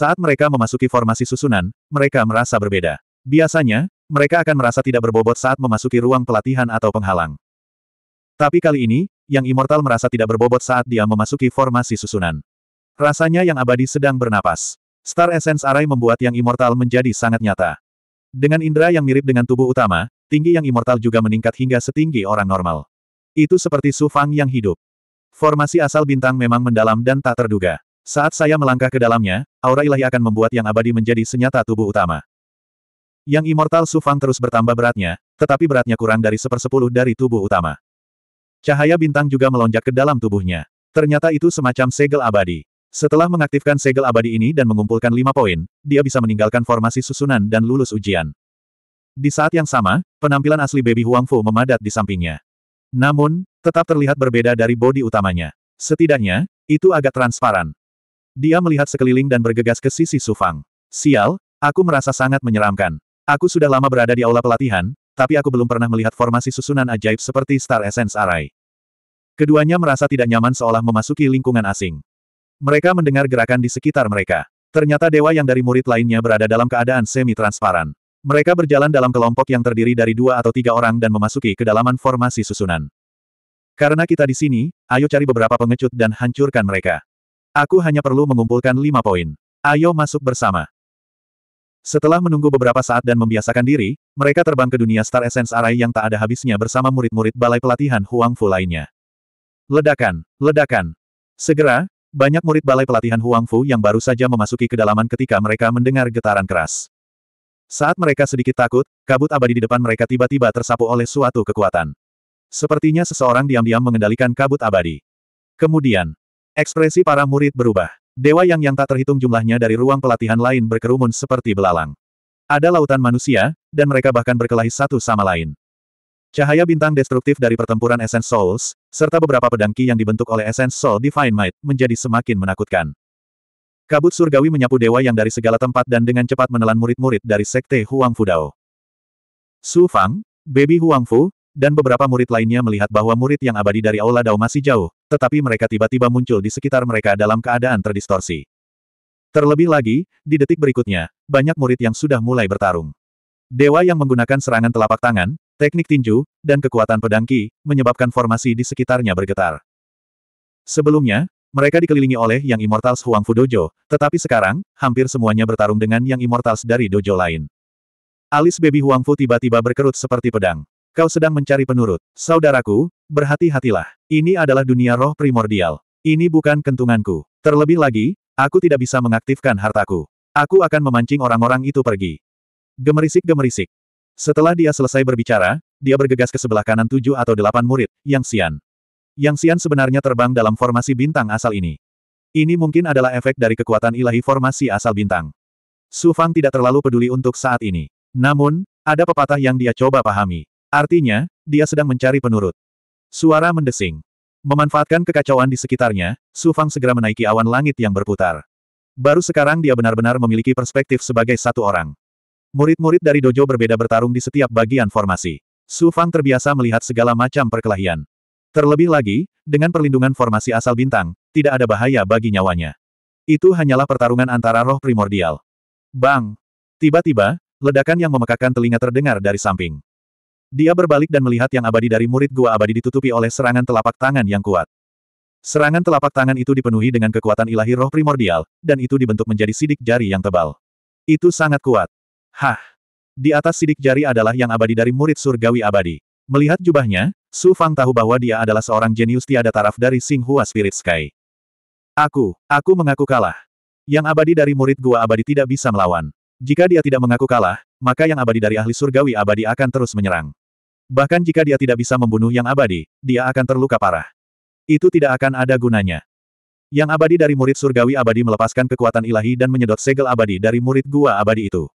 Saat mereka memasuki formasi susunan, mereka merasa berbeda. Biasanya, mereka akan merasa tidak berbobot saat memasuki ruang pelatihan atau penghalang. Tapi kali ini, yang immortal merasa tidak berbobot saat dia memasuki formasi susunan. Rasanya yang abadi sedang bernapas. Star Essence Arai membuat yang immortal menjadi sangat nyata. Dengan indera yang mirip dengan tubuh utama, tinggi yang immortal juga meningkat hingga setinggi orang normal. Itu seperti Su Fang yang hidup. Formasi asal bintang memang mendalam dan tak terduga. Saat saya melangkah ke dalamnya, aura ilahi akan membuat yang abadi menjadi senyata tubuh utama. Yang Immortal Sufang terus bertambah beratnya, tetapi beratnya kurang dari sepersepuluh dari tubuh utama. Cahaya bintang juga melonjak ke dalam tubuhnya. Ternyata itu semacam segel abadi. Setelah mengaktifkan segel abadi ini dan mengumpulkan lima poin, dia bisa meninggalkan formasi susunan dan lulus ujian. Di saat yang sama, penampilan asli baby Huang Fu memadat di sampingnya. Namun, tetap terlihat berbeda dari bodi utamanya. Setidaknya, itu agak transparan. Dia melihat sekeliling dan bergegas ke sisi Sufang. Sial, aku merasa sangat menyeramkan. Aku sudah lama berada di aula pelatihan, tapi aku belum pernah melihat formasi susunan ajaib seperti Star Essence Array. Keduanya merasa tidak nyaman seolah memasuki lingkungan asing. Mereka mendengar gerakan di sekitar mereka. Ternyata dewa yang dari murid lainnya berada dalam keadaan semi-transparan. Mereka berjalan dalam kelompok yang terdiri dari dua atau tiga orang dan memasuki kedalaman formasi susunan. Karena kita di sini, ayo cari beberapa pengecut dan hancurkan mereka. Aku hanya perlu mengumpulkan lima poin. Ayo masuk bersama. Setelah menunggu beberapa saat dan membiasakan diri, mereka terbang ke dunia Star Essence Array yang tak ada habisnya bersama murid-murid balai pelatihan Huang Fu lainnya. Ledakan, ledakan. Segera, banyak murid balai pelatihan Huang Fu yang baru saja memasuki kedalaman ketika mereka mendengar getaran keras. Saat mereka sedikit takut, kabut abadi di depan mereka tiba-tiba tersapu oleh suatu kekuatan. Sepertinya seseorang diam-diam mengendalikan kabut abadi. Kemudian, Ekspresi para murid berubah. Dewa yang yang tak terhitung jumlahnya dari ruang pelatihan lain berkerumun seperti belalang. Ada lautan manusia, dan mereka bahkan berkelahi satu sama lain. Cahaya bintang destruktif dari pertempuran Essence Souls, serta beberapa pedangki yang dibentuk oleh Essence Soul Divine Might, menjadi semakin menakutkan. Kabut surgawi menyapu dewa yang dari segala tempat dan dengan cepat menelan murid-murid dari sekte Huang Dao. Su Fang, Baby Huang Fu, dan beberapa murid lainnya melihat bahwa murid yang abadi dari Aula Dao masih jauh, tetapi mereka tiba-tiba muncul di sekitar mereka dalam keadaan terdistorsi. Terlebih lagi, di detik berikutnya, banyak murid yang sudah mulai bertarung. Dewa yang menggunakan serangan telapak tangan, teknik tinju, dan kekuatan pedangki menyebabkan formasi di sekitarnya bergetar. Sebelumnya, mereka dikelilingi oleh yang Immortals Huangfu Dojo, tetapi sekarang, hampir semuanya bertarung dengan yang Immortals dari dojo lain. Alis baby Huangfu tiba-tiba berkerut seperti pedang. Kau sedang mencari penurut. Saudaraku, berhati-hatilah. Ini adalah dunia roh primordial. Ini bukan kentunganku. Terlebih lagi, aku tidak bisa mengaktifkan hartaku. Aku akan memancing orang-orang itu pergi. Gemerisik-gemerisik. Setelah dia selesai berbicara, dia bergegas ke sebelah kanan tujuh atau delapan murid, Yang Xian. Yang Xian sebenarnya terbang dalam formasi bintang asal ini. Ini mungkin adalah efek dari kekuatan ilahi formasi asal bintang. Su Fang tidak terlalu peduli untuk saat ini. Namun, ada pepatah yang dia coba pahami. Artinya, dia sedang mencari penurut. Suara mendesing. Memanfaatkan kekacauan di sekitarnya, Su Fang segera menaiki awan langit yang berputar. Baru sekarang dia benar-benar memiliki perspektif sebagai satu orang. Murid-murid dari dojo berbeda bertarung di setiap bagian formasi. Su Fang terbiasa melihat segala macam perkelahian. Terlebih lagi, dengan perlindungan formasi asal bintang, tidak ada bahaya bagi nyawanya. Itu hanyalah pertarungan antara roh primordial. Bang! Tiba-tiba, ledakan yang memekakan telinga terdengar dari samping. Dia berbalik dan melihat yang abadi dari murid gua abadi ditutupi oleh serangan telapak tangan yang kuat. Serangan telapak tangan itu dipenuhi dengan kekuatan ilahi roh primordial, dan itu dibentuk menjadi sidik jari yang tebal. Itu sangat kuat. Hah! Di atas sidik jari adalah yang abadi dari murid surgawi abadi. Melihat jubahnya, Su Fang tahu bahwa dia adalah seorang jenius tiada taraf dari Singhua Spirit Sky. Aku, aku mengaku kalah. Yang abadi dari murid gua abadi tidak bisa melawan. Jika dia tidak mengaku kalah, maka yang abadi dari ahli surgawi abadi akan terus menyerang. Bahkan jika dia tidak bisa membunuh yang abadi, dia akan terluka parah. Itu tidak akan ada gunanya. Yang abadi dari murid surgawi abadi melepaskan kekuatan ilahi dan menyedot segel abadi dari murid gua abadi itu.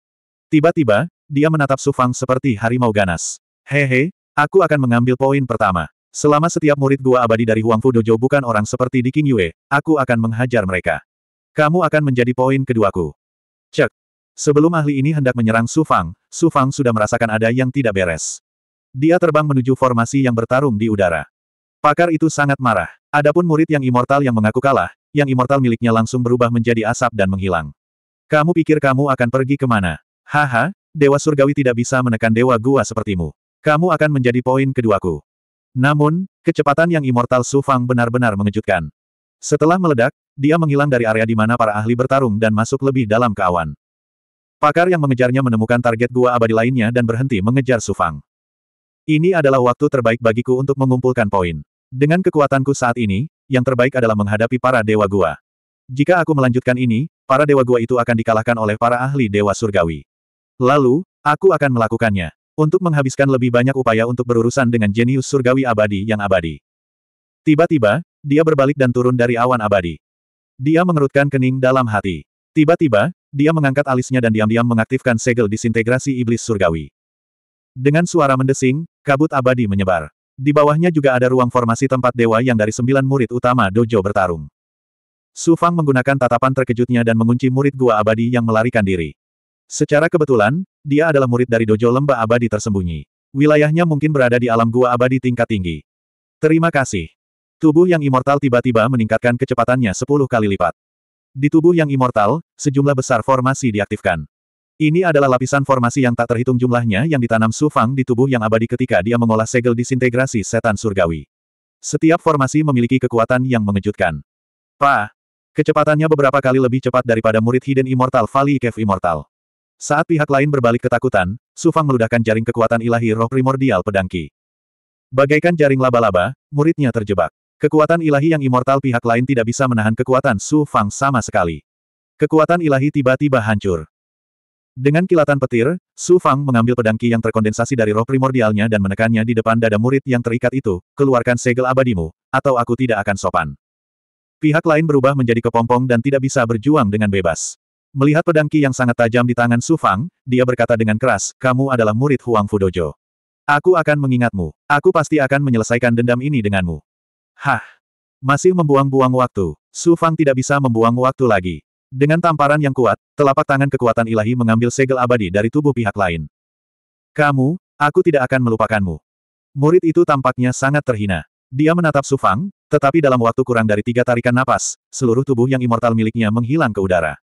Tiba-tiba, dia menatap Sufang seperti harimau ganas. Hehe, aku akan mengambil poin pertama. Selama setiap murid gua abadi dari Huangfu Dojo bukan orang seperti di King Yue, aku akan menghajar mereka. Kamu akan menjadi poin keduaku. Cek. Sebelum ahli ini hendak menyerang Sufang, Sufang sudah merasakan ada yang tidak beres. Dia terbang menuju formasi yang bertarung di udara. Pakar itu sangat marah. Adapun murid yang immortal yang mengaku kalah, yang immortal miliknya langsung berubah menjadi asap dan menghilang. Kamu pikir kamu akan pergi kemana? Haha, Dewa Surgawi tidak bisa menekan Dewa Gua sepertimu. Kamu akan menjadi poin keduaku. Namun, kecepatan yang immortal Sufang benar-benar mengejutkan. Setelah meledak, dia menghilang dari area di mana para ahli bertarung dan masuk lebih dalam ke awan. Pakar yang mengejarnya menemukan target gua abadi lainnya dan berhenti mengejar Sufang. Ini adalah waktu terbaik bagiku untuk mengumpulkan poin. Dengan kekuatanku saat ini, yang terbaik adalah menghadapi para dewa gua. Jika aku melanjutkan ini, para dewa gua itu akan dikalahkan oleh para ahli dewa surgawi. Lalu, aku akan melakukannya. Untuk menghabiskan lebih banyak upaya untuk berurusan dengan jenius surgawi abadi yang abadi. Tiba-tiba, dia berbalik dan turun dari awan abadi. Dia mengerutkan kening dalam hati. Tiba-tiba, dia mengangkat alisnya dan diam-diam mengaktifkan segel disintegrasi iblis surgawi. Dengan suara mendesing, kabut abadi menyebar. Di bawahnya juga ada ruang formasi tempat dewa yang dari sembilan murid utama dojo bertarung. Su Fang menggunakan tatapan terkejutnya dan mengunci murid gua abadi yang melarikan diri. Secara kebetulan, dia adalah murid dari dojo lembah abadi tersembunyi. Wilayahnya mungkin berada di alam gua abadi tingkat tinggi. Terima kasih. Tubuh yang immortal tiba-tiba meningkatkan kecepatannya sepuluh kali lipat. Di tubuh yang immortal, sejumlah besar formasi diaktifkan. Ini adalah lapisan formasi yang tak terhitung jumlahnya yang ditanam Su Fang di tubuh yang abadi ketika dia mengolah segel disintegrasi setan surgawi. Setiap formasi memiliki kekuatan yang mengejutkan. Pa! Kecepatannya beberapa kali lebih cepat daripada murid Hidden Immortal Valley Kev Immortal. Saat pihak lain berbalik ketakutan, Su Fang meludahkan jaring kekuatan ilahi roh primordial pedangki. Bagaikan jaring laba-laba, muridnya terjebak. Kekuatan ilahi yang immortal pihak lain tidak bisa menahan kekuatan Su Fang sama sekali. Kekuatan ilahi tiba-tiba hancur. Dengan kilatan petir, Su Fang mengambil pedang Qi yang terkondensasi dari roh primordialnya dan menekannya di depan dada murid yang terikat itu, keluarkan segel abadimu, atau aku tidak akan sopan. Pihak lain berubah menjadi kepompong dan tidak bisa berjuang dengan bebas. Melihat pedang Qi yang sangat tajam di tangan Su Fang, dia berkata dengan keras, kamu adalah murid Huang Fu Dojo. Aku akan mengingatmu. Aku pasti akan menyelesaikan dendam ini denganmu. Hah. Masih membuang-buang waktu. Su Fang tidak bisa membuang waktu lagi. Dengan tamparan yang kuat, telapak tangan kekuatan ilahi mengambil segel abadi dari tubuh pihak lain. Kamu, aku tidak akan melupakanmu. Murid itu tampaknya sangat terhina. Dia menatap Sufang, tetapi dalam waktu kurang dari tiga tarikan napas, seluruh tubuh yang immortal miliknya menghilang ke udara.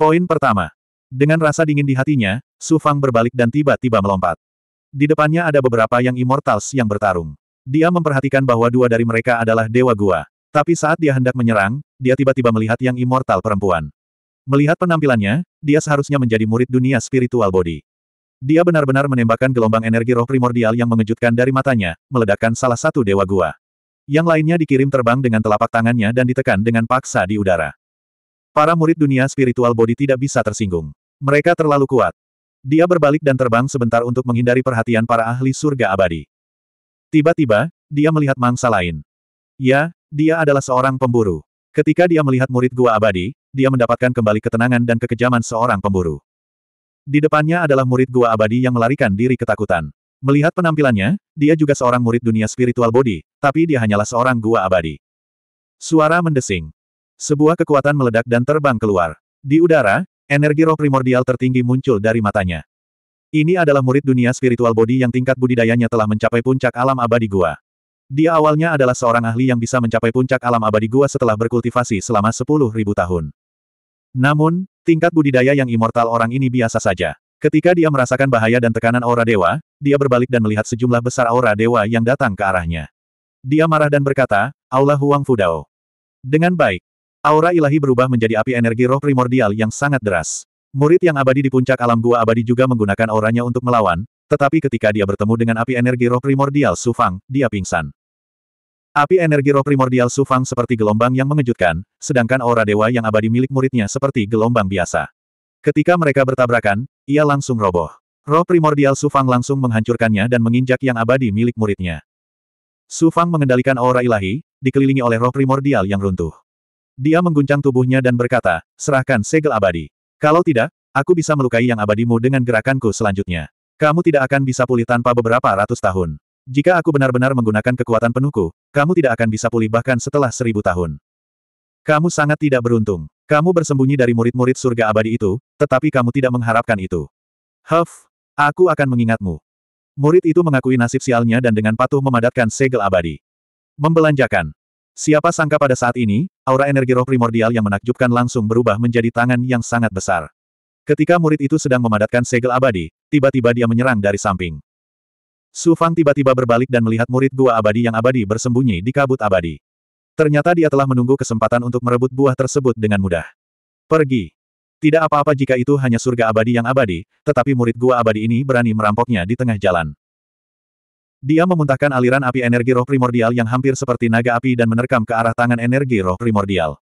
Poin pertama. Dengan rasa dingin di hatinya, Sufang berbalik dan tiba-tiba melompat. Di depannya ada beberapa yang immortals yang bertarung. Dia memperhatikan bahwa dua dari mereka adalah Dewa Gua. Tapi saat dia hendak menyerang, dia tiba-tiba melihat yang immortal perempuan. Melihat penampilannya, dia seharusnya menjadi murid dunia spiritual body. Dia benar-benar menembakkan gelombang energi roh primordial yang mengejutkan dari matanya, meledakkan salah satu dewa gua. Yang lainnya dikirim terbang dengan telapak tangannya dan ditekan dengan paksa di udara. Para murid dunia spiritual body tidak bisa tersinggung. Mereka terlalu kuat. Dia berbalik dan terbang sebentar untuk menghindari perhatian para ahli surga abadi. Tiba-tiba, dia melihat mangsa lain. Ya, dia adalah seorang pemburu. Ketika dia melihat murid gua abadi, dia mendapatkan kembali ketenangan dan kekejaman seorang pemburu. Di depannya adalah murid gua abadi yang melarikan diri ketakutan. Melihat penampilannya, dia juga seorang murid dunia spiritual body, tapi dia hanyalah seorang gua abadi. Suara mendesing. Sebuah kekuatan meledak dan terbang keluar. Di udara, energi roh primordial tertinggi muncul dari matanya. Ini adalah murid dunia spiritual body yang tingkat budidayanya telah mencapai puncak alam abadi gua. Dia awalnya adalah seorang ahli yang bisa mencapai puncak alam abadi gua setelah berkultivasi selama 10.000 tahun. Namun, tingkat budidaya yang immortal orang ini biasa saja. Ketika dia merasakan bahaya dan tekanan aura dewa, dia berbalik dan melihat sejumlah besar aura dewa yang datang ke arahnya. Dia marah dan berkata, Allah Huang Fudao. Dengan baik, aura ilahi berubah menjadi api energi roh primordial yang sangat deras. Murid yang abadi di puncak alam gua abadi juga menggunakan auranya untuk melawan, tetapi ketika dia bertemu dengan api energi roh primordial Sufang, dia pingsan. Api energi roh primordial Sufang seperti gelombang yang mengejutkan, sedangkan aura dewa yang abadi milik muridnya seperti gelombang biasa. Ketika mereka bertabrakan, ia langsung roboh. Roh primordial Sufang langsung menghancurkannya dan menginjak yang abadi milik muridnya. Sufang mengendalikan aura ilahi, dikelilingi oleh roh primordial yang runtuh. Dia mengguncang tubuhnya dan berkata, serahkan segel abadi. Kalau tidak, aku bisa melukai yang abadimu dengan gerakanku selanjutnya. Kamu tidak akan bisa pulih tanpa beberapa ratus tahun. Jika aku benar-benar menggunakan kekuatan penuhku, kamu tidak akan bisa pulih bahkan setelah seribu tahun. Kamu sangat tidak beruntung. Kamu bersembunyi dari murid-murid surga abadi itu, tetapi kamu tidak mengharapkan itu. Huff, aku akan mengingatmu. Murid itu mengakui nasib sialnya dan dengan patuh memadatkan segel abadi. Membelanjakan. Siapa sangka pada saat ini, aura energi roh primordial yang menakjubkan langsung berubah menjadi tangan yang sangat besar. Ketika murid itu sedang memadatkan segel abadi, tiba-tiba dia menyerang dari samping. Su Fang tiba-tiba berbalik dan melihat murid gua abadi yang abadi bersembunyi di kabut abadi. Ternyata dia telah menunggu kesempatan untuk merebut buah tersebut dengan mudah. Pergi. Tidak apa-apa jika itu hanya surga abadi yang abadi, tetapi murid gua abadi ini berani merampoknya di tengah jalan. Dia memuntahkan aliran api energi roh primordial yang hampir seperti naga api dan menerkam ke arah tangan energi roh primordial.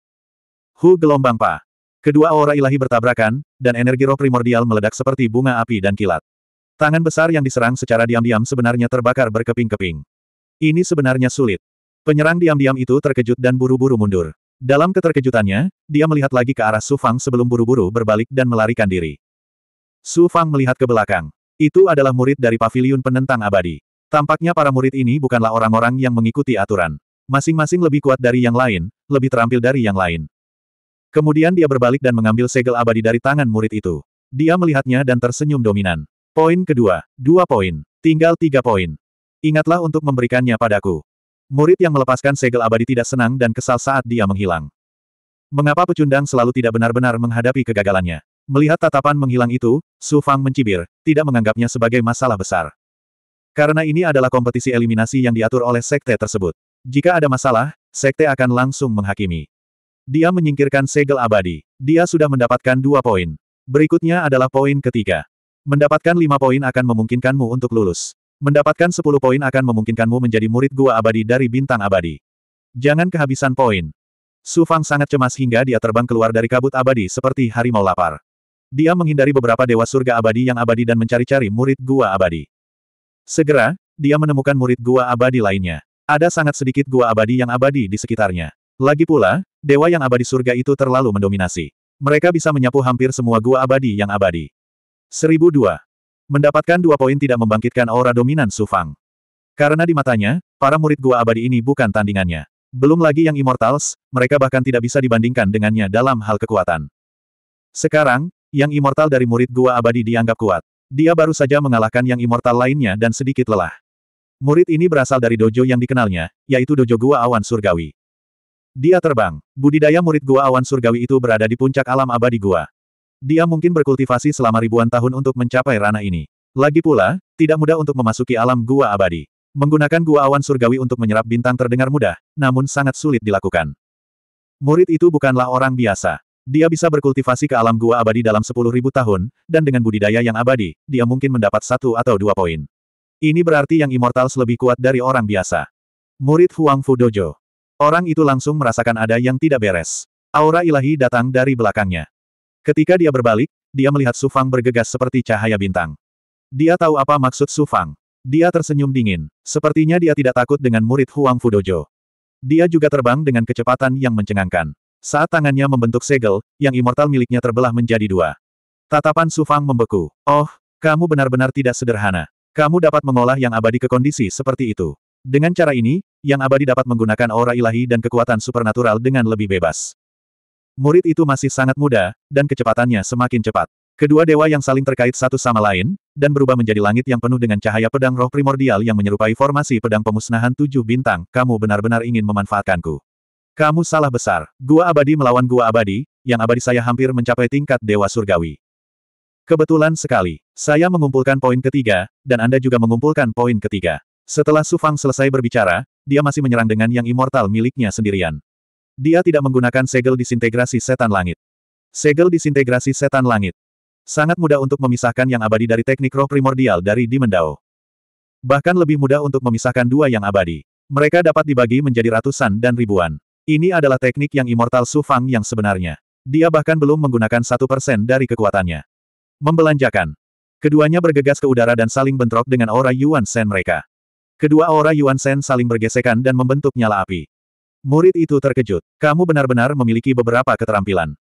Hu gelombang pa. Kedua aura ilahi bertabrakan, dan energi roh primordial meledak seperti bunga api dan kilat. Tangan besar yang diserang secara diam-diam sebenarnya terbakar berkeping-keping. Ini sebenarnya sulit. Penyerang diam-diam itu terkejut dan buru-buru mundur. Dalam keterkejutannya, dia melihat lagi ke arah Su Fang sebelum buru-buru berbalik dan melarikan diri. Su Fang melihat ke belakang. Itu adalah murid dari paviliun penentang abadi. Tampaknya para murid ini bukanlah orang-orang yang mengikuti aturan. Masing-masing lebih kuat dari yang lain, lebih terampil dari yang lain. Kemudian dia berbalik dan mengambil segel abadi dari tangan murid itu. Dia melihatnya dan tersenyum dominan. Poin kedua, dua poin. Tinggal tiga poin. Ingatlah untuk memberikannya padaku. Murid yang melepaskan segel abadi tidak senang dan kesal saat dia menghilang. Mengapa pecundang selalu tidak benar-benar menghadapi kegagalannya? Melihat tatapan menghilang itu, Su Fang mencibir, tidak menganggapnya sebagai masalah besar. Karena ini adalah kompetisi eliminasi yang diatur oleh sekte tersebut. Jika ada masalah, sekte akan langsung menghakimi. Dia menyingkirkan segel abadi. Dia sudah mendapatkan dua poin. Berikutnya adalah poin ketiga. Mendapatkan lima poin akan memungkinkanmu untuk lulus. Mendapatkan sepuluh poin akan memungkinkanmu menjadi murid gua abadi dari bintang abadi. Jangan kehabisan poin. Su Fang sangat cemas hingga dia terbang keluar dari kabut abadi seperti harimau lapar. Dia menghindari beberapa dewa surga abadi yang abadi dan mencari-cari murid gua abadi. Segera, dia menemukan murid gua abadi lainnya. Ada sangat sedikit gua abadi yang abadi di sekitarnya. Lagi pula, dewa yang abadi surga itu terlalu mendominasi. Mereka bisa menyapu hampir semua gua abadi yang abadi. 1002. Mendapatkan dua poin tidak membangkitkan aura dominan Sufang. Karena di matanya, para murid gua abadi ini bukan tandingannya. Belum lagi yang Immortals, mereka bahkan tidak bisa dibandingkan dengannya dalam hal kekuatan. Sekarang, yang immortal dari murid gua abadi dianggap kuat. Dia baru saja mengalahkan yang immortal lainnya dan sedikit lelah. Murid ini berasal dari dojo yang dikenalnya, yaitu dojo gua awan surgawi. Dia terbang. Budidaya murid gua awan surgawi itu berada di puncak alam abadi gua. Dia mungkin berkultivasi selama ribuan tahun untuk mencapai ranah ini. Lagi pula, tidak mudah untuk memasuki alam gua abadi. Menggunakan gua awan surgawi untuk menyerap bintang terdengar mudah, namun sangat sulit dilakukan. Murid itu bukanlah orang biasa. Dia bisa berkultivasi ke alam gua abadi dalam sepuluh ribu tahun, dan dengan budidaya yang abadi, dia mungkin mendapat satu atau dua poin. Ini berarti yang Immortals lebih kuat dari orang biasa. Murid Huang Fu Dojo. Orang itu langsung merasakan ada yang tidak beres. Aura ilahi datang dari belakangnya. Ketika dia berbalik, dia melihat Sufang bergegas seperti cahaya bintang. Dia tahu apa maksud Sufang. Dia tersenyum dingin. Sepertinya dia tidak takut dengan murid Huang Fudojo. Dia juga terbang dengan kecepatan yang mencengangkan. Saat tangannya membentuk segel, yang immortal miliknya terbelah menjadi dua. Tatapan Sufang membeku. Oh, kamu benar-benar tidak sederhana. Kamu dapat mengolah yang abadi ke kondisi seperti itu. Dengan cara ini, yang abadi dapat menggunakan aura ilahi dan kekuatan supernatural dengan lebih bebas. Murid itu masih sangat muda, dan kecepatannya semakin cepat. Kedua dewa yang saling terkait satu sama lain, dan berubah menjadi langit yang penuh dengan cahaya pedang roh primordial yang menyerupai formasi pedang pemusnahan tujuh bintang, kamu benar-benar ingin memanfaatkanku. Kamu salah besar. Gua abadi melawan gua abadi, yang abadi saya hampir mencapai tingkat dewa surgawi. Kebetulan sekali, saya mengumpulkan poin ketiga, dan Anda juga mengumpulkan poin ketiga. Setelah Sufang selesai berbicara, dia masih menyerang dengan yang immortal miliknya sendirian. Dia tidak menggunakan segel disintegrasi setan langit. Segel disintegrasi setan langit. Sangat mudah untuk memisahkan yang abadi dari teknik roh primordial dari Dimendao. Bahkan lebih mudah untuk memisahkan dua yang abadi. Mereka dapat dibagi menjadi ratusan dan ribuan. Ini adalah teknik yang Immortal Sufang yang sebenarnya. Dia bahkan belum menggunakan satu persen dari kekuatannya. Membelanjakan. Keduanya bergegas ke udara dan saling bentrok dengan aura Yuan Sen mereka. Kedua aura Yuan Sen saling bergesekan dan membentuk nyala api. Murid itu terkejut. Kamu benar-benar memiliki beberapa keterampilan.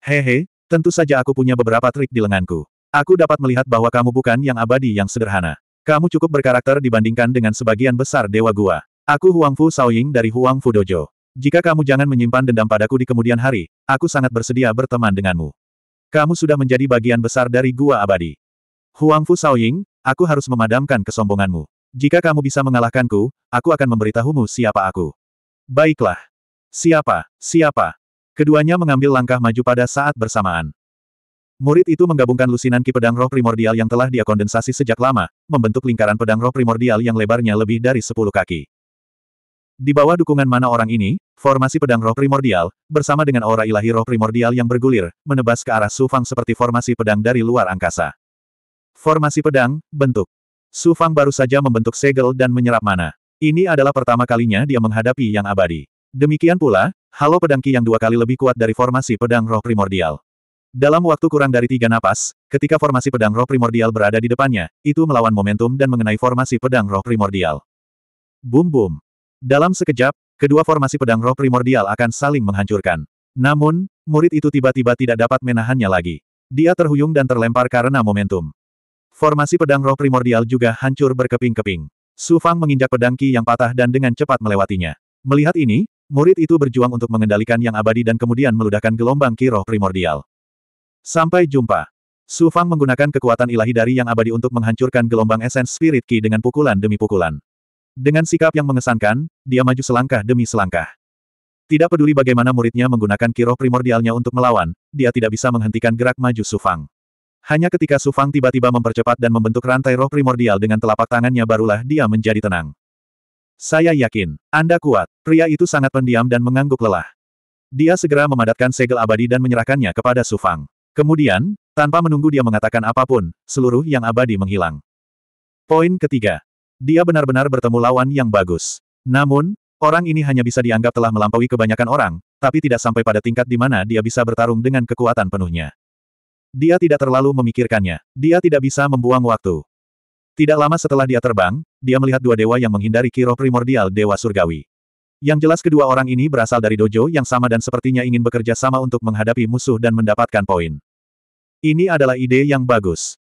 Hehe, tentu saja aku punya beberapa trik di lenganku. Aku dapat melihat bahwa kamu bukan yang abadi yang sederhana. Kamu cukup berkarakter dibandingkan dengan sebagian besar dewa gua. Aku Huangfu Saoying dari Huangfu Dojo. Jika kamu jangan menyimpan dendam padaku di kemudian hari, aku sangat bersedia berteman denganmu. Kamu sudah menjadi bagian besar dari gua abadi. Huangfu Saoying, aku harus memadamkan kesombonganmu. Jika kamu bisa mengalahkanku, aku akan memberitahumu siapa aku. Baiklah. Siapa, siapa? Keduanya mengambil langkah maju pada saat bersamaan. Murid itu menggabungkan lusinan ki pedang roh primordial yang telah dia kondensasi sejak lama, membentuk lingkaran pedang roh primordial yang lebarnya lebih dari 10 kaki. Di bawah dukungan mana orang ini, formasi pedang roh primordial, bersama dengan aura ilahi roh primordial yang bergulir, menebas ke arah sufang seperti formasi pedang dari luar angkasa. Formasi pedang, bentuk. Sufang baru saja membentuk segel dan menyerap mana. Ini adalah pertama kalinya dia menghadapi yang abadi. Demikian pula, halo pedangki yang dua kali lebih kuat dari formasi pedang roh primordial. Dalam waktu kurang dari tiga napas, ketika formasi pedang roh primordial berada di depannya, itu melawan momentum dan mengenai formasi pedang roh primordial. Bum bum. Dalam sekejap, kedua formasi pedang roh primordial akan saling menghancurkan. Namun, murid itu tiba-tiba tidak dapat menahannya lagi. Dia terhuyung dan terlempar karena momentum. Formasi pedang roh primordial juga hancur berkeping-keping. Su Fang menginjak pedang Qi yang patah dan dengan cepat melewatinya. Melihat ini, murid itu berjuang untuk mengendalikan yang abadi dan kemudian meludahkan gelombang Qi roh primordial. Sampai jumpa. Su Fang menggunakan kekuatan ilahi dari yang abadi untuk menghancurkan gelombang esens spirit Qi dengan pukulan demi pukulan. Dengan sikap yang mengesankan, dia maju selangkah demi selangkah. Tidak peduli bagaimana muridnya menggunakan Qi roh primordialnya untuk melawan, dia tidak bisa menghentikan gerak maju Sufang. Hanya ketika Su Fang tiba-tiba mempercepat dan membentuk rantai roh primordial dengan telapak tangannya barulah dia menjadi tenang. Saya yakin, Anda kuat. Pria itu sangat pendiam dan mengangguk lelah. Dia segera memadatkan segel abadi dan menyerahkannya kepada Su Fang. Kemudian, tanpa menunggu dia mengatakan apapun, seluruh yang abadi menghilang. Poin ketiga. Dia benar-benar bertemu lawan yang bagus. Namun, orang ini hanya bisa dianggap telah melampaui kebanyakan orang, tapi tidak sampai pada tingkat di mana dia bisa bertarung dengan kekuatan penuhnya. Dia tidak terlalu memikirkannya. Dia tidak bisa membuang waktu. Tidak lama setelah dia terbang, dia melihat dua dewa yang menghindari Kiro primordial Dewa Surgawi. Yang jelas kedua orang ini berasal dari dojo yang sama dan sepertinya ingin bekerja sama untuk menghadapi musuh dan mendapatkan poin. Ini adalah ide yang bagus.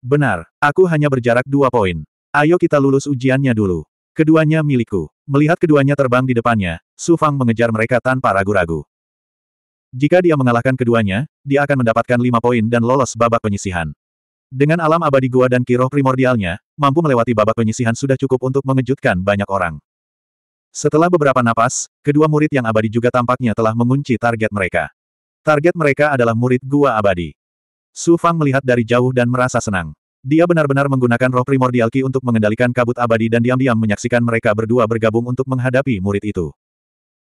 Benar, aku hanya berjarak dua poin. Ayo kita lulus ujiannya dulu. Keduanya milikku. Melihat keduanya terbang di depannya, Su Fang mengejar mereka tanpa ragu-ragu. Jika dia mengalahkan keduanya, dia akan mendapatkan lima poin dan lolos babak penyisihan. Dengan alam abadi gua dan kiroh primordialnya, mampu melewati babak penyisihan sudah cukup untuk mengejutkan banyak orang. Setelah beberapa napas, kedua murid yang abadi juga tampaknya telah mengunci target mereka. Target mereka adalah murid gua abadi. Su Fang melihat dari jauh dan merasa senang. Dia benar-benar menggunakan roh primordial Ki untuk mengendalikan kabut abadi dan diam-diam menyaksikan mereka berdua bergabung untuk menghadapi murid itu.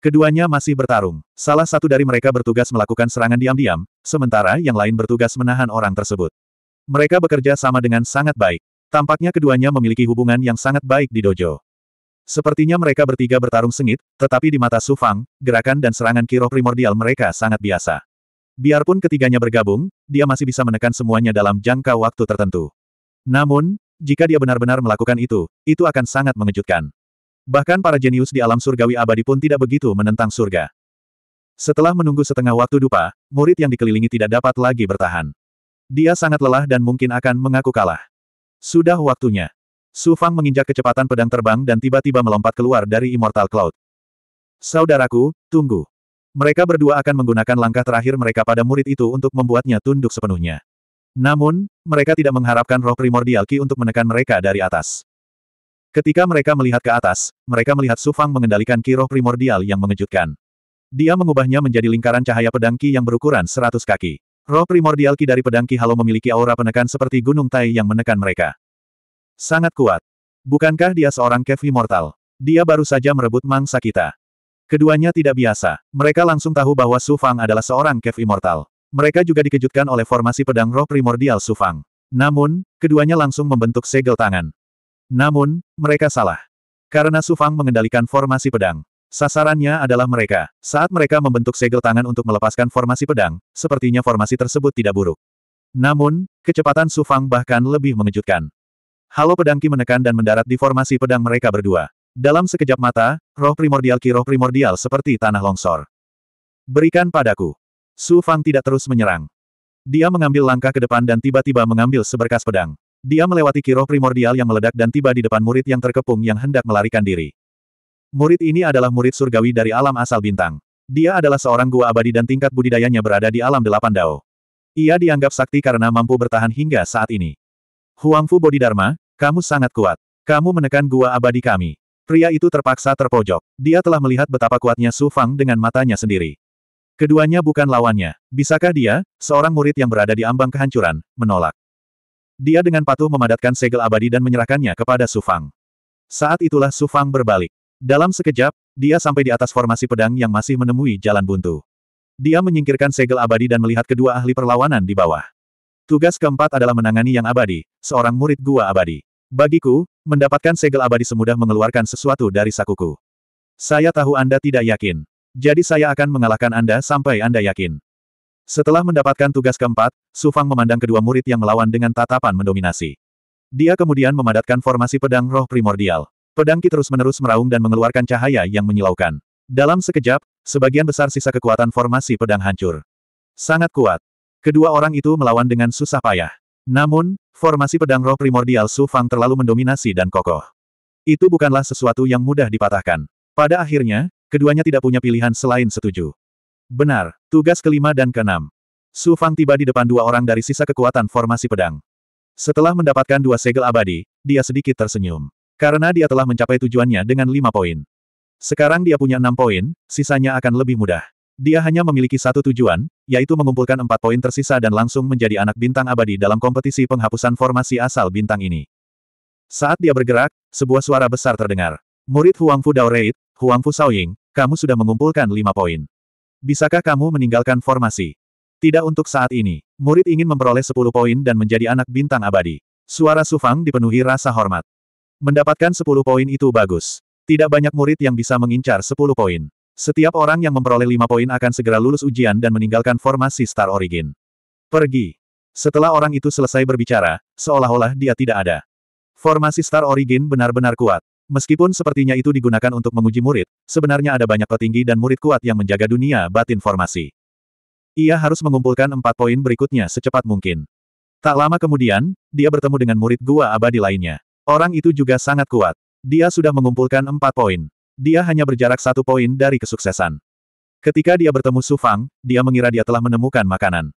Keduanya masih bertarung. Salah satu dari mereka bertugas melakukan serangan diam-diam, sementara yang lain bertugas menahan orang tersebut. Mereka bekerja sama dengan sangat baik. Tampaknya keduanya memiliki hubungan yang sangat baik di dojo. Sepertinya mereka bertiga bertarung sengit, tetapi di mata Sufang, gerakan dan serangan kiro primordial mereka sangat biasa. Biarpun ketiganya bergabung, dia masih bisa menekan semuanya dalam jangka waktu tertentu. Namun, jika dia benar-benar melakukan itu, itu akan sangat mengejutkan. Bahkan para jenius di alam surgawi abadi pun tidak begitu menentang surga. Setelah menunggu setengah waktu dupa, murid yang dikelilingi tidak dapat lagi bertahan. Dia sangat lelah dan mungkin akan mengaku kalah. Sudah waktunya. Su Fang menginjak kecepatan pedang terbang dan tiba-tiba melompat keluar dari Immortal Cloud. Saudaraku, tunggu. Mereka berdua akan menggunakan langkah terakhir mereka pada murid itu untuk membuatnya tunduk sepenuhnya. Namun, mereka tidak mengharapkan roh primordial Ki untuk menekan mereka dari atas. Ketika mereka melihat ke atas, mereka melihat Sufang mengendalikan kiroh primordial yang mengejutkan. Dia mengubahnya menjadi lingkaran cahaya pedang Ki yang berukuran 100 kaki. Roh primordial Ki dari pedang Ki Halo memiliki aura penekan seperti gunung Tai yang menekan mereka. Sangat kuat. Bukankah dia seorang Kev Immortal? Dia baru saja merebut mangsa kita. Keduanya tidak biasa. Mereka langsung tahu bahwa Sufang adalah seorang Kev Immortal. Mereka juga dikejutkan oleh formasi pedang roh primordial Sufang. Namun, keduanya langsung membentuk segel tangan. Namun, mereka salah. Karena Su Fang mengendalikan formasi pedang. Sasarannya adalah mereka. Saat mereka membentuk segel tangan untuk melepaskan formasi pedang, sepertinya formasi tersebut tidak buruk. Namun, kecepatan Su Fang bahkan lebih mengejutkan. Halo pedang Ki menekan dan mendarat di formasi pedang mereka berdua. Dalam sekejap mata, roh primordial Ki roh primordial seperti tanah longsor. Berikan padaku. Su Fang tidak terus menyerang. Dia mengambil langkah ke depan dan tiba-tiba mengambil seberkas pedang. Dia melewati kiroh primordial yang meledak dan tiba di depan murid yang terkepung yang hendak melarikan diri. Murid ini adalah murid surgawi dari alam asal bintang. Dia adalah seorang gua abadi dan tingkat budidayanya berada di alam delapan dao. Ia dianggap sakti karena mampu bertahan hingga saat ini. Huangfu Bodhidharma, kamu sangat kuat. Kamu menekan gua abadi kami. Pria itu terpaksa terpojok. Dia telah melihat betapa kuatnya Su Fang dengan matanya sendiri. Keduanya bukan lawannya. Bisakah dia, seorang murid yang berada di ambang kehancuran, menolak? Dia dengan patuh memadatkan segel abadi dan menyerahkannya kepada Sufang. Saat itulah Sufang berbalik. Dalam sekejap, dia sampai di atas formasi pedang yang masih menemui jalan buntu. Dia menyingkirkan segel abadi dan melihat kedua ahli perlawanan di bawah. Tugas keempat adalah menangani yang abadi, seorang murid gua abadi. Bagiku, mendapatkan segel abadi semudah mengeluarkan sesuatu dari sakuku. Saya tahu Anda tidak yakin. Jadi saya akan mengalahkan Anda sampai Anda yakin. Setelah mendapatkan tugas keempat, Su Fang memandang kedua murid yang melawan dengan tatapan mendominasi. Dia kemudian memadatkan formasi pedang roh primordial. Pedang Ki terus-menerus meraung dan mengeluarkan cahaya yang menyilaukan. Dalam sekejap, sebagian besar sisa kekuatan formasi pedang hancur. Sangat kuat. Kedua orang itu melawan dengan susah payah. Namun, formasi pedang roh primordial Su Fang terlalu mendominasi dan kokoh. Itu bukanlah sesuatu yang mudah dipatahkan. Pada akhirnya, keduanya tidak punya pilihan selain setuju. Benar, tugas kelima dan keenam. Su Fang tiba di depan dua orang dari sisa kekuatan formasi pedang. Setelah mendapatkan dua segel abadi, dia sedikit tersenyum. Karena dia telah mencapai tujuannya dengan lima poin. Sekarang dia punya enam poin, sisanya akan lebih mudah. Dia hanya memiliki satu tujuan, yaitu mengumpulkan empat poin tersisa dan langsung menjadi anak bintang abadi dalam kompetisi penghapusan formasi asal bintang ini. Saat dia bergerak, sebuah suara besar terdengar. Murid Huangfu Daoreit, Huangfu Saoying, kamu sudah mengumpulkan lima poin. Bisakah kamu meninggalkan formasi? Tidak untuk saat ini. Murid ingin memperoleh 10 poin dan menjadi anak bintang abadi. Suara Sufang dipenuhi rasa hormat. Mendapatkan 10 poin itu bagus. Tidak banyak murid yang bisa mengincar 10 poin. Setiap orang yang memperoleh 5 poin akan segera lulus ujian dan meninggalkan formasi Star Origin. Pergi. Setelah orang itu selesai berbicara, seolah-olah dia tidak ada. Formasi Star Origin benar-benar kuat. Meskipun sepertinya itu digunakan untuk menguji murid, sebenarnya ada banyak petinggi dan murid kuat yang menjaga dunia batin formasi. Ia harus mengumpulkan empat poin berikutnya secepat mungkin. Tak lama kemudian, dia bertemu dengan murid gua abadi lainnya. Orang itu juga sangat kuat. Dia sudah mengumpulkan empat poin. Dia hanya berjarak satu poin dari kesuksesan. Ketika dia bertemu Sufang, dia mengira dia telah menemukan makanan.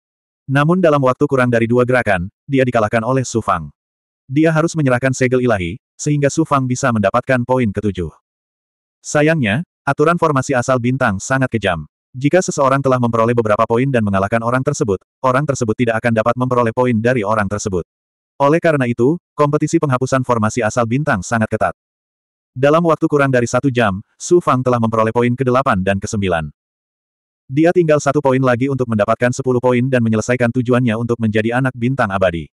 Namun dalam waktu kurang dari dua gerakan, dia dikalahkan oleh Sufang. Dia harus menyerahkan segel ilahi, sehingga Su Fang bisa mendapatkan poin ketujuh. Sayangnya, aturan formasi asal bintang sangat kejam. Jika seseorang telah memperoleh beberapa poin dan mengalahkan orang tersebut, orang tersebut tidak akan dapat memperoleh poin dari orang tersebut. Oleh karena itu, kompetisi penghapusan formasi asal bintang sangat ketat. Dalam waktu kurang dari satu jam, Su Fang telah memperoleh poin ke-8 dan ke-9. Dia tinggal satu poin lagi untuk mendapatkan 10 poin dan menyelesaikan tujuannya untuk menjadi anak bintang abadi.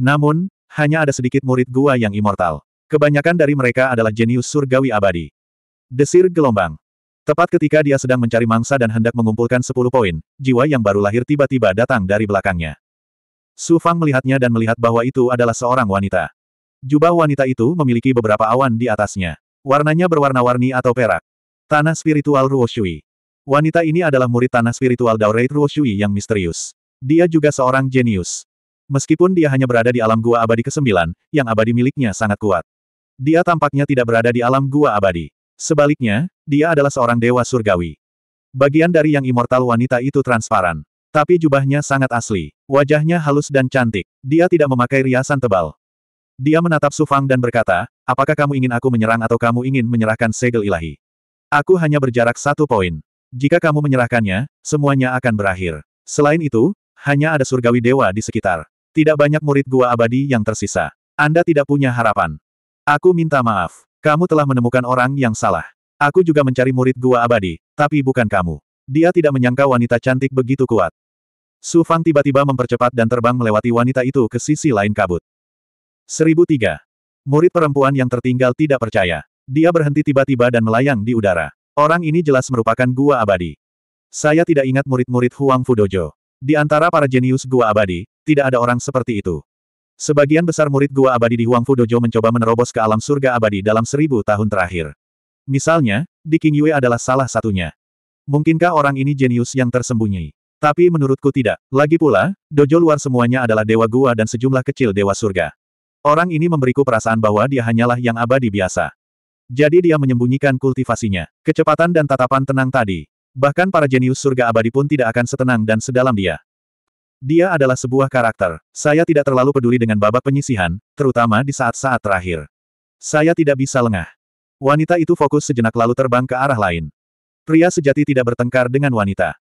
Namun, hanya ada sedikit murid gua yang immortal. Kebanyakan dari mereka adalah jenius surgawi abadi. Desir gelombang. Tepat ketika dia sedang mencari mangsa dan hendak mengumpulkan 10 poin, jiwa yang baru lahir tiba-tiba datang dari belakangnya. Su Fang melihatnya dan melihat bahwa itu adalah seorang wanita. Jubah wanita itu memiliki beberapa awan di atasnya. Warnanya berwarna-warni atau perak. Tanah spiritual Ruoshui. Wanita ini adalah murid tanah spiritual Daurate Ruoshui yang misterius. Dia juga seorang jenius. Meskipun dia hanya berada di alam gua abadi ke-9, yang abadi miliknya sangat kuat. Dia tampaknya tidak berada di alam gua abadi. Sebaliknya, dia adalah seorang dewa surgawi. Bagian dari yang immortal wanita itu transparan. Tapi jubahnya sangat asli. Wajahnya halus dan cantik. Dia tidak memakai riasan tebal. Dia menatap Sufang dan berkata, apakah kamu ingin aku menyerang atau kamu ingin menyerahkan segel ilahi? Aku hanya berjarak satu poin. Jika kamu menyerahkannya, semuanya akan berakhir. Selain itu, hanya ada surgawi dewa di sekitar. Tidak banyak murid gua abadi yang tersisa. Anda tidak punya harapan. Aku minta maaf. Kamu telah menemukan orang yang salah. Aku juga mencari murid gua abadi, tapi bukan kamu. Dia tidak menyangka wanita cantik begitu kuat. Su Fang tiba-tiba mempercepat dan terbang melewati wanita itu ke sisi lain kabut. 1003. Murid perempuan yang tertinggal tidak percaya. Dia berhenti tiba-tiba dan melayang di udara. Orang ini jelas merupakan gua abadi. Saya tidak ingat murid-murid Huang Fudojo. Di antara para jenius gua abadi, tidak ada orang seperti itu. Sebagian besar murid gua abadi di Huangfu Dojo mencoba menerobos ke alam surga abadi dalam seribu tahun terakhir. Misalnya, di King Yue adalah salah satunya. Mungkinkah orang ini jenius yang tersembunyi? Tapi menurutku tidak. Lagi pula, dojo luar semuanya adalah dewa gua dan sejumlah kecil dewa surga. Orang ini memberiku perasaan bahwa dia hanyalah yang abadi biasa. Jadi dia menyembunyikan kultivasinya. Kecepatan dan tatapan tenang tadi. Bahkan para jenius surga abadi pun tidak akan setenang dan sedalam dia. Dia adalah sebuah karakter. Saya tidak terlalu peduli dengan babak penyisihan, terutama di saat-saat terakhir. Saya tidak bisa lengah. Wanita itu fokus sejenak lalu terbang ke arah lain. Pria sejati tidak bertengkar dengan wanita.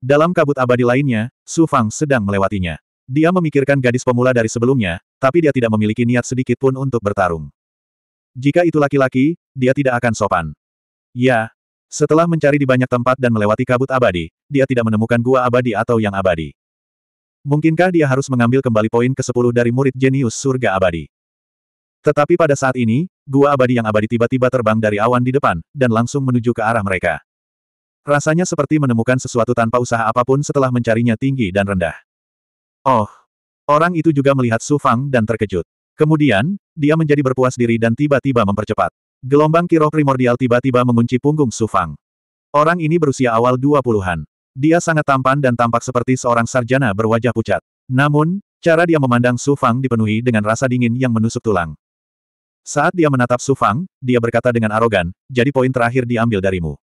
Dalam kabut abadi lainnya, Su Fang sedang melewatinya. Dia memikirkan gadis pemula dari sebelumnya, tapi dia tidak memiliki niat sedikit pun untuk bertarung. Jika itu laki-laki, dia tidak akan sopan. Ya. Setelah mencari di banyak tempat dan melewati kabut abadi, dia tidak menemukan gua abadi atau yang abadi. Mungkinkah dia harus mengambil kembali poin ke-10 dari murid jenius surga abadi? Tetapi pada saat ini, gua abadi yang abadi tiba-tiba terbang dari awan di depan, dan langsung menuju ke arah mereka. Rasanya seperti menemukan sesuatu tanpa usaha apapun setelah mencarinya tinggi dan rendah. Oh! Orang itu juga melihat Su Fang dan terkejut. Kemudian, dia menjadi berpuas diri dan tiba-tiba mempercepat. Gelombang kiroh primordial tiba-tiba mengunci punggung Su Fang. Orang ini berusia awal 20-an. Dia sangat tampan dan tampak seperti seorang sarjana berwajah pucat. Namun, cara dia memandang Su Fang dipenuhi dengan rasa dingin yang menusuk tulang. Saat dia menatap Su Fang, dia berkata dengan arogan, jadi poin terakhir diambil darimu.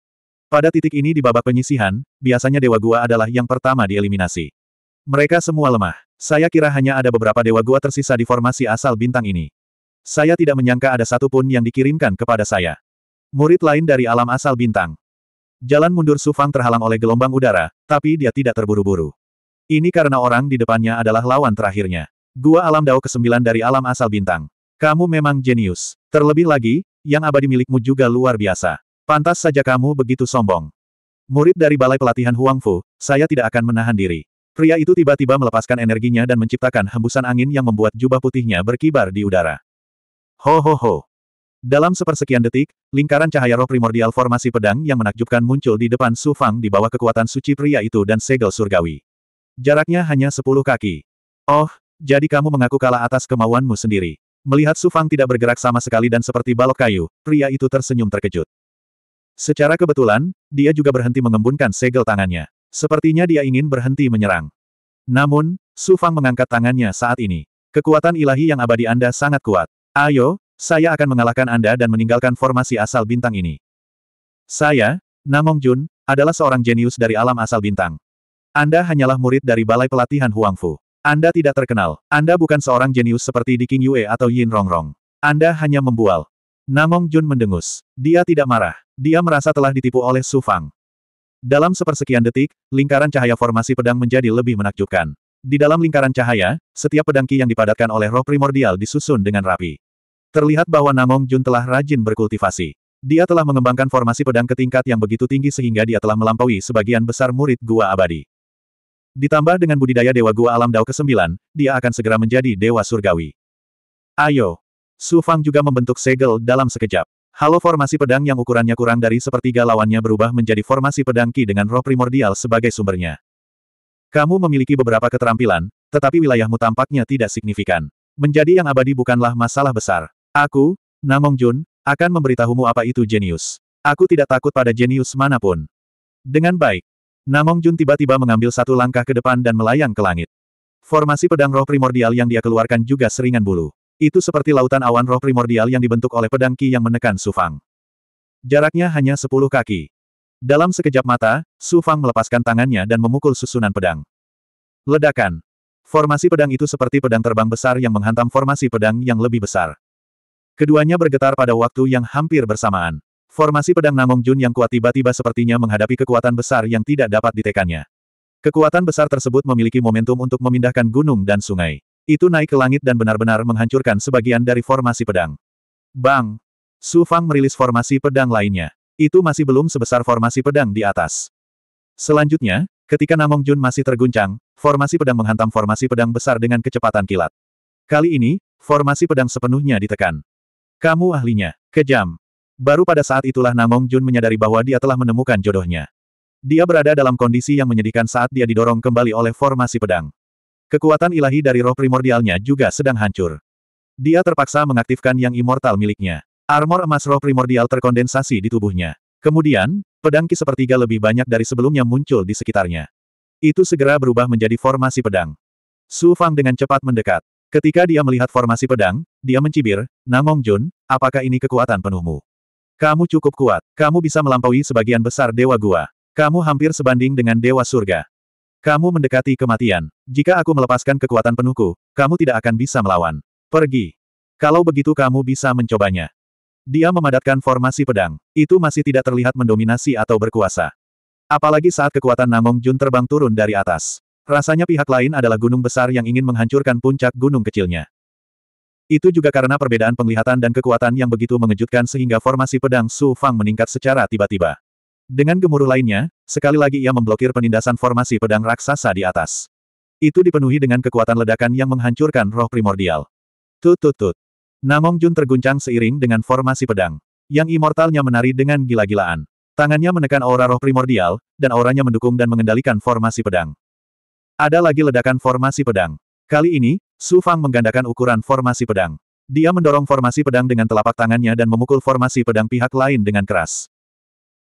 Pada titik ini di babak penyisihan, biasanya Dewa Gua adalah yang pertama dieliminasi. Mereka semua lemah. Saya kira hanya ada beberapa Dewa Gua tersisa di formasi asal bintang ini. Saya tidak menyangka ada satupun yang dikirimkan kepada saya. Murid lain dari alam asal bintang. Jalan mundur Sufang terhalang oleh gelombang udara, tapi dia tidak terburu-buru. Ini karena orang di depannya adalah lawan terakhirnya. Gua alam Dao ke-9 dari alam asal bintang. Kamu memang jenius. Terlebih lagi, yang abadi milikmu juga luar biasa. Pantas saja kamu begitu sombong. Murid dari Balai Pelatihan Huang Fu, saya tidak akan menahan diri. Pria itu tiba-tiba melepaskan energinya dan menciptakan hembusan angin yang membuat jubah putihnya berkibar di udara. Ho ho ho. Dalam sepersekian detik, lingkaran cahaya roh primordial formasi pedang yang menakjubkan muncul di depan Su Fang di bawah kekuatan suci pria itu dan segel surgawi. Jaraknya hanya sepuluh kaki. Oh, jadi kamu mengaku kalah atas kemauanmu sendiri. Melihat Su Fang tidak bergerak sama sekali dan seperti balok kayu, pria itu tersenyum terkejut. Secara kebetulan, dia juga berhenti mengembunkan segel tangannya. Sepertinya dia ingin berhenti menyerang. Namun, Su Fang mengangkat tangannya saat ini. Kekuatan ilahi yang abadi Anda sangat kuat. Ayo, saya akan mengalahkan Anda dan meninggalkan formasi asal bintang ini. Saya, Namong Jun, adalah seorang jenius dari alam asal bintang. Anda hanyalah murid dari Balai Pelatihan Huangfu. Anda tidak terkenal. Anda bukan seorang jenius seperti di King Yue atau Yin Rongrong. Anda hanya membual. Namong Jun mendengus. Dia tidak marah. Dia merasa telah ditipu oleh Su Fang. Dalam sepersekian detik, lingkaran cahaya formasi pedang menjadi lebih menakjubkan. Di dalam lingkaran cahaya, setiap pedang ki yang dipadatkan oleh roh primordial disusun dengan rapi. Terlihat bahwa Namong Jun telah rajin berkultivasi. Dia telah mengembangkan formasi pedang ke tingkat yang begitu tinggi sehingga dia telah melampaui sebagian besar murid Gua Abadi. Ditambah dengan budidaya Dewa Gua Alam Dao ke-9, dia akan segera menjadi Dewa Surgawi. Ayo! Su Fang juga membentuk segel dalam sekejap. Halo formasi pedang yang ukurannya kurang dari sepertiga lawannya berubah menjadi formasi pedang Ki dengan roh primordial sebagai sumbernya. Kamu memiliki beberapa keterampilan, tetapi wilayahmu tampaknya tidak signifikan. Menjadi yang abadi bukanlah masalah besar. Aku, Namong Jun, akan memberitahumu apa itu jenius. Aku tidak takut pada jenius manapun. Dengan baik. Namong Jun tiba-tiba mengambil satu langkah ke depan dan melayang ke langit. Formasi pedang roh primordial yang dia keluarkan juga seringan bulu. Itu seperti lautan awan roh primordial yang dibentuk oleh pedang Ki yang menekan Sufang. Jaraknya hanya sepuluh kaki. Dalam sekejap mata, Sufang melepaskan tangannya dan memukul susunan pedang. Ledakan. Formasi pedang itu seperti pedang terbang besar yang menghantam formasi pedang yang lebih besar. Keduanya bergetar pada waktu yang hampir bersamaan. Formasi pedang Namong Jun yang kuat tiba-tiba sepertinya menghadapi kekuatan besar yang tidak dapat ditekannya. Kekuatan besar tersebut memiliki momentum untuk memindahkan gunung dan sungai. Itu naik ke langit dan benar-benar menghancurkan sebagian dari formasi pedang. Bang! Su Fang merilis formasi pedang lainnya. Itu masih belum sebesar formasi pedang di atas. Selanjutnya, ketika Namong Jun masih terguncang, formasi pedang menghantam formasi pedang besar dengan kecepatan kilat. Kali ini, formasi pedang sepenuhnya ditekan. Kamu ahlinya. Kejam. Baru pada saat itulah Namong Jun menyadari bahwa dia telah menemukan jodohnya. Dia berada dalam kondisi yang menyedihkan saat dia didorong kembali oleh formasi pedang. Kekuatan ilahi dari roh primordialnya juga sedang hancur. Dia terpaksa mengaktifkan yang immortal miliknya. Armor emas roh primordial terkondensasi di tubuhnya. Kemudian, pedang ki sepertiga lebih banyak dari sebelumnya muncul di sekitarnya. Itu segera berubah menjadi formasi pedang. Su Fang dengan cepat mendekat. Ketika dia melihat formasi pedang, dia mencibir, Namong Jun, apakah ini kekuatan penuhmu? Kamu cukup kuat, kamu bisa melampaui sebagian besar Dewa Gua. Kamu hampir sebanding dengan Dewa Surga. Kamu mendekati kematian. Jika aku melepaskan kekuatan penuhku, kamu tidak akan bisa melawan. Pergi. Kalau begitu kamu bisa mencobanya. Dia memadatkan formasi pedang. Itu masih tidak terlihat mendominasi atau berkuasa. Apalagi saat kekuatan Namong Jun terbang turun dari atas. Rasanya pihak lain adalah gunung besar yang ingin menghancurkan puncak gunung kecilnya. Itu juga karena perbedaan penglihatan dan kekuatan yang begitu mengejutkan sehingga formasi pedang Su Fang meningkat secara tiba-tiba. Dengan gemuruh lainnya, sekali lagi ia memblokir penindasan formasi pedang raksasa di atas. Itu dipenuhi dengan kekuatan ledakan yang menghancurkan roh primordial. Tut tut tut. Namong Jun terguncang seiring dengan formasi pedang. Yang immortalnya menari dengan gila-gilaan. Tangannya menekan aura roh primordial, dan auranya mendukung dan mengendalikan formasi pedang. Ada lagi ledakan formasi pedang. Kali ini, Su Fang menggandakan ukuran formasi pedang. Dia mendorong formasi pedang dengan telapak tangannya dan memukul formasi pedang pihak lain dengan keras.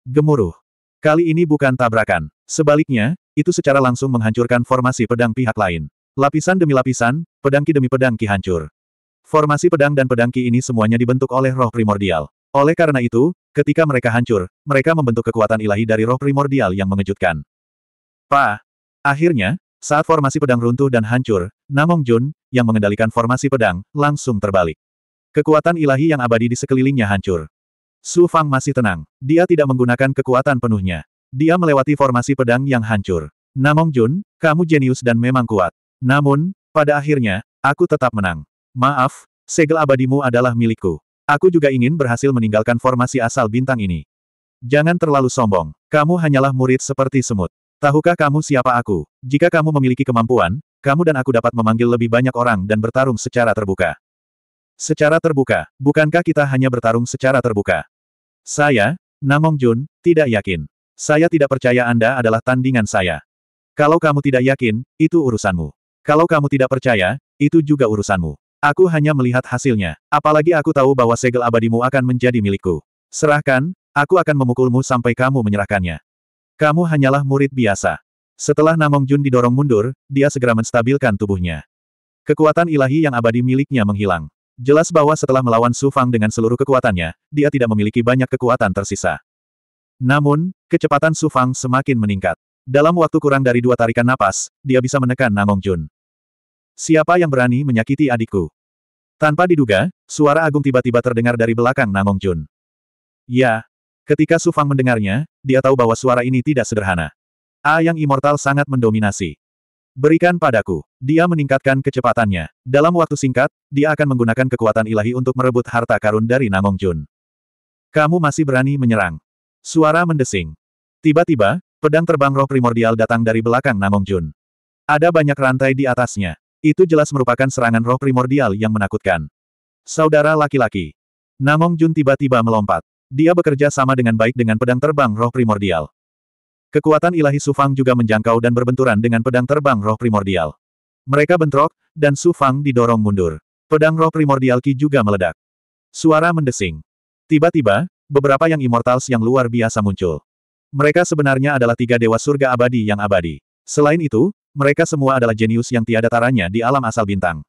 Gemuruh. Kali ini bukan tabrakan. Sebaliknya, itu secara langsung menghancurkan formasi pedang pihak lain. Lapisan demi lapisan, pedangki demi pedangki hancur. Formasi pedang dan pedangki ini semuanya dibentuk oleh roh primordial. Oleh karena itu, ketika mereka hancur, mereka membentuk kekuatan ilahi dari roh primordial yang mengejutkan. Pa! Akhirnya, saat formasi pedang runtuh dan hancur, Namong Jun, yang mengendalikan formasi pedang, langsung terbalik. Kekuatan ilahi yang abadi di sekelilingnya hancur. Su Fang masih tenang. Dia tidak menggunakan kekuatan penuhnya. Dia melewati formasi pedang yang hancur. Namong Jun, kamu jenius dan memang kuat. Namun, pada akhirnya, aku tetap menang. Maaf, segel abadimu adalah milikku. Aku juga ingin berhasil meninggalkan formasi asal bintang ini. Jangan terlalu sombong. Kamu hanyalah murid seperti semut. Tahukah kamu siapa aku? Jika kamu memiliki kemampuan, kamu dan aku dapat memanggil lebih banyak orang dan bertarung secara terbuka. Secara terbuka, bukankah kita hanya bertarung secara terbuka? Saya, Namong Jun, tidak yakin. Saya tidak percaya Anda adalah tandingan saya. Kalau kamu tidak yakin, itu urusanmu. Kalau kamu tidak percaya, itu juga urusanmu. Aku hanya melihat hasilnya. Apalagi aku tahu bahwa segel abadimu akan menjadi milikku. Serahkan, aku akan memukulmu sampai kamu menyerahkannya. Kamu hanyalah murid biasa. Setelah Namong Jun didorong mundur, dia segera menstabilkan tubuhnya. Kekuatan ilahi yang abadi miliknya menghilang. Jelas bahwa setelah melawan Su Fang dengan seluruh kekuatannya, dia tidak memiliki banyak kekuatan tersisa. Namun, kecepatan Su Fang semakin meningkat. Dalam waktu kurang dari dua tarikan napas, dia bisa menekan Namong Jun. Siapa yang berani menyakiti adikku? Tanpa diduga, suara agung tiba-tiba terdengar dari belakang Namong Jun. Ya, Ketika Su Fang mendengarnya, dia tahu bahwa suara ini tidak sederhana. A ah, yang immortal sangat mendominasi. Berikan padaku. Dia meningkatkan kecepatannya. Dalam waktu singkat, dia akan menggunakan kekuatan ilahi untuk merebut harta karun dari Namong Jun. Kamu masih berani menyerang. Suara mendesing. Tiba-tiba, pedang terbang roh primordial datang dari belakang Namong Jun. Ada banyak rantai di atasnya. Itu jelas merupakan serangan roh primordial yang menakutkan. Saudara laki-laki. Namong Jun tiba-tiba melompat. Dia bekerja sama dengan baik dengan pedang terbang roh primordial. Kekuatan ilahi Sufang juga menjangkau dan berbenturan dengan pedang terbang roh primordial. Mereka bentrok, dan Sufang didorong mundur. Pedang roh primordial Ki juga meledak. Suara mendesing. Tiba-tiba, beberapa yang immortals yang luar biasa muncul. Mereka sebenarnya adalah tiga dewa surga abadi yang abadi. Selain itu, mereka semua adalah jenius yang tiada taranya di alam asal bintang.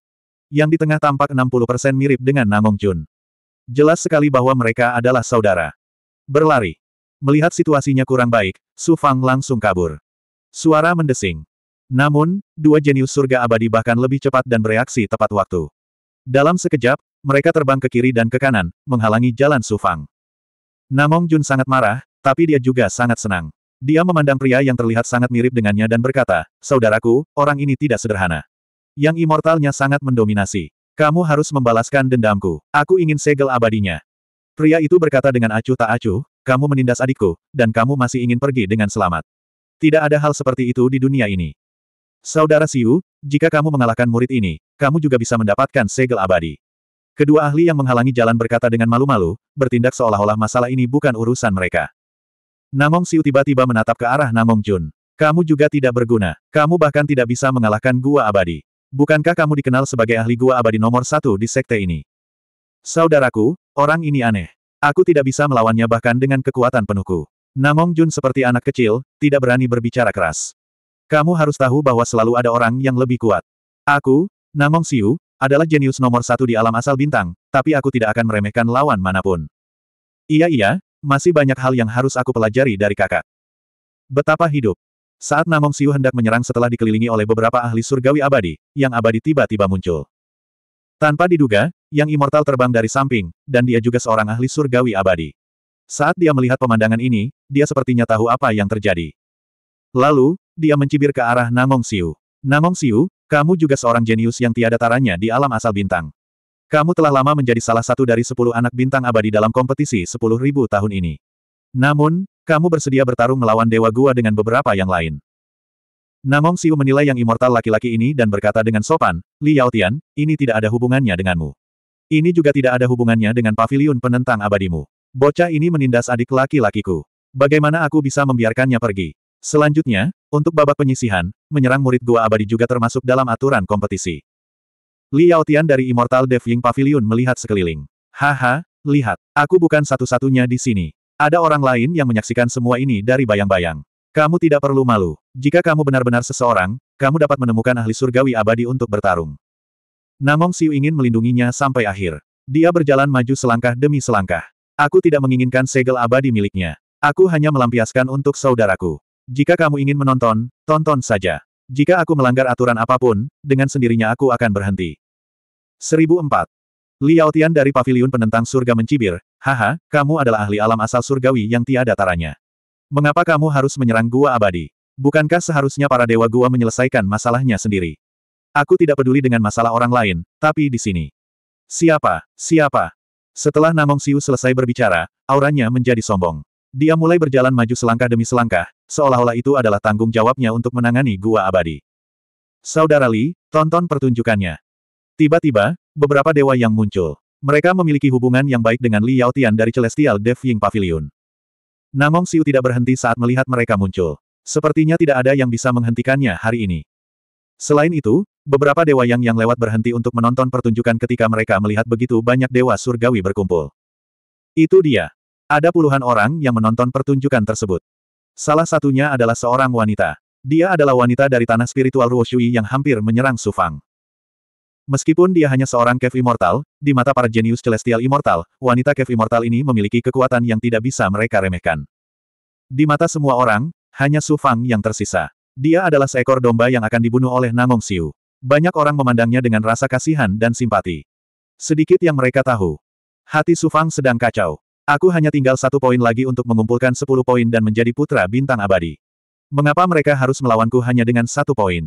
Yang di tengah tampak 60% mirip dengan Namong Jun. Jelas sekali bahwa mereka adalah saudara. Berlari. Melihat situasinya kurang baik, Su Fang langsung kabur. Suara mendesing. Namun, dua jenius surga abadi bahkan lebih cepat dan bereaksi tepat waktu. Dalam sekejap, mereka terbang ke kiri dan ke kanan, menghalangi jalan Su Fang. Namong Jun sangat marah, tapi dia juga sangat senang. Dia memandang pria yang terlihat sangat mirip dengannya dan berkata, Saudaraku, orang ini tidak sederhana. Yang immortalnya sangat mendominasi. Kamu harus membalaskan dendamku. Aku ingin segel abadinya. Pria itu berkata dengan acuh tak acuh, kamu menindas adikku, dan kamu masih ingin pergi dengan selamat. Tidak ada hal seperti itu di dunia ini. Saudara Siu, jika kamu mengalahkan murid ini, kamu juga bisa mendapatkan segel abadi. Kedua ahli yang menghalangi jalan berkata dengan malu-malu, bertindak seolah-olah masalah ini bukan urusan mereka. Namong Siu tiba-tiba menatap ke arah Namong Jun. Kamu juga tidak berguna. Kamu bahkan tidak bisa mengalahkan gua abadi. Bukankah kamu dikenal sebagai ahli gua abadi nomor satu di sekte ini? Saudaraku, orang ini aneh. Aku tidak bisa melawannya bahkan dengan kekuatan penuhku. Namong Jun seperti anak kecil, tidak berani berbicara keras. Kamu harus tahu bahwa selalu ada orang yang lebih kuat. Aku, Namong Siu, adalah jenius nomor satu di alam asal bintang, tapi aku tidak akan meremehkan lawan manapun. Iya iya, masih banyak hal yang harus aku pelajari dari kakak. Betapa hidup, saat Namong Siu hendak menyerang setelah dikelilingi oleh beberapa ahli surgawi abadi, yang abadi tiba-tiba muncul. Tanpa diduga, yang immortal terbang dari samping, dan dia juga seorang ahli surgawi abadi. Saat dia melihat pemandangan ini, dia sepertinya tahu apa yang terjadi. Lalu, dia mencibir ke arah Namong Siu. Namong Siu, kamu juga seorang jenius yang tiada taranya di alam asal bintang. Kamu telah lama menjadi salah satu dari sepuluh anak bintang abadi dalam kompetisi sepuluh ribu tahun ini. Namun, kamu bersedia bertarung melawan Dewa Gua dengan beberapa yang lain. Namong Siu menilai yang immortal laki-laki ini dan berkata dengan sopan, Li Yaotian, ini tidak ada hubungannya denganmu. Ini juga tidak ada hubungannya dengan Pavilion penentang abadimu. Bocah ini menindas adik laki-lakiku. Bagaimana aku bisa membiarkannya pergi? Selanjutnya, untuk babak penyisihan, menyerang murid gua abadi juga termasuk dalam aturan kompetisi. Li Yaotian dari Immortal Devying Pavilion melihat sekeliling. Haha, lihat, aku bukan satu-satunya di sini. Ada orang lain yang menyaksikan semua ini dari bayang-bayang. Kamu tidak perlu malu. Jika kamu benar-benar seseorang, kamu dapat menemukan ahli surgawi abadi untuk bertarung. Namong Siu ingin melindunginya sampai akhir. Dia berjalan maju selangkah demi selangkah. Aku tidak menginginkan segel abadi miliknya. Aku hanya melampiaskan untuk saudaraku. Jika kamu ingin menonton, tonton saja. Jika aku melanggar aturan apapun, dengan sendirinya aku akan berhenti. 1004. Liao Tian dari Paviliun Penentang Surga mencibir, Haha, kamu adalah ahli alam asal surgawi yang tiada taranya. Mengapa kamu harus menyerang gua abadi? Bukankah seharusnya para dewa gua menyelesaikan masalahnya sendiri? Aku tidak peduli dengan masalah orang lain, tapi di sini. Siapa? Siapa? Setelah Namong Siu selesai berbicara, auranya menjadi sombong. Dia mulai berjalan maju selangkah demi selangkah, seolah-olah itu adalah tanggung jawabnya untuk menangani gua abadi. Saudara Li, tonton pertunjukannya. Tiba-tiba, beberapa dewa yang muncul. Mereka memiliki hubungan yang baik dengan Li Yao Tian dari Celestial Devying Pavilion. Namong Siu tidak berhenti saat melihat mereka muncul. Sepertinya tidak ada yang bisa menghentikannya hari ini. Selain itu, beberapa dewa yang yang lewat berhenti untuk menonton pertunjukan ketika mereka melihat begitu banyak dewa surgawi berkumpul. Itu dia. Ada puluhan orang yang menonton pertunjukan tersebut. Salah satunya adalah seorang wanita. Dia adalah wanita dari tanah spiritual Ruoshui yang hampir menyerang Sufang. Meskipun dia hanya seorang kev Immortal, di mata para jenius Celestial Immortal, wanita kev Immortal ini memiliki kekuatan yang tidak bisa mereka remehkan. Di mata semua orang, hanya Su Fang yang tersisa. Dia adalah seekor domba yang akan dibunuh oleh Nangong Xiu. Banyak orang memandangnya dengan rasa kasihan dan simpati. Sedikit yang mereka tahu. Hati Su Fang sedang kacau. Aku hanya tinggal satu poin lagi untuk mengumpulkan sepuluh poin dan menjadi putra bintang abadi. Mengapa mereka harus melawanku hanya dengan satu poin?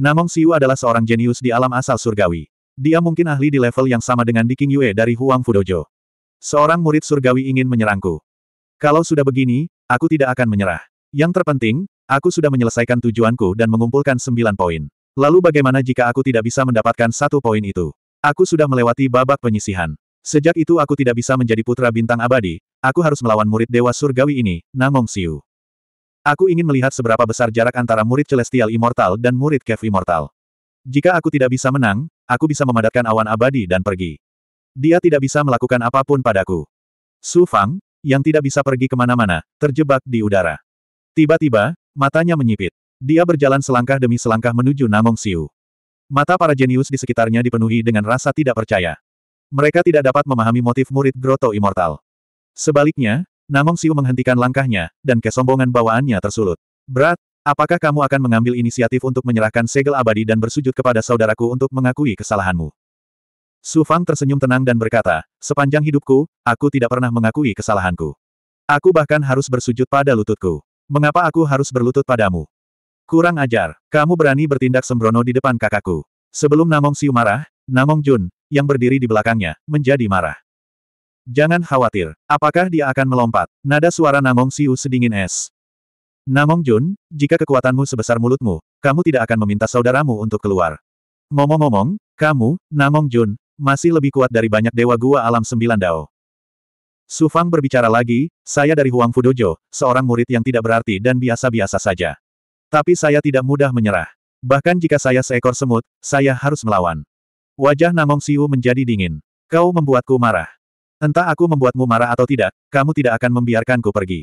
Namong Siu adalah seorang jenius di alam asal surgawi. Dia mungkin ahli di level yang sama dengan Diking Yue dari Huang Fudojo. Seorang murid surgawi ingin menyerangku. Kalau sudah begini, aku tidak akan menyerah. Yang terpenting, aku sudah menyelesaikan tujuanku dan mengumpulkan sembilan poin. Lalu bagaimana jika aku tidak bisa mendapatkan satu poin itu? Aku sudah melewati babak penyisihan. Sejak itu aku tidak bisa menjadi putra bintang abadi, aku harus melawan murid dewa surgawi ini, Namong Siu. Aku ingin melihat seberapa besar jarak antara murid Celestial Immortal dan murid kev Immortal. Jika aku tidak bisa menang, aku bisa memadatkan awan abadi dan pergi. Dia tidak bisa melakukan apapun padaku. Su Fang, yang tidak bisa pergi kemana-mana, terjebak di udara. Tiba-tiba, matanya menyipit. Dia berjalan selangkah demi selangkah menuju Namong Siu. Mata para jenius di sekitarnya dipenuhi dengan rasa tidak percaya. Mereka tidak dapat memahami motif murid Groto Immortal. Sebaliknya, Namong Siu menghentikan langkahnya, dan kesombongan bawaannya tersulut. Berat, apakah kamu akan mengambil inisiatif untuk menyerahkan segel abadi dan bersujud kepada saudaraku untuk mengakui kesalahanmu? Su Fang tersenyum tenang dan berkata, sepanjang hidupku, aku tidak pernah mengakui kesalahanku. Aku bahkan harus bersujud pada lututku. Mengapa aku harus berlutut padamu? Kurang ajar, kamu berani bertindak sembrono di depan kakakku. Sebelum Namong Siu marah, Namong Jun, yang berdiri di belakangnya, menjadi marah. Jangan khawatir, apakah dia akan melompat? Nada suara Namong Siu sedingin es. Namong Jun, jika kekuatanmu sebesar mulutmu, kamu tidak akan meminta saudaramu untuk keluar. Momong-momong, kamu, Namong Jun, masih lebih kuat dari banyak dewa gua alam sembilan dao. Sufang berbicara lagi, saya dari Huang Fudojo, seorang murid yang tidak berarti dan biasa-biasa saja. Tapi saya tidak mudah menyerah. Bahkan jika saya seekor semut, saya harus melawan. Wajah Namong Siu menjadi dingin. Kau membuatku marah. Entah aku membuatmu marah atau tidak, kamu tidak akan membiarkanku pergi.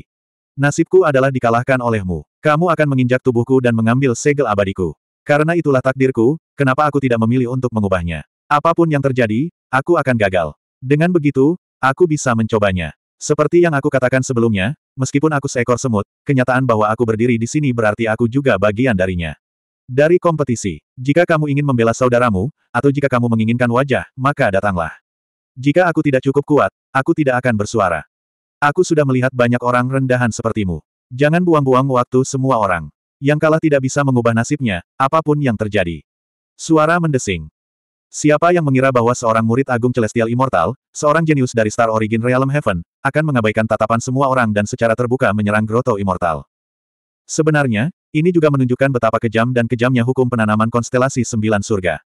Nasibku adalah dikalahkan olehmu. Kamu akan menginjak tubuhku dan mengambil segel abadiku. Karena itulah takdirku, kenapa aku tidak memilih untuk mengubahnya. Apapun yang terjadi, aku akan gagal. Dengan begitu, aku bisa mencobanya. Seperti yang aku katakan sebelumnya, meskipun aku seekor semut, kenyataan bahwa aku berdiri di sini berarti aku juga bagian darinya. Dari kompetisi, jika kamu ingin membela saudaramu, atau jika kamu menginginkan wajah, maka datanglah. Jika aku tidak cukup kuat, aku tidak akan bersuara. Aku sudah melihat banyak orang rendahan sepertimu. Jangan buang-buang waktu semua orang. Yang kalah tidak bisa mengubah nasibnya, apapun yang terjadi. Suara mendesing. Siapa yang mengira bahwa seorang murid agung Celestial Immortal, seorang jenius dari Star Origin Realm Heaven, akan mengabaikan tatapan semua orang dan secara terbuka menyerang Grotto Immortal. Sebenarnya, ini juga menunjukkan betapa kejam dan kejamnya hukum penanaman konstelasi sembilan surga.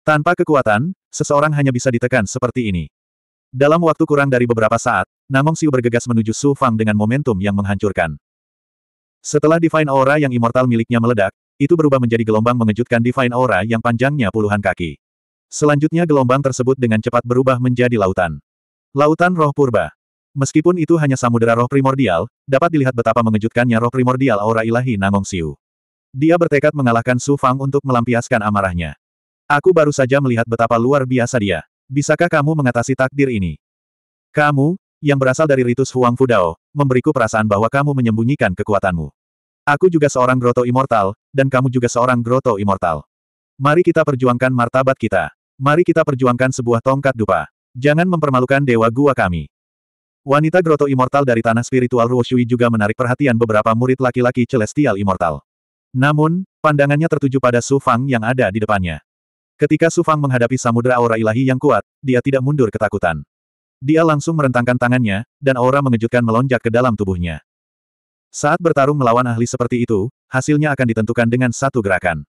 Tanpa kekuatan, seseorang hanya bisa ditekan seperti ini. Dalam waktu kurang dari beberapa saat, Namong Siu bergegas menuju Su Fang dengan momentum yang menghancurkan. Setelah Divine Aura yang immortal miliknya meledak, itu berubah menjadi gelombang mengejutkan Divine Aura yang panjangnya puluhan kaki. Selanjutnya gelombang tersebut dengan cepat berubah menjadi lautan. Lautan roh purba. Meskipun itu hanya samudera roh primordial, dapat dilihat betapa mengejutkannya roh primordial aura ilahi Namong Siu. Dia bertekad mengalahkan Su Fang untuk melampiaskan amarahnya. Aku baru saja melihat betapa luar biasa dia. Bisakah kamu mengatasi takdir ini? Kamu, yang berasal dari ritus Huang Fudao, memberiku perasaan bahwa kamu menyembunyikan kekuatanmu. Aku juga seorang Groto Immortal, dan kamu juga seorang Groto Immortal. Mari kita perjuangkan martabat kita. Mari kita perjuangkan sebuah tongkat dupa. Jangan mempermalukan dewa gua kami. Wanita Groto Immortal dari tanah spiritual Ruoshui juga menarik perhatian beberapa murid laki-laki Celestial Immortal. Namun, pandangannya tertuju pada Su Fang yang ada di depannya. Ketika Su Fang menghadapi samudera aura ilahi yang kuat, dia tidak mundur ketakutan. Dia langsung merentangkan tangannya, dan aura mengejutkan melonjak ke dalam tubuhnya. Saat bertarung melawan ahli seperti itu, hasilnya akan ditentukan dengan satu gerakan.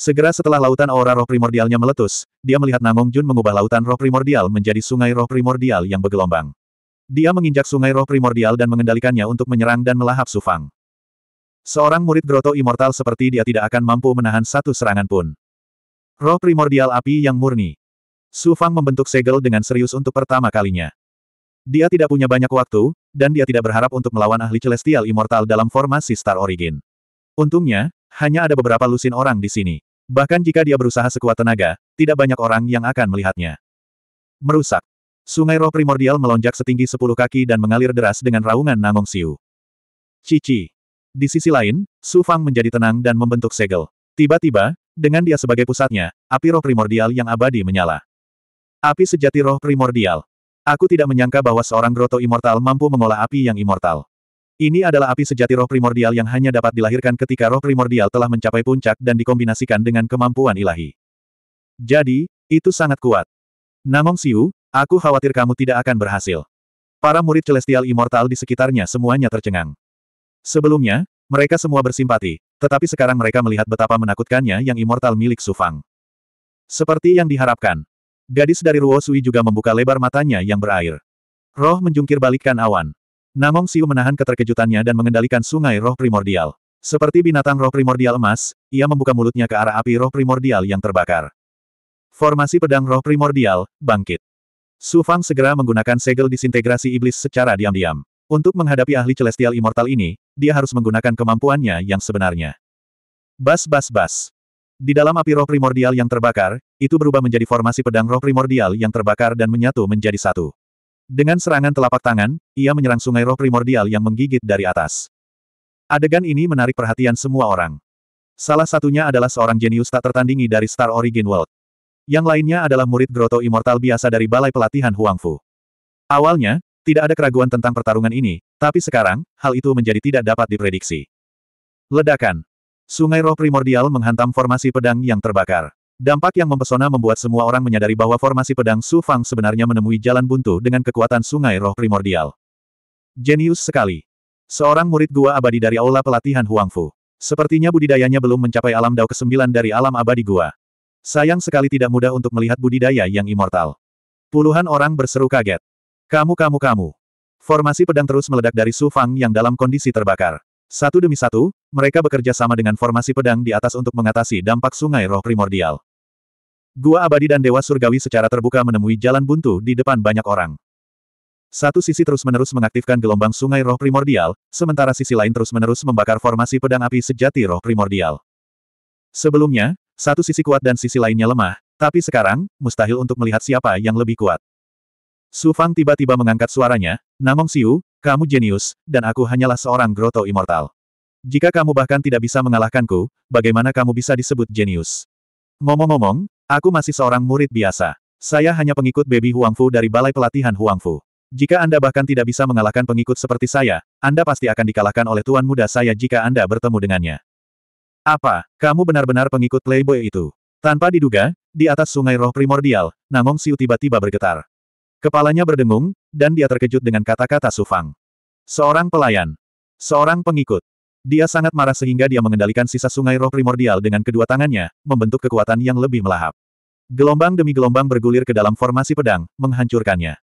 Segera setelah lautan aura roh primordialnya meletus, dia melihat Namong Jun mengubah lautan roh primordial menjadi sungai roh primordial yang bergelombang. Dia menginjak sungai roh primordial dan mengendalikannya untuk menyerang dan melahap Sufang. Seorang murid Groto Immortal seperti dia tidak akan mampu menahan satu serangan pun. Roh primordial api yang murni. Su Fang membentuk segel dengan serius untuk pertama kalinya. Dia tidak punya banyak waktu, dan dia tidak berharap untuk melawan ahli celestial immortal dalam formasi Star Origin. Untungnya, hanya ada beberapa lusin orang di sini. Bahkan jika dia berusaha sekuat tenaga, tidak banyak orang yang akan melihatnya. Merusak. Sungai roh primordial melonjak setinggi sepuluh kaki dan mengalir deras dengan raungan Nangong Siu. Cici. Di sisi lain, Su Fang menjadi tenang dan membentuk segel. Tiba-tiba, dengan dia sebagai pusatnya, api roh primordial yang abadi menyala. Api sejati roh primordial. Aku tidak menyangka bahwa seorang Groto Immortal mampu mengolah api yang immortal. Ini adalah api sejati roh primordial yang hanya dapat dilahirkan ketika roh primordial telah mencapai puncak dan dikombinasikan dengan kemampuan ilahi. Jadi, itu sangat kuat. Namong Siu, aku khawatir kamu tidak akan berhasil. Para murid Celestial Immortal di sekitarnya semuanya tercengang. Sebelumnya, mereka semua bersimpati, tetapi sekarang mereka melihat betapa menakutkannya yang immortal milik Sufang. Seperti yang diharapkan. Gadis dari Ruo Sui juga membuka lebar matanya yang berair. Roh menjungkir balikkan awan. Namong Siu menahan keterkejutannya dan mengendalikan sungai roh primordial. Seperti binatang roh primordial emas, ia membuka mulutnya ke arah api roh primordial yang terbakar. Formasi pedang roh primordial, bangkit. Sufang segera menggunakan segel disintegrasi iblis secara diam-diam. Untuk menghadapi ahli Celestial Immortal ini, dia harus menggunakan kemampuannya yang sebenarnya. Bas bas bas. Di dalam api roh primordial yang terbakar, itu berubah menjadi formasi pedang roh primordial yang terbakar dan menyatu menjadi satu. Dengan serangan telapak tangan, ia menyerang sungai roh primordial yang menggigit dari atas. Adegan ini menarik perhatian semua orang. Salah satunya adalah seorang jenius tak tertandingi dari Star Origin World. Yang lainnya adalah murid Grotto Immortal biasa dari Balai Pelatihan Huangfu. Awalnya, tidak ada keraguan tentang pertarungan ini, tapi sekarang, hal itu menjadi tidak dapat diprediksi. Ledakan. Sungai roh primordial menghantam formasi pedang yang terbakar. Dampak yang mempesona membuat semua orang menyadari bahwa formasi pedang Su Fang sebenarnya menemui jalan buntu dengan kekuatan sungai roh primordial. Jenius sekali. Seorang murid gua abadi dari aula pelatihan Huang Fu. Sepertinya budidayanya belum mencapai alam dao ke-9 dari alam abadi gua. Sayang sekali tidak mudah untuk melihat budidaya yang immortal. Puluhan orang berseru kaget. Kamu kamu kamu. Formasi pedang terus meledak dari Su Fang yang dalam kondisi terbakar. Satu demi satu, mereka bekerja sama dengan formasi pedang di atas untuk mengatasi dampak sungai roh primordial. Gua abadi dan dewa surgawi secara terbuka menemui jalan buntu di depan banyak orang. Satu sisi terus-menerus mengaktifkan gelombang sungai roh primordial, sementara sisi lain terus-menerus membakar formasi pedang api sejati roh primordial. Sebelumnya, satu sisi kuat dan sisi lainnya lemah, tapi sekarang, mustahil untuk melihat siapa yang lebih kuat. Su Fang tiba-tiba mengangkat suaranya, Namong Siu, kamu jenius, dan aku hanyalah seorang groto immortal. Jika kamu bahkan tidak bisa mengalahkanku, bagaimana kamu bisa disebut jenius? Ngomong-ngomong, aku masih seorang murid biasa. Saya hanya pengikut baby Huangfu dari Balai Pelatihan Huangfu. Jika Anda bahkan tidak bisa mengalahkan pengikut seperti saya, Anda pasti akan dikalahkan oleh tuan muda saya jika Anda bertemu dengannya. Apa, kamu benar-benar pengikut playboy itu? Tanpa diduga, di atas sungai roh primordial, Namong Siu tiba-tiba bergetar. Kepalanya berdengung, dan dia terkejut dengan kata-kata Sufang. Seorang pelayan. Seorang pengikut. Dia sangat marah sehingga dia mengendalikan sisa sungai roh primordial dengan kedua tangannya, membentuk kekuatan yang lebih melahap. Gelombang demi gelombang bergulir ke dalam formasi pedang, menghancurkannya.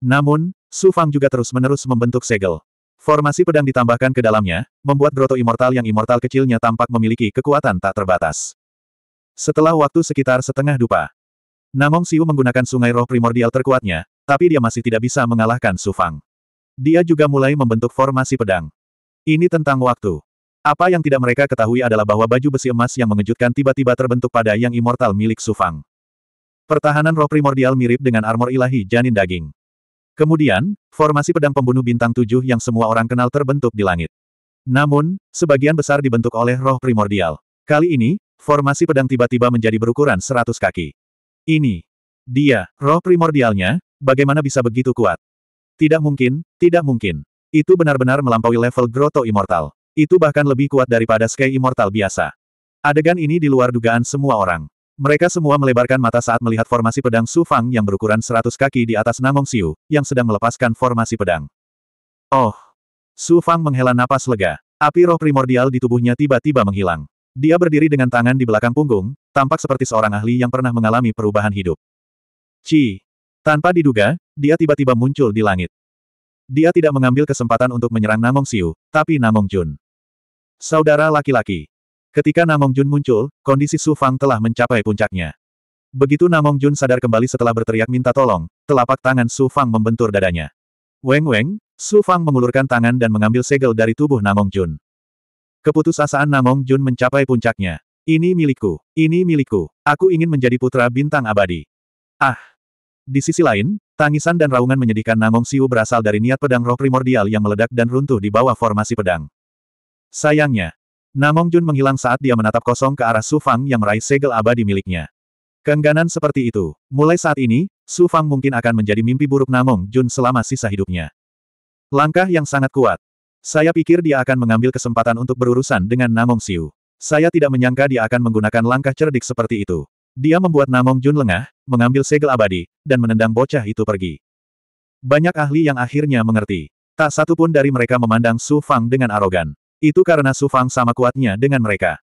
Namun, Sufang juga terus-menerus membentuk segel. Formasi pedang ditambahkan ke dalamnya, membuat Groto Immortal yang immortal kecilnya tampak memiliki kekuatan tak terbatas. Setelah waktu sekitar setengah dupa, Namong Siu menggunakan sungai roh primordial terkuatnya, tapi dia masih tidak bisa mengalahkan Su Fang. Dia juga mulai membentuk formasi pedang. Ini tentang waktu. Apa yang tidak mereka ketahui adalah bahwa baju besi emas yang mengejutkan tiba-tiba terbentuk pada yang immortal milik Su Fang. Pertahanan roh primordial mirip dengan armor ilahi janin daging. Kemudian, formasi pedang pembunuh bintang tujuh yang semua orang kenal terbentuk di langit. Namun, sebagian besar dibentuk oleh roh primordial. Kali ini, formasi pedang tiba-tiba menjadi berukuran seratus kaki. Ini. Dia, roh primordialnya, Bagaimana bisa begitu kuat? Tidak mungkin, tidak mungkin. Itu benar-benar melampaui level Grotto Immortal. Itu bahkan lebih kuat daripada Sky Immortal biasa. Adegan ini di luar dugaan semua orang. Mereka semua melebarkan mata saat melihat formasi pedang Su Fang yang berukuran 100 kaki di atas Namong Siu, yang sedang melepaskan formasi pedang. Oh! Su Fang menghela napas lega. Api roh primordial di tubuhnya tiba-tiba menghilang. Dia berdiri dengan tangan di belakang punggung, tampak seperti seorang ahli yang pernah mengalami perubahan hidup. Ci, tanpa diduga, dia tiba-tiba muncul di langit. Dia tidak mengambil kesempatan untuk menyerang Namong Siu, tapi Namong Jun. Saudara laki-laki. Ketika Namong Jun muncul, kondisi Su Fang telah mencapai puncaknya. Begitu Namong Jun sadar kembali setelah berteriak minta tolong, telapak tangan Su Fang membentur dadanya. Weng Weng, Su Fang mengulurkan tangan dan mengambil segel dari tubuh Namong Jun. Keputusasaan Namong Jun mencapai puncaknya. Ini milikku, ini milikku, aku ingin menjadi putra bintang abadi. Ah! Di sisi lain, tangisan dan raungan menyedihkan Namong Siu berasal dari niat pedang roh primordial yang meledak dan runtuh di bawah formasi pedang. Sayangnya, Namong Jun menghilang saat dia menatap kosong ke arah Su Fang yang meraih segel abadi miliknya. Kengganan seperti itu, mulai saat ini, Su Fang mungkin akan menjadi mimpi buruk Namong Jun selama sisa hidupnya. Langkah yang sangat kuat. Saya pikir dia akan mengambil kesempatan untuk berurusan dengan Namong Siu. Saya tidak menyangka dia akan menggunakan langkah cerdik seperti itu. Dia membuat Namong Jun lengah, mengambil segel abadi, dan menendang bocah itu pergi. Banyak ahli yang akhirnya mengerti. Tak satu pun dari mereka memandang Su Fang dengan arogan. Itu karena Su Fang sama kuatnya dengan mereka.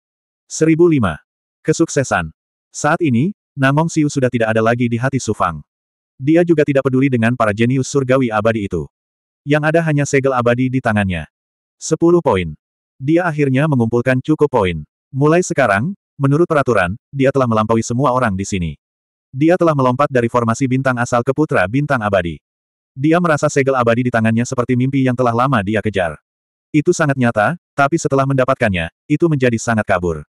1005. Kesuksesan. Saat ini, Namong Siu sudah tidak ada lagi di hati Su Fang. Dia juga tidak peduli dengan para jenius surgawi abadi itu. Yang ada hanya segel abadi di tangannya. 10 poin. Dia akhirnya mengumpulkan cukup poin. Mulai sekarang, Menurut peraturan, dia telah melampaui semua orang di sini. Dia telah melompat dari formasi bintang asal ke putra bintang abadi. Dia merasa segel abadi di tangannya seperti mimpi yang telah lama dia kejar. Itu sangat nyata, tapi setelah mendapatkannya, itu menjadi sangat kabur.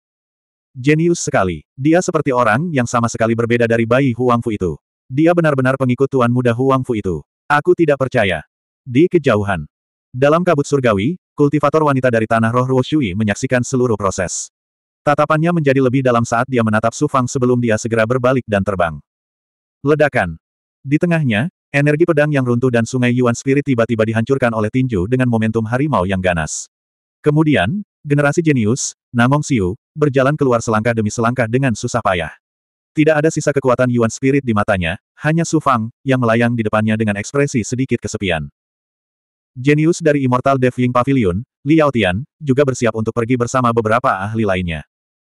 Jenius sekali. Dia seperti orang yang sama sekali berbeda dari bayi Huangfu itu. Dia benar-benar pengikut tuan muda Huangfu itu. Aku tidak percaya. Di kejauhan. Dalam kabut surgawi, kultivator wanita dari tanah roh Ruoshui menyaksikan seluruh proses. Tatapannya menjadi lebih dalam saat dia menatap Su Fang sebelum dia segera berbalik dan terbang. Ledakan. Di tengahnya, energi pedang yang runtuh dan sungai Yuan Spirit tiba-tiba dihancurkan oleh tinju dengan momentum harimau yang ganas. Kemudian, generasi jenius, Namong Siu, berjalan keluar selangkah demi selangkah dengan susah payah. Tidak ada sisa kekuatan Yuan Spirit di matanya, hanya Su Fang yang melayang di depannya dengan ekspresi sedikit kesepian. Jenius dari Immortal Devying Pavilion, Li Tian, juga bersiap untuk pergi bersama beberapa ahli lainnya.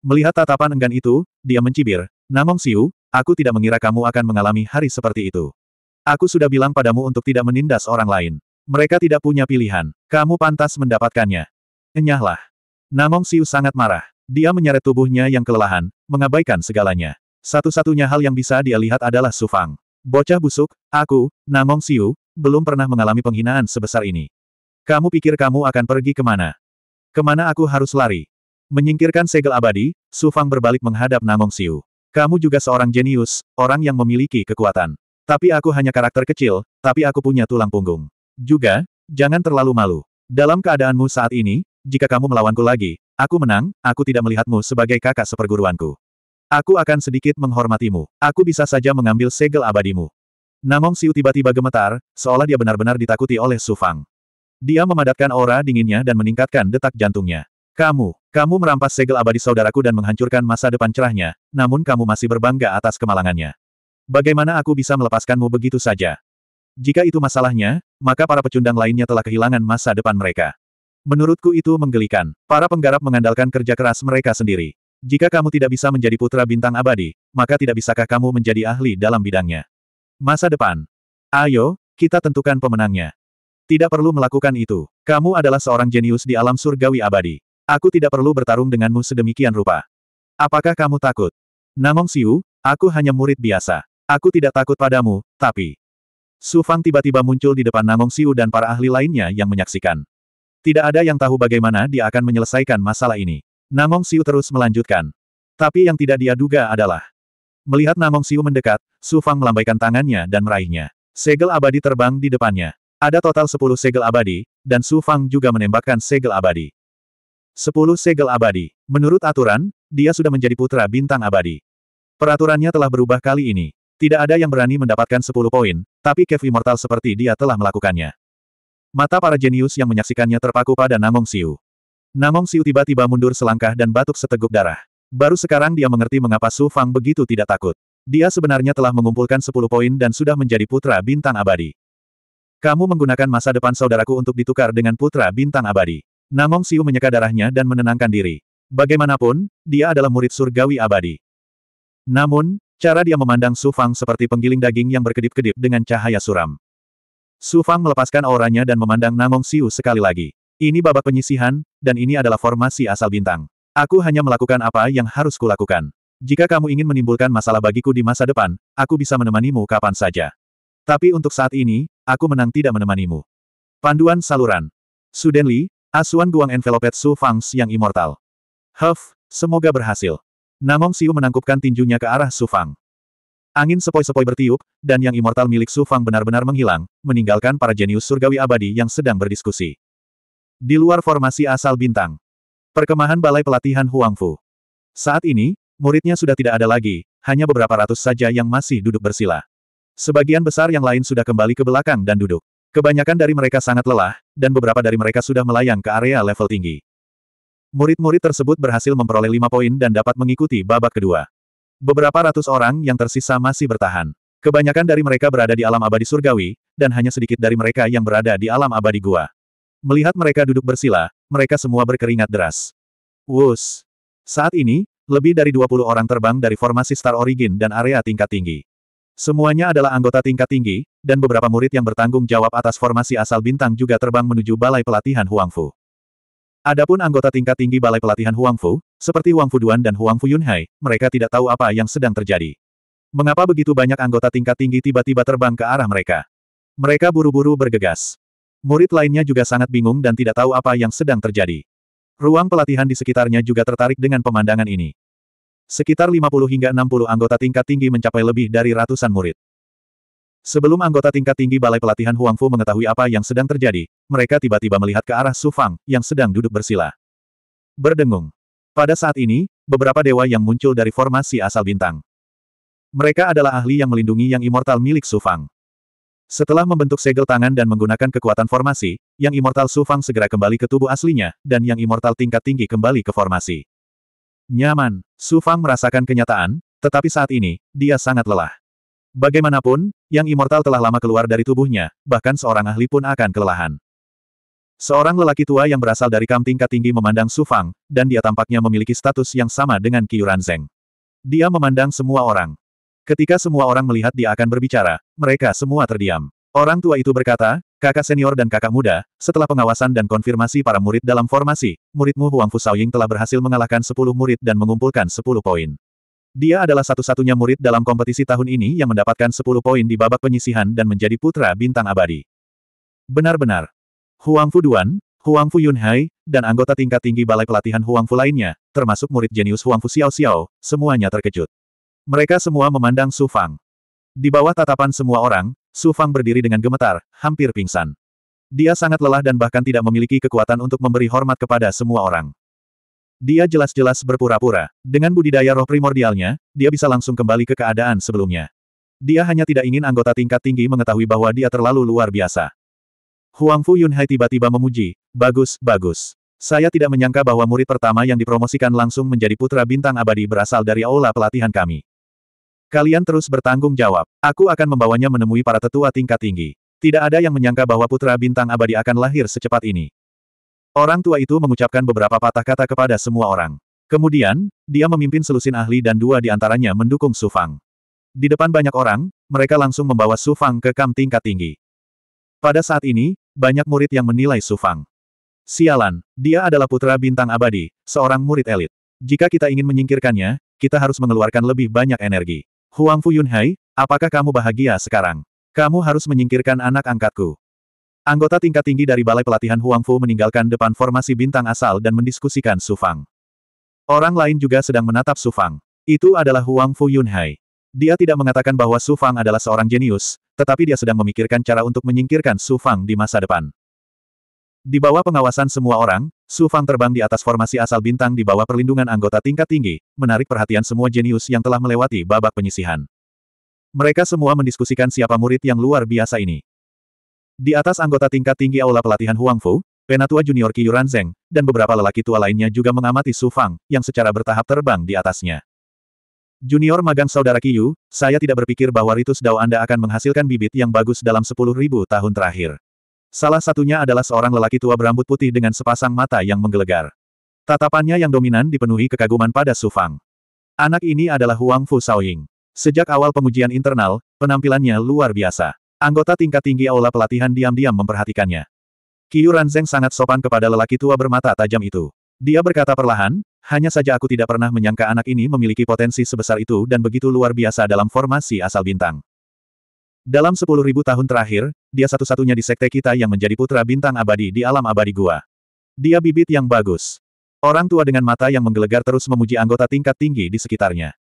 Melihat tatapan enggan itu, dia mencibir. Namong Siu, aku tidak mengira kamu akan mengalami hari seperti itu. Aku sudah bilang padamu untuk tidak menindas orang lain. Mereka tidak punya pilihan. Kamu pantas mendapatkannya. Enyahlah. Namong Siu sangat marah. Dia menyeret tubuhnya yang kelelahan, mengabaikan segalanya. Satu-satunya hal yang bisa dia lihat adalah Sufang. Bocah busuk, aku, Namong Siu, belum pernah mengalami penghinaan sebesar ini. Kamu pikir kamu akan pergi kemana? Kemana aku harus lari? Menyingkirkan segel abadi, Su Fang berbalik menghadap Namong Siu. Kamu juga seorang jenius, orang yang memiliki kekuatan. Tapi aku hanya karakter kecil, tapi aku punya tulang punggung. Juga, jangan terlalu malu. Dalam keadaanmu saat ini, jika kamu melawanku lagi, aku menang, aku tidak melihatmu sebagai kakak seperguruanku. Aku akan sedikit menghormatimu. Aku bisa saja mengambil segel abadimu. Namong Siu tiba-tiba gemetar, seolah dia benar-benar ditakuti oleh Su Fang. Dia memadatkan aura dinginnya dan meningkatkan detak jantungnya. Kamu, kamu merampas segel abadi saudaraku dan menghancurkan masa depan cerahnya, namun kamu masih berbangga atas kemalangannya. Bagaimana aku bisa melepaskanmu begitu saja? Jika itu masalahnya, maka para pecundang lainnya telah kehilangan masa depan mereka. Menurutku itu menggelikan. Para penggarap mengandalkan kerja keras mereka sendiri. Jika kamu tidak bisa menjadi putra bintang abadi, maka tidak bisakah kamu menjadi ahli dalam bidangnya? Masa depan. Ayo, kita tentukan pemenangnya. Tidak perlu melakukan itu. Kamu adalah seorang jenius di alam surgawi abadi. Aku tidak perlu bertarung denganmu sedemikian rupa. Apakah kamu takut? Namong Siu, aku hanya murid biasa. Aku tidak takut padamu, tapi... Su Fang tiba-tiba muncul di depan Namong Siu dan para ahli lainnya yang menyaksikan. Tidak ada yang tahu bagaimana dia akan menyelesaikan masalah ini. Namong Siu terus melanjutkan. Tapi yang tidak dia duga adalah... Melihat Namong Siu mendekat, Su Fang melambaikan tangannya dan meraihnya. Segel abadi terbang di depannya. Ada total 10 segel abadi, dan Su Fang juga menembakkan segel abadi. Sepuluh segel abadi. Menurut aturan, dia sudah menjadi putra bintang abadi. Peraturannya telah berubah kali ini. Tidak ada yang berani mendapatkan sepuluh poin, tapi Kev Immortal seperti dia telah melakukannya. Mata para jenius yang menyaksikannya terpaku pada Namong Siu. Namong Siu tiba-tiba mundur selangkah dan batuk seteguk darah. Baru sekarang dia mengerti mengapa Su Fang begitu tidak takut. Dia sebenarnya telah mengumpulkan sepuluh poin dan sudah menjadi putra bintang abadi. Kamu menggunakan masa depan saudaraku untuk ditukar dengan putra bintang abadi. Namong Siu menyeka darahnya dan menenangkan diri. Bagaimanapun, dia adalah murid surgawi abadi. Namun, cara dia memandang Su Fang seperti penggiling daging yang berkedip-kedip dengan cahaya suram. Su Fang melepaskan auranya dan memandang Namong Siu sekali lagi. Ini babak penyisihan, dan ini adalah formasi asal bintang. Aku hanya melakukan apa yang harus kulakukan. Jika kamu ingin menimbulkan masalah bagiku di masa depan, aku bisa menemanimu kapan saja. Tapi untuk saat ini, aku menang tidak menemanimu. Panduan saluran. Sudenli, Asuan Guang envelopet Su Fangs yang immortal. Huff, semoga berhasil. Namong Siu menangkupkan tinjunya ke arah Su Fang. Angin sepoi-sepoi bertiup, dan yang immortal milik Su Fang benar-benar menghilang, meninggalkan para jenius surgawi abadi yang sedang berdiskusi. Di luar formasi asal bintang. Perkemahan Balai Pelatihan Huang Fu. Saat ini, muridnya sudah tidak ada lagi, hanya beberapa ratus saja yang masih duduk bersila. Sebagian besar yang lain sudah kembali ke belakang dan duduk. Kebanyakan dari mereka sangat lelah, dan beberapa dari mereka sudah melayang ke area level tinggi. Murid-murid tersebut berhasil memperoleh lima poin dan dapat mengikuti babak kedua. Beberapa ratus orang yang tersisa masih bertahan. Kebanyakan dari mereka berada di alam abadi surgawi, dan hanya sedikit dari mereka yang berada di alam abadi gua. Melihat mereka duduk bersila, mereka semua berkeringat deras. Wus! Saat ini, lebih dari 20 orang terbang dari formasi Star Origin dan area tingkat tinggi. Semuanya adalah anggota tingkat tinggi, dan beberapa murid yang bertanggung jawab atas formasi asal bintang juga terbang menuju Balai Pelatihan Huangfu. Adapun anggota tingkat tinggi Balai Pelatihan Huangfu, seperti Huangfu Duan dan Huangfu Yunhai, mereka tidak tahu apa yang sedang terjadi. Mengapa begitu banyak anggota tingkat tinggi tiba-tiba terbang ke arah mereka? Mereka buru-buru bergegas. Murid lainnya juga sangat bingung dan tidak tahu apa yang sedang terjadi. Ruang pelatihan di sekitarnya juga tertarik dengan pemandangan ini. Sekitar 50 hingga 60 anggota tingkat tinggi mencapai lebih dari ratusan murid. Sebelum anggota tingkat tinggi Balai Pelatihan Huang Fu mengetahui apa yang sedang terjadi, mereka tiba-tiba melihat ke arah Su Fang, yang sedang duduk bersila. Berdengung. Pada saat ini, beberapa dewa yang muncul dari formasi asal bintang. Mereka adalah ahli yang melindungi yang immortal milik Su Fang. Setelah membentuk segel tangan dan menggunakan kekuatan formasi, yang immortal Su Fang segera kembali ke tubuh aslinya, dan yang immortal tingkat tinggi kembali ke formasi. Nyaman, Su Fang merasakan kenyataan, tetapi saat ini, dia sangat lelah. Bagaimanapun, yang immortal telah lama keluar dari tubuhnya, bahkan seorang ahli pun akan kelelahan. Seorang lelaki tua yang berasal dari kam tingkat tinggi memandang Su Fang, dan dia tampaknya memiliki status yang sama dengan Qiyuran Zeng. Dia memandang semua orang. Ketika semua orang melihat dia akan berbicara, mereka semua terdiam. Orang tua itu berkata, kakak senior dan kakak muda, setelah pengawasan dan konfirmasi para murid dalam formasi, muridmu Huang Shaoying telah berhasil mengalahkan 10 murid dan mengumpulkan 10 poin. Dia adalah satu-satunya murid dalam kompetisi tahun ini yang mendapatkan 10 poin di babak penyisihan dan menjadi putra bintang abadi. Benar-benar. Huang Fu Duan, Huang Fu Yunhai, dan anggota tingkat tinggi balai pelatihan Huang Fu lainnya, termasuk murid jenius Huang Fu Xiao Xiao, semuanya terkejut. Mereka semua memandang Su Fang. Di bawah tatapan semua orang, Su Fang berdiri dengan gemetar, hampir pingsan. Dia sangat lelah dan bahkan tidak memiliki kekuatan untuk memberi hormat kepada semua orang. Dia jelas-jelas berpura-pura. Dengan budidaya roh primordialnya, dia bisa langsung kembali ke keadaan sebelumnya. Dia hanya tidak ingin anggota tingkat tinggi mengetahui bahwa dia terlalu luar biasa. Huang Fu Yunhai tiba-tiba memuji, bagus, bagus. Saya tidak menyangka bahwa murid pertama yang dipromosikan langsung menjadi putra bintang abadi berasal dari aula pelatihan kami. Kalian terus bertanggung jawab. Aku akan membawanya menemui para tetua tingkat tinggi. Tidak ada yang menyangka bahwa putra bintang abadi akan lahir secepat ini. Orang tua itu mengucapkan beberapa patah kata kepada semua orang. Kemudian, dia memimpin selusin ahli dan dua di antaranya mendukung Su Fang. Di depan banyak orang, mereka langsung membawa Su Fang ke kam tingkat tinggi. Pada saat ini, banyak murid yang menilai Su Fang. Sialan, dia adalah putra bintang abadi, seorang murid elit. Jika kita ingin menyingkirkannya, kita harus mengeluarkan lebih banyak energi. Huang Fu Yunhai, apakah kamu bahagia sekarang? Kamu harus menyingkirkan anak angkatku. Anggota tingkat tinggi dari Balai Pelatihan Huang Fu meninggalkan depan formasi bintang asal dan mendiskusikan Su Fang. Orang lain juga sedang menatap Su Fang. Itu adalah Huang Fu Yunhai. Dia tidak mengatakan bahwa Su Fang adalah seorang jenius, tetapi dia sedang memikirkan cara untuk menyingkirkan Su Fang di masa depan. Di bawah pengawasan semua orang, Su Fang terbang di atas formasi asal bintang di bawah perlindungan anggota tingkat tinggi, menarik perhatian semua jenius yang telah melewati babak penyisihan. Mereka semua mendiskusikan siapa murid yang luar biasa ini. Di atas anggota tingkat tinggi aula pelatihan Huang Fu, penatua junior Yuran Zeng, dan beberapa lelaki tua lainnya juga mengamati Su Fang, yang secara bertahap terbang di atasnya. Junior magang saudara Qi Yu, saya tidak berpikir bahwa ritus dao Anda akan menghasilkan bibit yang bagus dalam 10.000 tahun terakhir. Salah satunya adalah seorang lelaki tua berambut putih dengan sepasang mata yang menggelegar. Tatapannya yang dominan dipenuhi kekaguman pada Su Fang. Anak ini adalah Huang Fu Saoying. Sejak awal pengujian internal, penampilannya luar biasa. Anggota tingkat tinggi aula pelatihan diam-diam memperhatikannya. Kiyu Ranzeng sangat sopan kepada lelaki tua bermata tajam itu. Dia berkata perlahan, hanya saja aku tidak pernah menyangka anak ini memiliki potensi sebesar itu dan begitu luar biasa dalam formasi asal bintang. Dalam sepuluh ribu tahun terakhir, dia satu-satunya di sekte kita yang menjadi putra bintang abadi di alam abadi gua. Dia bibit yang bagus. Orang tua dengan mata yang menggelegar terus memuji anggota tingkat tinggi di sekitarnya.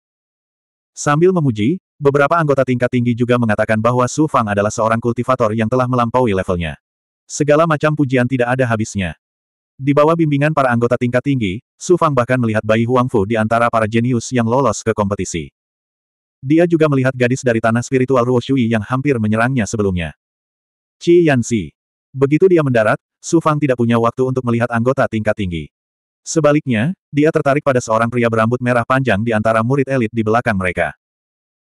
Sambil memuji, Beberapa anggota tingkat tinggi juga mengatakan bahwa Su Fang adalah seorang kultivator yang telah melampaui levelnya. Segala macam pujian tidak ada habisnya. Di bawah bimbingan para anggota tingkat tinggi, Su Fang bahkan melihat bayi Huang Fu di antara para jenius yang lolos ke kompetisi. Dia juga melihat gadis dari tanah spiritual Ruo Shui yang hampir menyerangnya sebelumnya. Qi Si. Begitu dia mendarat, Su Fang tidak punya waktu untuk melihat anggota tingkat tinggi. Sebaliknya, dia tertarik pada seorang pria berambut merah panjang di antara murid elit di belakang mereka.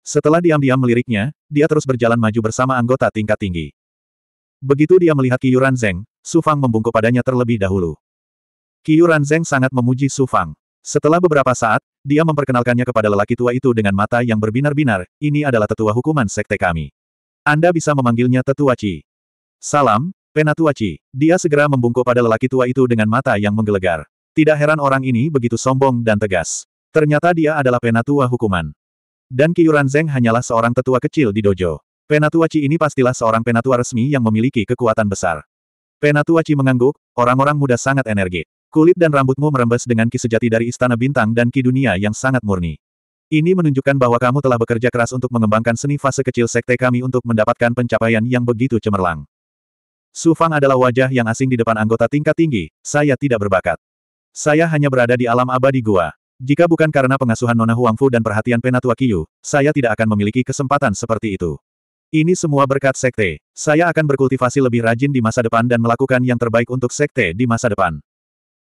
Setelah diam-diam meliriknya, dia terus berjalan maju bersama anggota tingkat tinggi. Begitu dia melihat Qiyuran Zeng, Su Fang membungkuk padanya terlebih dahulu. Yuran Zeng sangat memuji Su Fang. Setelah beberapa saat, dia memperkenalkannya kepada lelaki tua itu dengan mata yang berbinar-binar, ini adalah tetua hukuman sekte kami. Anda bisa memanggilnya tetua Ci. Salam, Penatua Ci. Dia segera membungkuk pada lelaki tua itu dengan mata yang menggelegar. Tidak heran orang ini begitu sombong dan tegas. Ternyata dia adalah penatua hukuman. Dan Kiyuran Zeng hanyalah seorang tetua kecil di dojo. Penatuaci ini pastilah seorang penatua resmi yang memiliki kekuatan besar. Penatuaci mengangguk, orang-orang muda sangat energi. Kulit dan rambutmu merembes dengan ki sejati dari Istana Bintang dan ki dunia yang sangat murni. Ini menunjukkan bahwa kamu telah bekerja keras untuk mengembangkan seni fase kecil sekte kami untuk mendapatkan pencapaian yang begitu cemerlang. Su Fang adalah wajah yang asing di depan anggota tingkat tinggi, saya tidak berbakat. Saya hanya berada di alam abadi gua. Jika bukan karena pengasuhan Nona Huangfu dan perhatian Penatua Yu, saya tidak akan memiliki kesempatan seperti itu. Ini semua berkat sekte. Saya akan berkultivasi lebih rajin di masa depan dan melakukan yang terbaik untuk sekte di masa depan.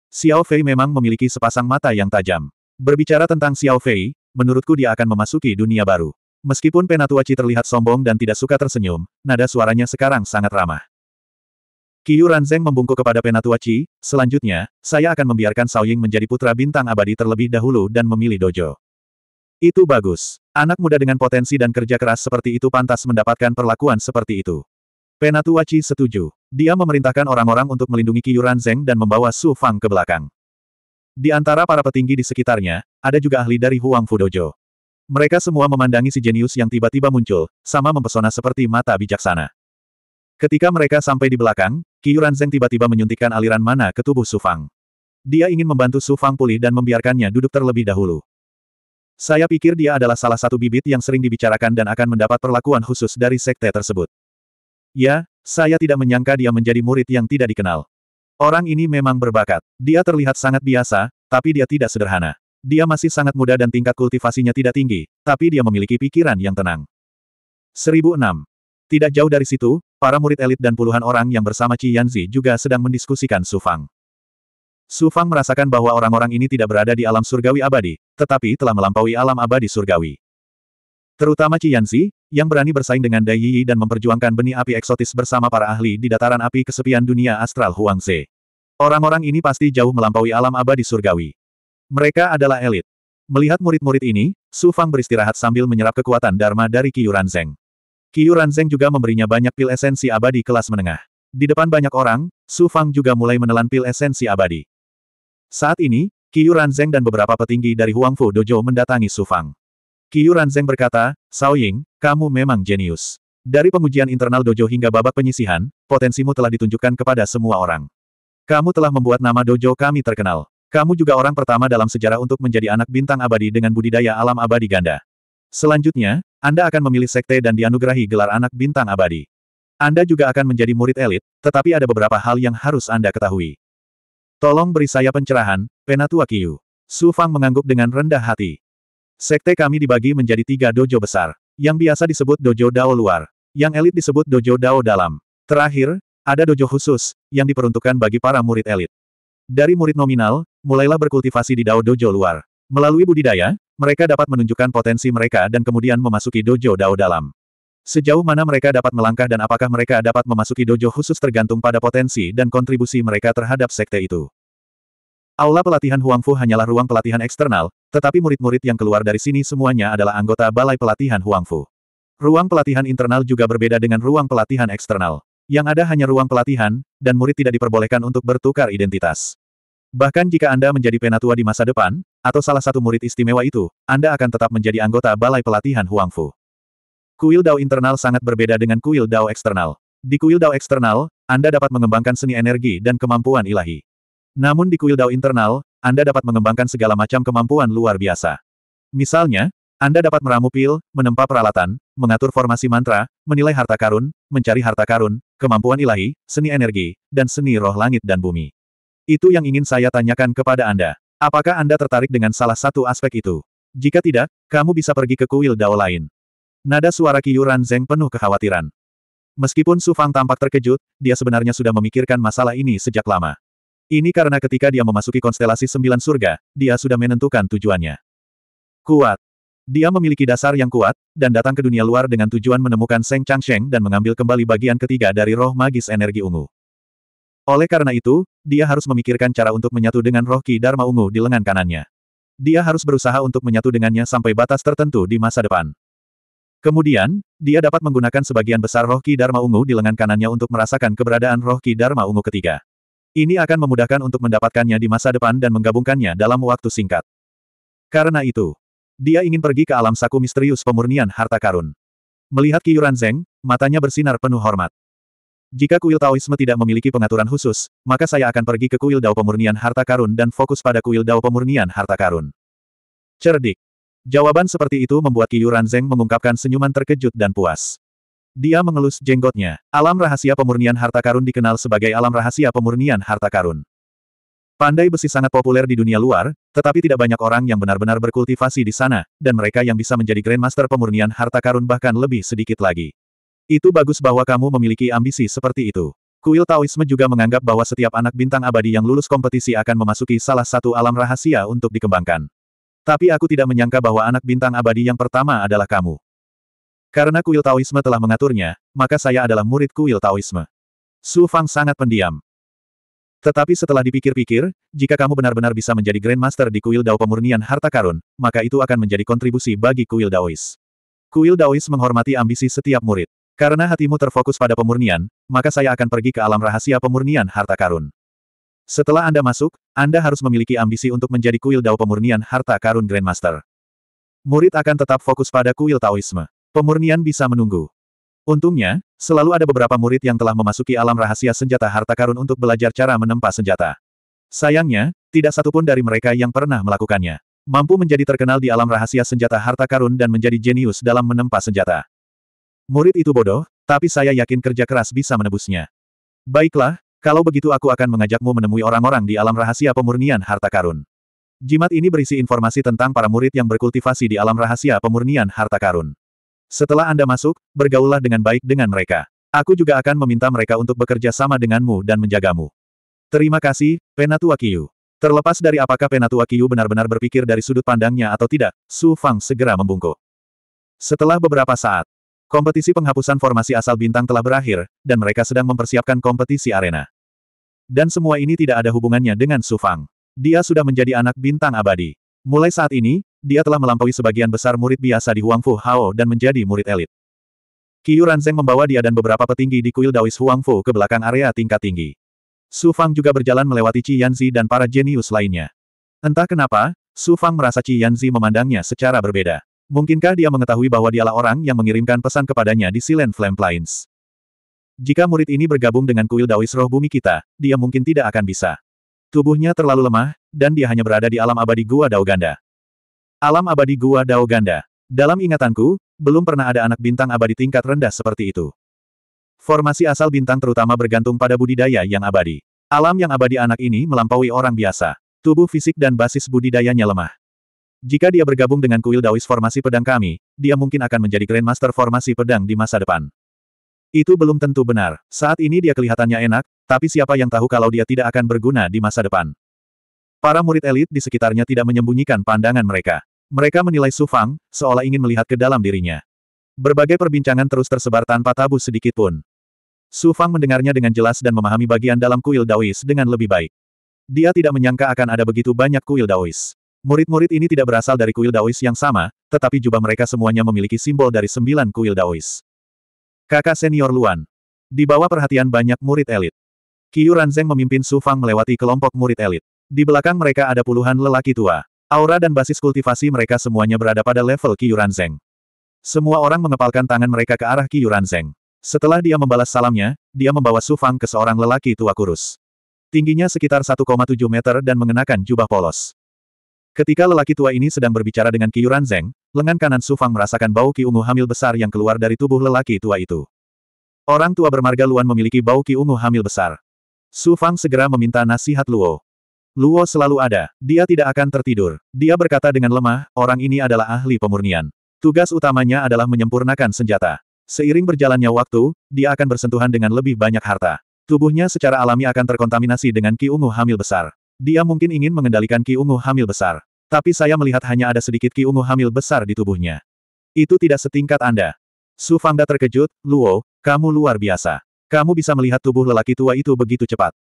Xiao Fei memang memiliki sepasang mata yang tajam. Berbicara tentang Xiao Fei, menurutku dia akan memasuki dunia baru. Meskipun Penatua Qi terlihat sombong dan tidak suka tersenyum, nada suaranya sekarang sangat ramah. Qiyu Ranzeng membungkuk kepada Penatua Qi, selanjutnya, saya akan membiarkan Sao Ying menjadi putra bintang abadi terlebih dahulu dan memilih dojo. Itu bagus. Anak muda dengan potensi dan kerja keras seperti itu pantas mendapatkan perlakuan seperti itu. Penatua Qi setuju. Dia memerintahkan orang-orang untuk melindungi Qiyu Ranzeng dan membawa Su Fang ke belakang. Di antara para petinggi di sekitarnya, ada juga ahli dari Huang Fu Dojo. Mereka semua memandangi si jenius yang tiba-tiba muncul, sama mempesona seperti mata bijaksana. Ketika mereka sampai di belakang, Qiyuran Zeng tiba-tiba menyuntikkan aliran mana ke tubuh Sufang. Dia ingin membantu Sufang pulih dan membiarkannya duduk terlebih dahulu. Saya pikir dia adalah salah satu bibit yang sering dibicarakan dan akan mendapat perlakuan khusus dari sekte tersebut. Ya, saya tidak menyangka dia menjadi murid yang tidak dikenal. Orang ini memang berbakat. Dia terlihat sangat biasa, tapi dia tidak sederhana. Dia masih sangat muda dan tingkat kultivasinya tidak tinggi, tapi dia memiliki pikiran yang tenang. 1006. Tidak jauh dari situ, Para murid elit dan puluhan orang yang bersama Qi Yanzi juga sedang mendiskusikan Su Fang. Su Fang merasakan bahwa orang-orang ini tidak berada di alam surgawi abadi, tetapi telah melampaui alam abadi surgawi. Terutama Qi Yanzi, yang berani bersaing dengan Dai Yi dan memperjuangkan benih api eksotis bersama para ahli di dataran api kesepian dunia astral Huangze. Orang-orang ini pasti jauh melampaui alam abadi surgawi. Mereka adalah elit. Melihat murid-murid ini, Su Fang beristirahat sambil menyerap kekuatan Dharma dari Kiyuran Zeng. Qiyu Ranzeng juga memberinya banyak pil esensi abadi kelas menengah. Di depan banyak orang, Su Fang juga mulai menelan pil esensi abadi. Saat ini, Qiyu Ranzeng dan beberapa petinggi dari Huangfu Dojo mendatangi Su Fang. Qiyu Ranzeng berkata, Sao Ying, kamu memang jenius. Dari pengujian internal dojo hingga babak penyisihan, potensimu telah ditunjukkan kepada semua orang. Kamu telah membuat nama dojo kami terkenal. Kamu juga orang pertama dalam sejarah untuk menjadi anak bintang abadi dengan budidaya alam abadi ganda. Selanjutnya, anda akan memilih sekte dan dianugerahi gelar anak bintang abadi. Anda juga akan menjadi murid elit, tetapi ada beberapa hal yang harus Anda ketahui. Tolong beri saya pencerahan, Penatua Kiyu. Su Fang mengangguk dengan rendah hati. Sekte kami dibagi menjadi tiga dojo besar, yang biasa disebut dojo dao luar, yang elit disebut dojo dao dalam. Terakhir, ada dojo khusus, yang diperuntukkan bagi para murid elit. Dari murid nominal, mulailah berkultivasi di dao dojo luar. Melalui budidaya, mereka dapat menunjukkan potensi mereka dan kemudian memasuki dojo dao dalam. Sejauh mana mereka dapat melangkah dan apakah mereka dapat memasuki dojo khusus tergantung pada potensi dan kontribusi mereka terhadap sekte itu. Aula pelatihan Huangfu hanyalah ruang pelatihan eksternal, tetapi murid-murid yang keluar dari sini semuanya adalah anggota balai pelatihan Huangfu. Ruang pelatihan internal juga berbeda dengan ruang pelatihan eksternal. Yang ada hanya ruang pelatihan, dan murid tidak diperbolehkan untuk bertukar identitas. Bahkan jika Anda menjadi penatua di masa depan, atau salah satu murid istimewa itu, Anda akan tetap menjadi anggota Balai Pelatihan Huangfu. Kuil Dao internal sangat berbeda dengan kuil Dao eksternal. Di kuil Dao eksternal, Anda dapat mengembangkan seni energi dan kemampuan ilahi. Namun di kuil Dao internal, Anda dapat mengembangkan segala macam kemampuan luar biasa. Misalnya, Anda dapat meramu pil, menempa peralatan, mengatur formasi mantra, menilai harta karun, mencari harta karun, kemampuan ilahi, seni energi, dan seni roh langit dan bumi. Itu yang ingin saya tanyakan kepada Anda. Apakah Anda tertarik dengan salah satu aspek itu? Jika tidak, kamu bisa pergi ke kuil Dao lain. Nada suara Qiyu Ranzeng penuh kekhawatiran. Meskipun Su Fang tampak terkejut, dia sebenarnya sudah memikirkan masalah ini sejak lama. Ini karena ketika dia memasuki konstelasi sembilan surga, dia sudah menentukan tujuannya. Kuat. Dia memiliki dasar yang kuat, dan datang ke dunia luar dengan tujuan menemukan Seng Changsheng dan mengambil kembali bagian ketiga dari roh magis energi ungu. Oleh karena itu, dia harus memikirkan cara untuk menyatu dengan roh Ki Dharma Ungu di lengan kanannya. Dia harus berusaha untuk menyatu dengannya sampai batas tertentu di masa depan. Kemudian, dia dapat menggunakan sebagian besar roh Ki Dharma Ungu di lengan kanannya untuk merasakan keberadaan roh Ki Dharma Ungu ketiga. Ini akan memudahkan untuk mendapatkannya di masa depan dan menggabungkannya dalam waktu singkat. Karena itu, dia ingin pergi ke alam saku misterius pemurnian harta karun. Melihat Ki Yuran Zeng, matanya bersinar penuh hormat. Jika kuil Taoisme tidak memiliki pengaturan khusus, maka saya akan pergi ke kuil Dao Pemurnian Harta Karun dan fokus pada kuil Dao Pemurnian Harta Karun. Cerdik. Jawaban seperti itu membuat Kiyu Ranzeng mengungkapkan senyuman terkejut dan puas. Dia mengelus jenggotnya. Alam rahasia pemurnian harta karun dikenal sebagai alam rahasia pemurnian harta karun. Pandai besi sangat populer di dunia luar, tetapi tidak banyak orang yang benar-benar berkultivasi di sana, dan mereka yang bisa menjadi Grandmaster pemurnian harta karun bahkan lebih sedikit lagi. Itu bagus bahwa kamu memiliki ambisi seperti itu. Kuil Taoisme juga menganggap bahwa setiap anak bintang abadi yang lulus kompetisi akan memasuki salah satu alam rahasia untuk dikembangkan. Tapi aku tidak menyangka bahwa anak bintang abadi yang pertama adalah kamu. Karena kuil Taoisme telah mengaturnya, maka saya adalah murid kuil Taoisme. Su Fang sangat pendiam. Tetapi setelah dipikir-pikir, jika kamu benar-benar bisa menjadi Grandmaster di kuil Dao Pemurnian Harta Karun, maka itu akan menjadi kontribusi bagi kuil Daois. Kuil Daois menghormati ambisi setiap murid. Karena hatimu terfokus pada pemurnian, maka saya akan pergi ke alam rahasia pemurnian harta karun. Setelah Anda masuk, Anda harus memiliki ambisi untuk menjadi kuil Dao pemurnian harta karun Grandmaster. Murid akan tetap fokus pada kuil Taoisme. Pemurnian bisa menunggu. Untungnya, selalu ada beberapa murid yang telah memasuki alam rahasia senjata harta karun untuk belajar cara menempa senjata. Sayangnya, tidak satupun dari mereka yang pernah melakukannya. Mampu menjadi terkenal di alam rahasia senjata harta karun dan menjadi jenius dalam menempa senjata. Murid itu bodoh, tapi saya yakin kerja keras bisa menebusnya. Baiklah, kalau begitu aku akan mengajakmu menemui orang-orang di alam rahasia pemurnian harta karun. Jimat ini berisi informasi tentang para murid yang berkultivasi di alam rahasia pemurnian harta karun. Setelah Anda masuk, bergaullah dengan baik dengan mereka. Aku juga akan meminta mereka untuk bekerja sama denganmu dan menjagamu. Terima kasih, Penatua Kiyu. Terlepas dari apakah Penatua Kiyu benar-benar berpikir dari sudut pandangnya atau tidak, Su Fang segera membungkuk. Setelah beberapa saat, Kompetisi penghapusan formasi asal bintang telah berakhir, dan mereka sedang mempersiapkan kompetisi arena. Dan semua ini tidak ada hubungannya dengan Su Fang. Dia sudah menjadi anak bintang abadi. Mulai saat ini, dia telah melampaui sebagian besar murid biasa di Huangfu Hao dan menjadi murid elit. Qiyu Ranzeng membawa dia dan beberapa petinggi di kuil Daois Huangfu ke belakang area tingkat tinggi. Su Fang juga berjalan melewati Qi Yanzi dan para jenius lainnya. Entah kenapa, Su Fang merasa Qi Yanzi memandangnya secara berbeda. Mungkinkah dia mengetahui bahwa dialah orang yang mengirimkan pesan kepadanya di Silent Flame Plains? Jika murid ini bergabung dengan kuil Dawis roh bumi kita, dia mungkin tidak akan bisa. Tubuhnya terlalu lemah, dan dia hanya berada di alam abadi Gua Daoganda. Alam abadi Gua Daoganda. Dalam ingatanku, belum pernah ada anak bintang abadi tingkat rendah seperti itu. Formasi asal bintang terutama bergantung pada budidaya yang abadi. Alam yang abadi anak ini melampaui orang biasa. Tubuh fisik dan basis budidayanya lemah. Jika dia bergabung dengan kuil Daois formasi pedang kami, dia mungkin akan menjadi Grandmaster formasi pedang di masa depan. Itu belum tentu benar. Saat ini dia kelihatannya enak, tapi siapa yang tahu kalau dia tidak akan berguna di masa depan. Para murid elit di sekitarnya tidak menyembunyikan pandangan mereka. Mereka menilai Su Fang, seolah ingin melihat ke dalam dirinya. Berbagai perbincangan terus tersebar tanpa tabu sedikit pun. Su Fang mendengarnya dengan jelas dan memahami bagian dalam kuil Daois dengan lebih baik. Dia tidak menyangka akan ada begitu banyak kuil Daois. Murid-murid ini tidak berasal dari kuil Daois yang sama, tetapi jubah mereka semuanya memiliki simbol dari sembilan kuil Daois. Kakak senior Luan. Di bawah perhatian banyak murid elit. Qiyu Ranzeng memimpin Su Fang melewati kelompok murid elit. Di belakang mereka ada puluhan lelaki tua. Aura dan basis kultivasi mereka semuanya berada pada level Qiyu Ranzeng. Semua orang mengepalkan tangan mereka ke arah Qiyu Ranzeng. Setelah dia membalas salamnya, dia membawa Su Fang ke seorang lelaki tua kurus. Tingginya sekitar 1,7 meter dan mengenakan jubah polos. Ketika lelaki tua ini sedang berbicara dengan Kiyuran Zeng, lengan kanan Su Fang merasakan bau ki ungu hamil besar yang keluar dari tubuh lelaki tua itu. Orang tua bermarga Luan memiliki bau ki ungu hamil besar. Su Fang segera meminta nasihat Luo. Luo selalu ada, dia tidak akan tertidur. Dia berkata dengan lemah, orang ini adalah ahli pemurnian. Tugas utamanya adalah menyempurnakan senjata. Seiring berjalannya waktu, dia akan bersentuhan dengan lebih banyak harta. Tubuhnya secara alami akan terkontaminasi dengan ki ungu hamil besar. Dia mungkin ingin mengendalikan Ki Ungu hamil besar. Tapi saya melihat hanya ada sedikit Ki Ungu hamil besar di tubuhnya. Itu tidak setingkat Anda. Su Fangda terkejut, Luo, kamu luar biasa. Kamu bisa melihat tubuh lelaki tua itu begitu cepat.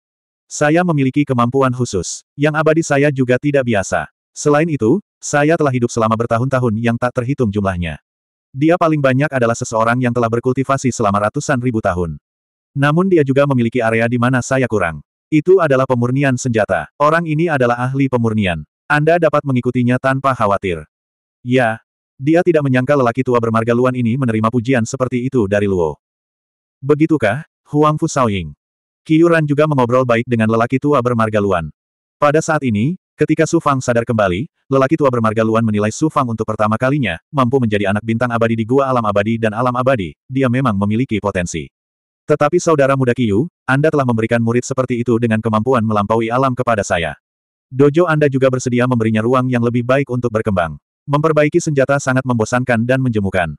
Saya memiliki kemampuan khusus. Yang abadi saya juga tidak biasa. Selain itu, saya telah hidup selama bertahun-tahun yang tak terhitung jumlahnya. Dia paling banyak adalah seseorang yang telah berkultivasi selama ratusan ribu tahun. Namun dia juga memiliki area di mana saya kurang. Itu adalah pemurnian senjata. Orang ini adalah ahli pemurnian. Anda dapat mengikutinya tanpa khawatir. Ya, dia tidak menyangka lelaki tua bermarga Luan ini menerima pujian seperti itu dari Luo. Begitukah, Huang Fu Saoying? Kiyuran juga mengobrol baik dengan lelaki tua bermarga Luan. Pada saat ini, ketika Su Fang sadar kembali, lelaki tua bermarga Luan menilai Su Fang untuk pertama kalinya, mampu menjadi anak bintang abadi di Gua Alam Abadi dan Alam Abadi, dia memang memiliki potensi. Tetapi saudara muda Kiyu, Anda telah memberikan murid seperti itu dengan kemampuan melampaui alam kepada saya. Dojo Anda juga bersedia memberinya ruang yang lebih baik untuk berkembang. Memperbaiki senjata sangat membosankan dan menjemukan.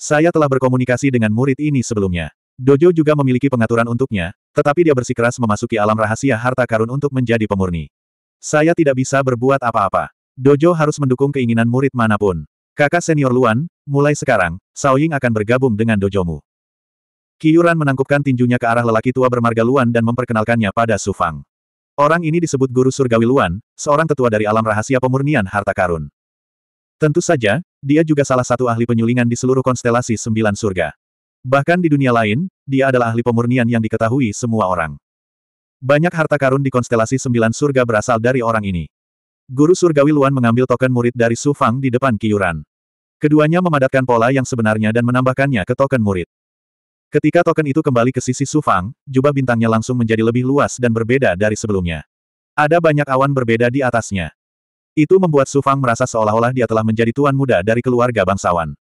Saya telah berkomunikasi dengan murid ini sebelumnya. Dojo juga memiliki pengaturan untuknya, tetapi dia bersikeras memasuki alam rahasia harta karun untuk menjadi pemurni. Saya tidak bisa berbuat apa-apa. Dojo harus mendukung keinginan murid manapun. Kakak senior Luan, mulai sekarang, Saoying akan bergabung dengan dojomu. Kiyuran menangkupkan tinjunya ke arah lelaki tua bermarga Luan dan memperkenalkannya pada Sufang. Orang ini disebut Guru Surgawi Luan, seorang tetua dari alam rahasia pemurnian harta karun. Tentu saja, dia juga salah satu ahli penyulingan di seluruh konstelasi sembilan surga. Bahkan di dunia lain, dia adalah ahli pemurnian yang diketahui semua orang. Banyak harta karun di konstelasi sembilan surga berasal dari orang ini. Guru Surgawi Luan mengambil token murid dari Sufang di depan Kiyuran. Keduanya memadatkan pola yang sebenarnya dan menambahkannya ke token murid. Ketika token itu kembali ke sisi Sufang, jubah bintangnya langsung menjadi lebih luas dan berbeda dari sebelumnya. Ada banyak awan berbeda di atasnya. Itu membuat Sufang merasa seolah-olah dia telah menjadi tuan muda dari keluarga bangsawan.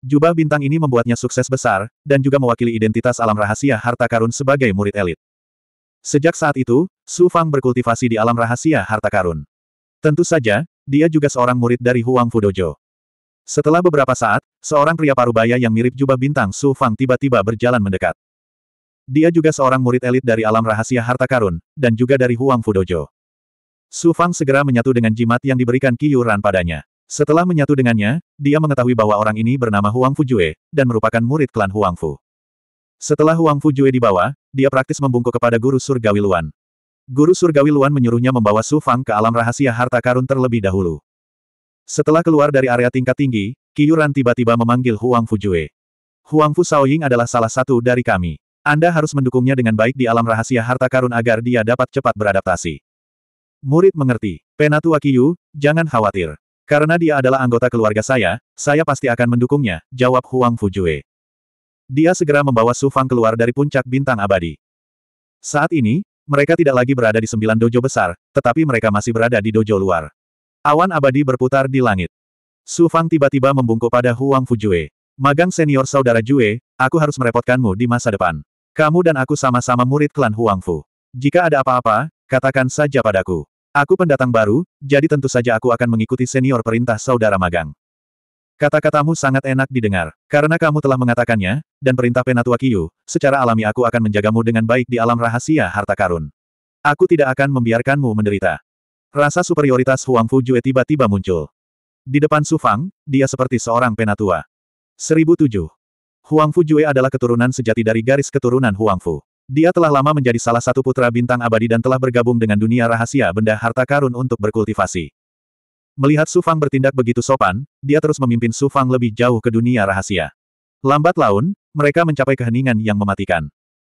Jubah bintang ini membuatnya sukses besar, dan juga mewakili identitas alam rahasia harta karun sebagai murid elit. Sejak saat itu, Su Fang berkultivasi di alam rahasia harta karun. Tentu saja, dia juga seorang murid dari Huang Fudojo. Setelah beberapa saat, seorang pria parubaya yang mirip jubah bintang Su Fang tiba-tiba berjalan mendekat. Dia juga seorang murid elit dari alam rahasia harta karun, dan juga dari Huang Dojo. Su Fang segera menyatu dengan jimat yang diberikan Qiyu Ran padanya. Setelah menyatu dengannya, dia mengetahui bahwa orang ini bernama Huang Fujue, dan merupakan murid klan Huang Fu. Setelah Huang Fujue dibawa, dia praktis membungkuk kepada guru surgawi Luan. Guru surgawi Luan menyuruhnya membawa Su Fang ke alam rahasia harta karun terlebih dahulu. Setelah keluar dari area tingkat tinggi, Kiyuran tiba-tiba memanggil Huang Fujue. Huang Fu Saoying adalah salah satu dari kami. Anda harus mendukungnya dengan baik di alam rahasia harta karun agar dia dapat cepat beradaptasi. Murid mengerti. Penatua Kiyu, jangan khawatir. Karena dia adalah anggota keluarga saya, saya pasti akan mendukungnya, jawab Huang Fujue. Dia segera membawa Su Fang keluar dari puncak bintang abadi. Saat ini, mereka tidak lagi berada di sembilan dojo besar, tetapi mereka masih berada di dojo luar. Awan abadi berputar di langit. Su Fang tiba-tiba membungkuk pada Huang Fujue. Magang senior saudara Jue, aku harus merepotkanmu di masa depan. Kamu dan aku sama-sama murid klan Huang Fu. Jika ada apa-apa, katakan saja padaku. Aku pendatang baru, jadi tentu saja aku akan mengikuti senior perintah saudara magang. Kata-katamu sangat enak didengar. Karena kamu telah mengatakannya, dan perintah Penatua Kiyu, secara alami aku akan menjagamu dengan baik di alam rahasia harta karun. Aku tidak akan membiarkanmu menderita. Rasa superioritas Huang Fu Jue tiba-tiba muncul. Di depan Su Fang, dia seperti seorang penatua. 1007. Huang Jue adalah keturunan sejati dari garis keturunan Huang Fu. Dia telah lama menjadi salah satu putra bintang abadi dan telah bergabung dengan dunia rahasia benda harta karun untuk berkultivasi. Melihat Su Fang bertindak begitu sopan, dia terus memimpin Su Fang lebih jauh ke dunia rahasia. Lambat laun, mereka mencapai keheningan yang mematikan.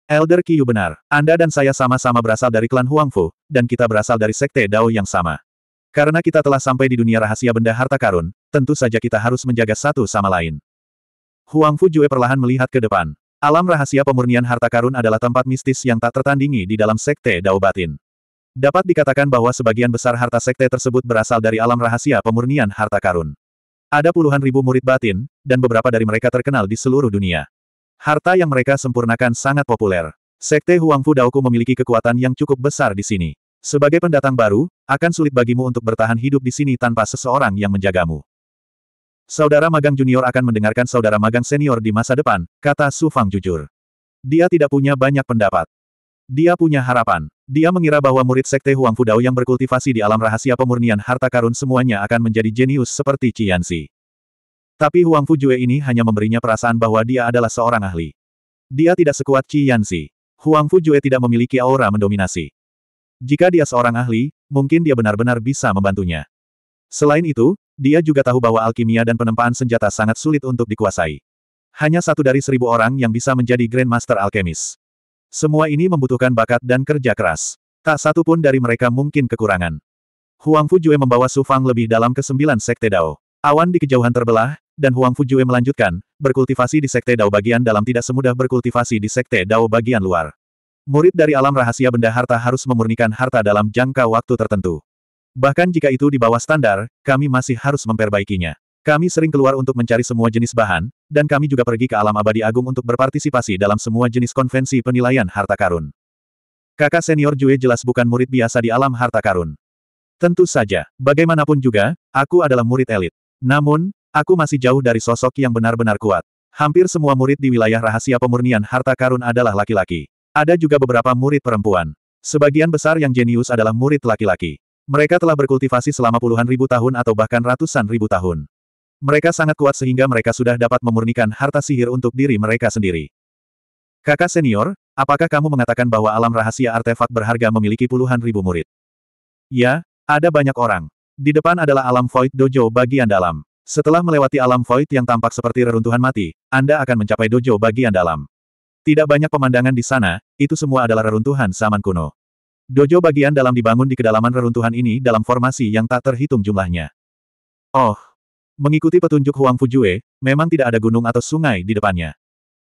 Elder Qiyu benar, Anda dan saya sama-sama berasal dari klan Huangfu, dan kita berasal dari sekte Dao yang sama. Karena kita telah sampai di dunia rahasia benda harta karun, tentu saja kita harus menjaga satu sama lain. Huangfu Jue perlahan melihat ke depan. Alam rahasia pemurnian harta karun adalah tempat mistis yang tak tertandingi di dalam sekte Dao Batin. Dapat dikatakan bahwa sebagian besar harta sekte tersebut berasal dari alam rahasia pemurnian harta karun. Ada puluhan ribu murid batin, dan beberapa dari mereka terkenal di seluruh dunia. Harta yang mereka sempurnakan sangat populer. Sekte Huangfu Daoku memiliki kekuatan yang cukup besar di sini. Sebagai pendatang baru, akan sulit bagimu untuk bertahan hidup di sini tanpa seseorang yang menjagamu. Saudara magang junior akan mendengarkan saudara magang senior di masa depan, kata Su Fang jujur. Dia tidak punya banyak pendapat. Dia punya harapan. Dia mengira bahwa murid sekte Huang Fudao yang berkultivasi di alam rahasia pemurnian harta karun semuanya akan menjadi jenius seperti Qianxi. Tapi Huang Fujue ini hanya memberinya perasaan bahwa dia adalah seorang ahli. Dia tidak sekuat Qi Yanxi. Huang Fujue tidak memiliki aura mendominasi. Jika dia seorang ahli, mungkin dia benar-benar bisa membantunya. Selain itu, dia juga tahu bahwa alkimia dan penempaan senjata sangat sulit untuk dikuasai. Hanya satu dari seribu orang yang bisa menjadi Grandmaster Alkemis. Semua ini membutuhkan bakat dan kerja keras. Tak satu pun dari mereka mungkin kekurangan. Huang Fujue membawa Su Fang lebih dalam ke sembilan sekte Dao. Awan di kejauhan terbelah, dan Huang Fujue melanjutkan, berkultivasi di Sekte Dao bagian dalam tidak semudah berkultivasi di Sekte Dao bagian luar. Murid dari alam rahasia benda harta harus memurnikan harta dalam jangka waktu tertentu. Bahkan jika itu di bawah standar, kami masih harus memperbaikinya. Kami sering keluar untuk mencari semua jenis bahan, dan kami juga pergi ke alam abadi agung untuk berpartisipasi dalam semua jenis konvensi penilaian harta karun. Kakak senior Jue jelas bukan murid biasa di alam harta karun. Tentu saja, bagaimanapun juga, aku adalah murid elit. Namun, Aku masih jauh dari sosok yang benar-benar kuat. Hampir semua murid di wilayah rahasia pemurnian harta karun adalah laki-laki. Ada juga beberapa murid perempuan. Sebagian besar yang jenius adalah murid laki-laki. Mereka telah berkultivasi selama puluhan ribu tahun atau bahkan ratusan ribu tahun. Mereka sangat kuat sehingga mereka sudah dapat memurnikan harta sihir untuk diri mereka sendiri. Kakak senior, apakah kamu mengatakan bahwa alam rahasia artefak berharga memiliki puluhan ribu murid? Ya, ada banyak orang. Di depan adalah alam void dojo bagian dalam. Setelah melewati alam void yang tampak seperti reruntuhan mati, Anda akan mencapai dojo bagian dalam. Tidak banyak pemandangan di sana, itu semua adalah reruntuhan zaman kuno. Dojo bagian dalam dibangun di kedalaman reruntuhan ini dalam formasi yang tak terhitung jumlahnya. Oh! Mengikuti petunjuk Huang Fujue, memang tidak ada gunung atau sungai di depannya.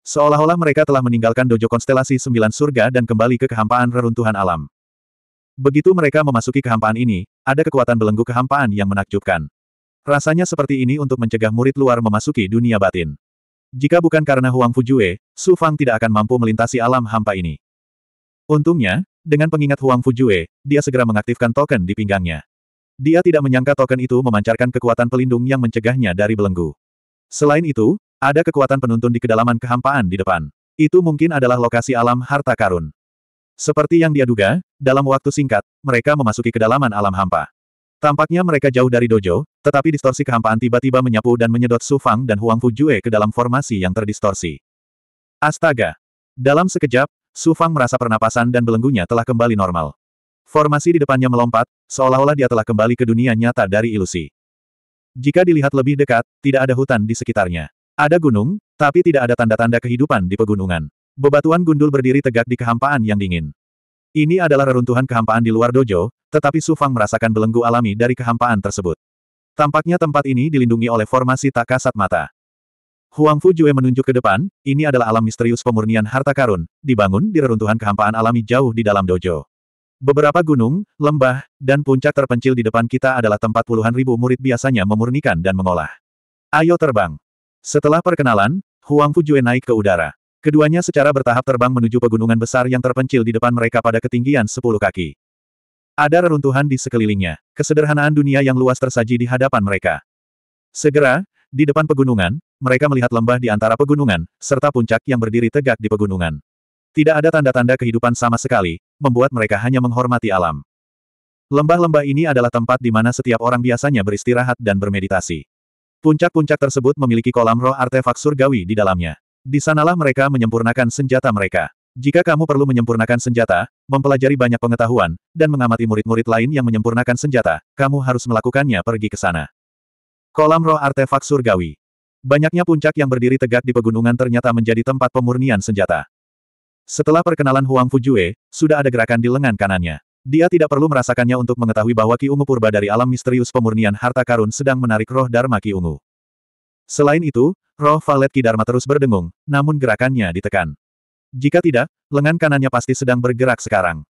Seolah-olah mereka telah meninggalkan dojo konstelasi sembilan surga dan kembali ke kehampaan reruntuhan alam. Begitu mereka memasuki kehampaan ini, ada kekuatan belenggu kehampaan yang menakjubkan. Rasanya seperti ini untuk mencegah murid luar memasuki dunia batin. Jika bukan karena Huang Fujue, Su Fang tidak akan mampu melintasi alam hampa ini. Untungnya, dengan pengingat Huang Fujue, dia segera mengaktifkan token di pinggangnya. Dia tidak menyangka token itu memancarkan kekuatan pelindung yang mencegahnya dari belenggu. Selain itu, ada kekuatan penuntun di kedalaman kehampaan di depan. Itu mungkin adalah lokasi alam harta karun. Seperti yang dia duga, dalam waktu singkat, mereka memasuki kedalaman alam hampa. Tampaknya mereka jauh dari dojo, tetapi distorsi kehampaan tiba-tiba menyapu dan menyedot Su Fang dan Huang Fu Jue ke dalam formasi yang terdistorsi. Astaga! Dalam sekejap, Su Fang merasa pernapasan dan belenggunya telah kembali normal. Formasi di depannya melompat, seolah-olah dia telah kembali ke dunia nyata dari ilusi. Jika dilihat lebih dekat, tidak ada hutan di sekitarnya. Ada gunung, tapi tidak ada tanda-tanda kehidupan di pegunungan. Bebatuan gundul berdiri tegak di kehampaan yang dingin. Ini adalah reruntuhan kehampaan di luar dojo, tetapi Su Fang merasakan belenggu alami dari kehampaan tersebut. Tampaknya tempat ini dilindungi oleh formasi tak kasat mata. Huang Fu Jue menunjuk ke depan, ini adalah alam misterius pemurnian harta karun, dibangun di reruntuhan kehampaan alami jauh di dalam dojo. Beberapa gunung, lembah, dan puncak terpencil di depan kita adalah tempat puluhan ribu murid biasanya memurnikan dan mengolah. Ayo terbang. Setelah perkenalan, Huang Fu Jue naik ke udara. Keduanya secara bertahap terbang menuju pegunungan besar yang terpencil di depan mereka pada ketinggian 10 kaki. Ada reruntuhan di sekelilingnya. Kesederhanaan dunia yang luas tersaji di hadapan mereka. Segera, di depan pegunungan, mereka melihat lembah di antara pegunungan, serta puncak yang berdiri tegak di pegunungan. Tidak ada tanda-tanda kehidupan sama sekali, membuat mereka hanya menghormati alam. Lembah-lembah ini adalah tempat di mana setiap orang biasanya beristirahat dan bermeditasi. Puncak-puncak tersebut memiliki kolam roh artefak surgawi di dalamnya. Di sanalah mereka menyempurnakan senjata mereka. Jika kamu perlu menyempurnakan senjata, mempelajari banyak pengetahuan, dan mengamati murid-murid lain yang menyempurnakan senjata, kamu harus melakukannya pergi ke sana. Kolam roh artefak surgawi. Banyaknya puncak yang berdiri tegak di pegunungan ternyata menjadi tempat pemurnian senjata. Setelah perkenalan Huang Fujue, sudah ada gerakan di lengan kanannya. Dia tidak perlu merasakannya untuk mengetahui bahwa Ki Ungu Purba dari alam misterius pemurnian harta karun sedang menarik roh Dharma Ki Ungu. Selain itu, roh Valet Ki Dharma terus berdengung, namun gerakannya ditekan. Jika tidak, lengan kanannya pasti sedang bergerak sekarang.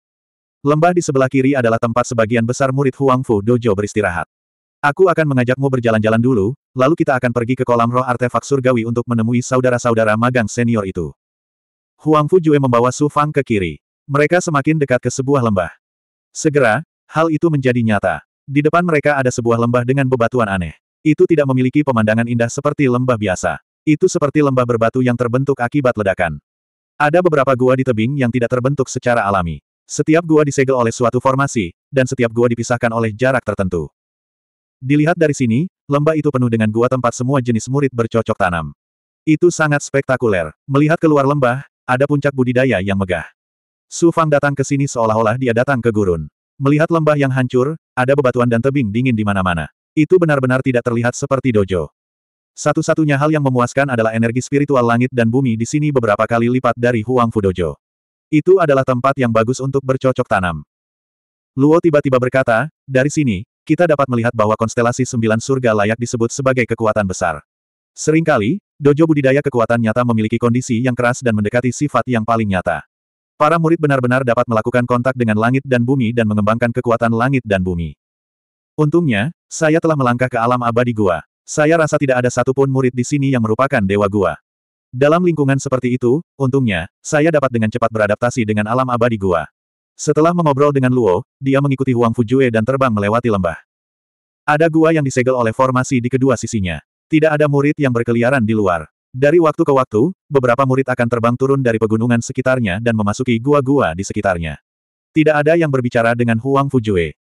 Lembah di sebelah kiri adalah tempat sebagian besar murid Huang Fu Dojo beristirahat. Aku akan mengajakmu berjalan-jalan dulu, lalu kita akan pergi ke kolam roh artefak surgawi untuk menemui saudara-saudara magang senior itu. Huang Fu Jue membawa Su Fang ke kiri. Mereka semakin dekat ke sebuah lembah. Segera, hal itu menjadi nyata. Di depan mereka ada sebuah lembah dengan bebatuan aneh. Itu tidak memiliki pemandangan indah seperti lembah biasa. Itu seperti lembah berbatu yang terbentuk akibat ledakan. Ada beberapa gua di tebing yang tidak terbentuk secara alami. Setiap gua disegel oleh suatu formasi, dan setiap gua dipisahkan oleh jarak tertentu. Dilihat dari sini, lembah itu penuh dengan gua tempat semua jenis murid bercocok tanam. Itu sangat spektakuler. Melihat keluar lembah, ada puncak budidaya yang megah. Su Fang datang ke sini seolah-olah dia datang ke gurun. Melihat lembah yang hancur, ada bebatuan dan tebing dingin di mana-mana. Itu benar-benar tidak terlihat seperti dojo. Satu-satunya hal yang memuaskan adalah energi spiritual langit dan bumi di sini beberapa kali lipat dari Huang Dojo. Itu adalah tempat yang bagus untuk bercocok tanam. Luo tiba-tiba berkata, dari sini, kita dapat melihat bahwa konstelasi sembilan surga layak disebut sebagai kekuatan besar. Seringkali, dojo budidaya kekuatan nyata memiliki kondisi yang keras dan mendekati sifat yang paling nyata. Para murid benar-benar dapat melakukan kontak dengan langit dan bumi dan mengembangkan kekuatan langit dan bumi. Untungnya, saya telah melangkah ke alam abadi gua. Saya rasa tidak ada satupun murid di sini yang merupakan dewa gua. Dalam lingkungan seperti itu, untungnya, saya dapat dengan cepat beradaptasi dengan alam abadi gua. Setelah mengobrol dengan Luo, dia mengikuti Huang Fujue dan terbang melewati lembah. Ada gua yang disegel oleh formasi di kedua sisinya. Tidak ada murid yang berkeliaran di luar. Dari waktu ke waktu, beberapa murid akan terbang turun dari pegunungan sekitarnya dan memasuki gua-gua di sekitarnya. Tidak ada yang berbicara dengan Huang Fujue.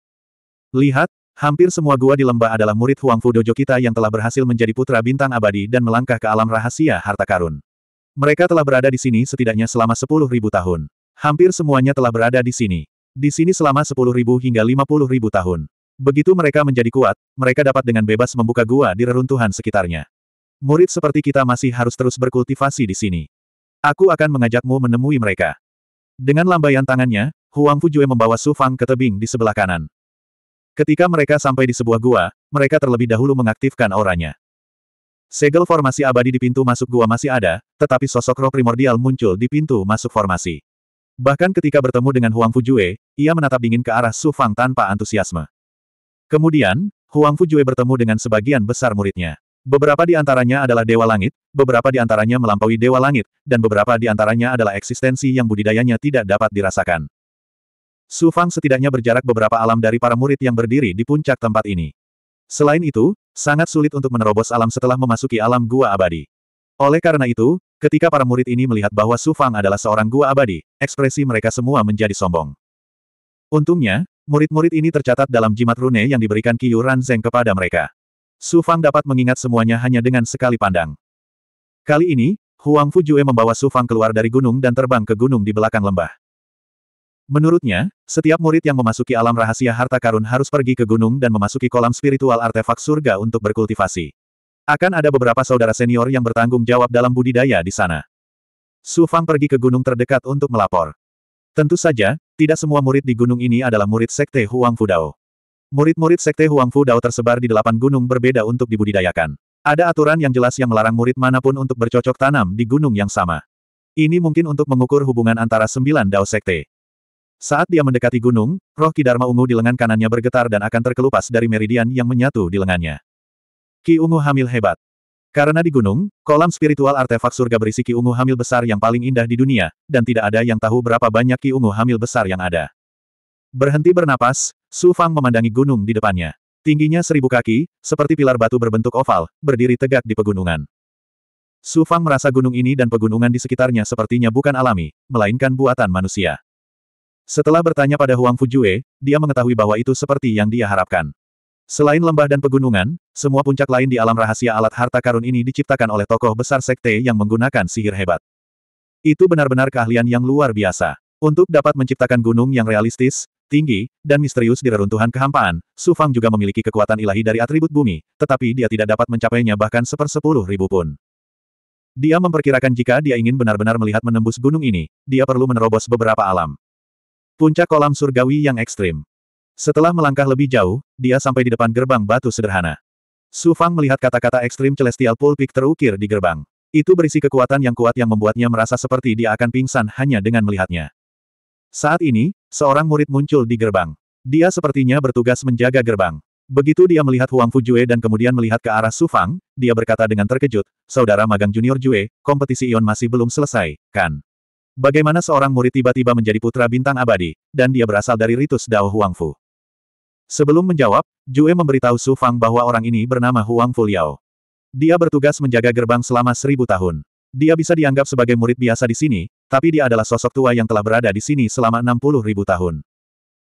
Lihat, Hampir semua gua di lembah adalah murid Huangfu Dojo kita yang telah berhasil menjadi putra bintang abadi dan melangkah ke alam rahasia harta karun. Mereka telah berada di sini setidaknya selama 10.000 tahun. Hampir semuanya telah berada di sini. Di sini selama 10.000 hingga 50.000 tahun. Begitu mereka menjadi kuat, mereka dapat dengan bebas membuka gua di reruntuhan sekitarnya. Murid seperti kita masih harus terus berkultivasi di sini. Aku akan mengajakmu menemui mereka. Dengan lambaian tangannya, Huang Fujue membawa Su Fang ke tebing di sebelah kanan. Ketika mereka sampai di sebuah gua, mereka terlebih dahulu mengaktifkan auranya. Segel formasi abadi di pintu masuk gua masih ada, tetapi sosok roh primordial muncul di pintu masuk formasi. Bahkan ketika bertemu dengan Huang Fujue, ia menatap dingin ke arah Su Fang tanpa antusiasme. Kemudian, Huang Fujue bertemu dengan sebagian besar muridnya. Beberapa di antaranya adalah Dewa Langit, beberapa di antaranya melampaui Dewa Langit, dan beberapa di antaranya adalah eksistensi yang budidayanya tidak dapat dirasakan. Su Fang setidaknya berjarak beberapa alam dari para murid yang berdiri di puncak tempat ini. Selain itu, sangat sulit untuk menerobos alam setelah memasuki alam gua abadi. Oleh karena itu, ketika para murid ini melihat bahwa Su Fang adalah seorang gua abadi, ekspresi mereka semua menjadi sombong. Untungnya, murid-murid ini tercatat dalam jimat rune yang diberikan Qiyu Ranzeng kepada mereka. Su Fang dapat mengingat semuanya hanya dengan sekali pandang. Kali ini, Huang Fujue membawa Su Fang keluar dari gunung dan terbang ke gunung di belakang lembah. Menurutnya, setiap murid yang memasuki alam rahasia harta karun harus pergi ke gunung dan memasuki kolam spiritual artefak surga untuk berkultivasi. Akan ada beberapa saudara senior yang bertanggung jawab dalam budidaya di sana. Su Fang pergi ke gunung terdekat untuk melapor. Tentu saja, tidak semua murid di gunung ini adalah murid Sekte Huang Dao. Murid-murid Sekte Huang Dao tersebar di delapan gunung berbeda untuk dibudidayakan. Ada aturan yang jelas yang melarang murid manapun untuk bercocok tanam di gunung yang sama. Ini mungkin untuk mengukur hubungan antara sembilan Dao Sekte. Saat dia mendekati gunung, roh Ki ungu di lengan kanannya bergetar dan akan terkelupas dari meridian yang menyatu di lengannya. Ki ungu hamil hebat. Karena di gunung, kolam spiritual artefak surga berisi Ki ungu hamil besar yang paling indah di dunia, dan tidak ada yang tahu berapa banyak Ki ungu hamil besar yang ada. Berhenti bernapas, Su Fang memandangi gunung di depannya. Tingginya seribu kaki, seperti pilar batu berbentuk oval, berdiri tegak di pegunungan. Su Fang merasa gunung ini dan pegunungan di sekitarnya sepertinya bukan alami, melainkan buatan manusia. Setelah bertanya pada Huang Fujue, dia mengetahui bahwa itu seperti yang dia harapkan. Selain lembah dan pegunungan, semua puncak lain di alam rahasia alat harta karun ini diciptakan oleh tokoh besar sekte yang menggunakan sihir hebat. Itu benar-benar keahlian yang luar biasa. Untuk dapat menciptakan gunung yang realistis, tinggi, dan misterius di reruntuhan kehampaan, Su Fang juga memiliki kekuatan ilahi dari atribut bumi, tetapi dia tidak dapat mencapainya bahkan sepersepuluh ribu pun. Dia memperkirakan jika dia ingin benar-benar melihat menembus gunung ini, dia perlu menerobos beberapa alam. Puncak kolam surgawi yang ekstrim. Setelah melangkah lebih jauh, dia sampai di depan gerbang batu sederhana. Su Fang melihat kata-kata ekstrim Celestial Pulpik terukir di gerbang. Itu berisi kekuatan yang kuat yang membuatnya merasa seperti dia akan pingsan hanya dengan melihatnya. Saat ini, seorang murid muncul di gerbang. Dia sepertinya bertugas menjaga gerbang. Begitu dia melihat Huang Fu Jue dan kemudian melihat ke arah Su Fang, dia berkata dengan terkejut, Saudara magang junior Jue, kompetisi Ion masih belum selesai, kan? Bagaimana seorang murid tiba-tiba menjadi putra bintang abadi, dan dia berasal dari ritus Dao Huangfu. Sebelum menjawab, Jue memberitahu Su Fang bahwa orang ini bernama Huang Fu Liao. Dia bertugas menjaga gerbang selama seribu tahun. Dia bisa dianggap sebagai murid biasa di sini, tapi dia adalah sosok tua yang telah berada di sini selama enam puluh ribu tahun.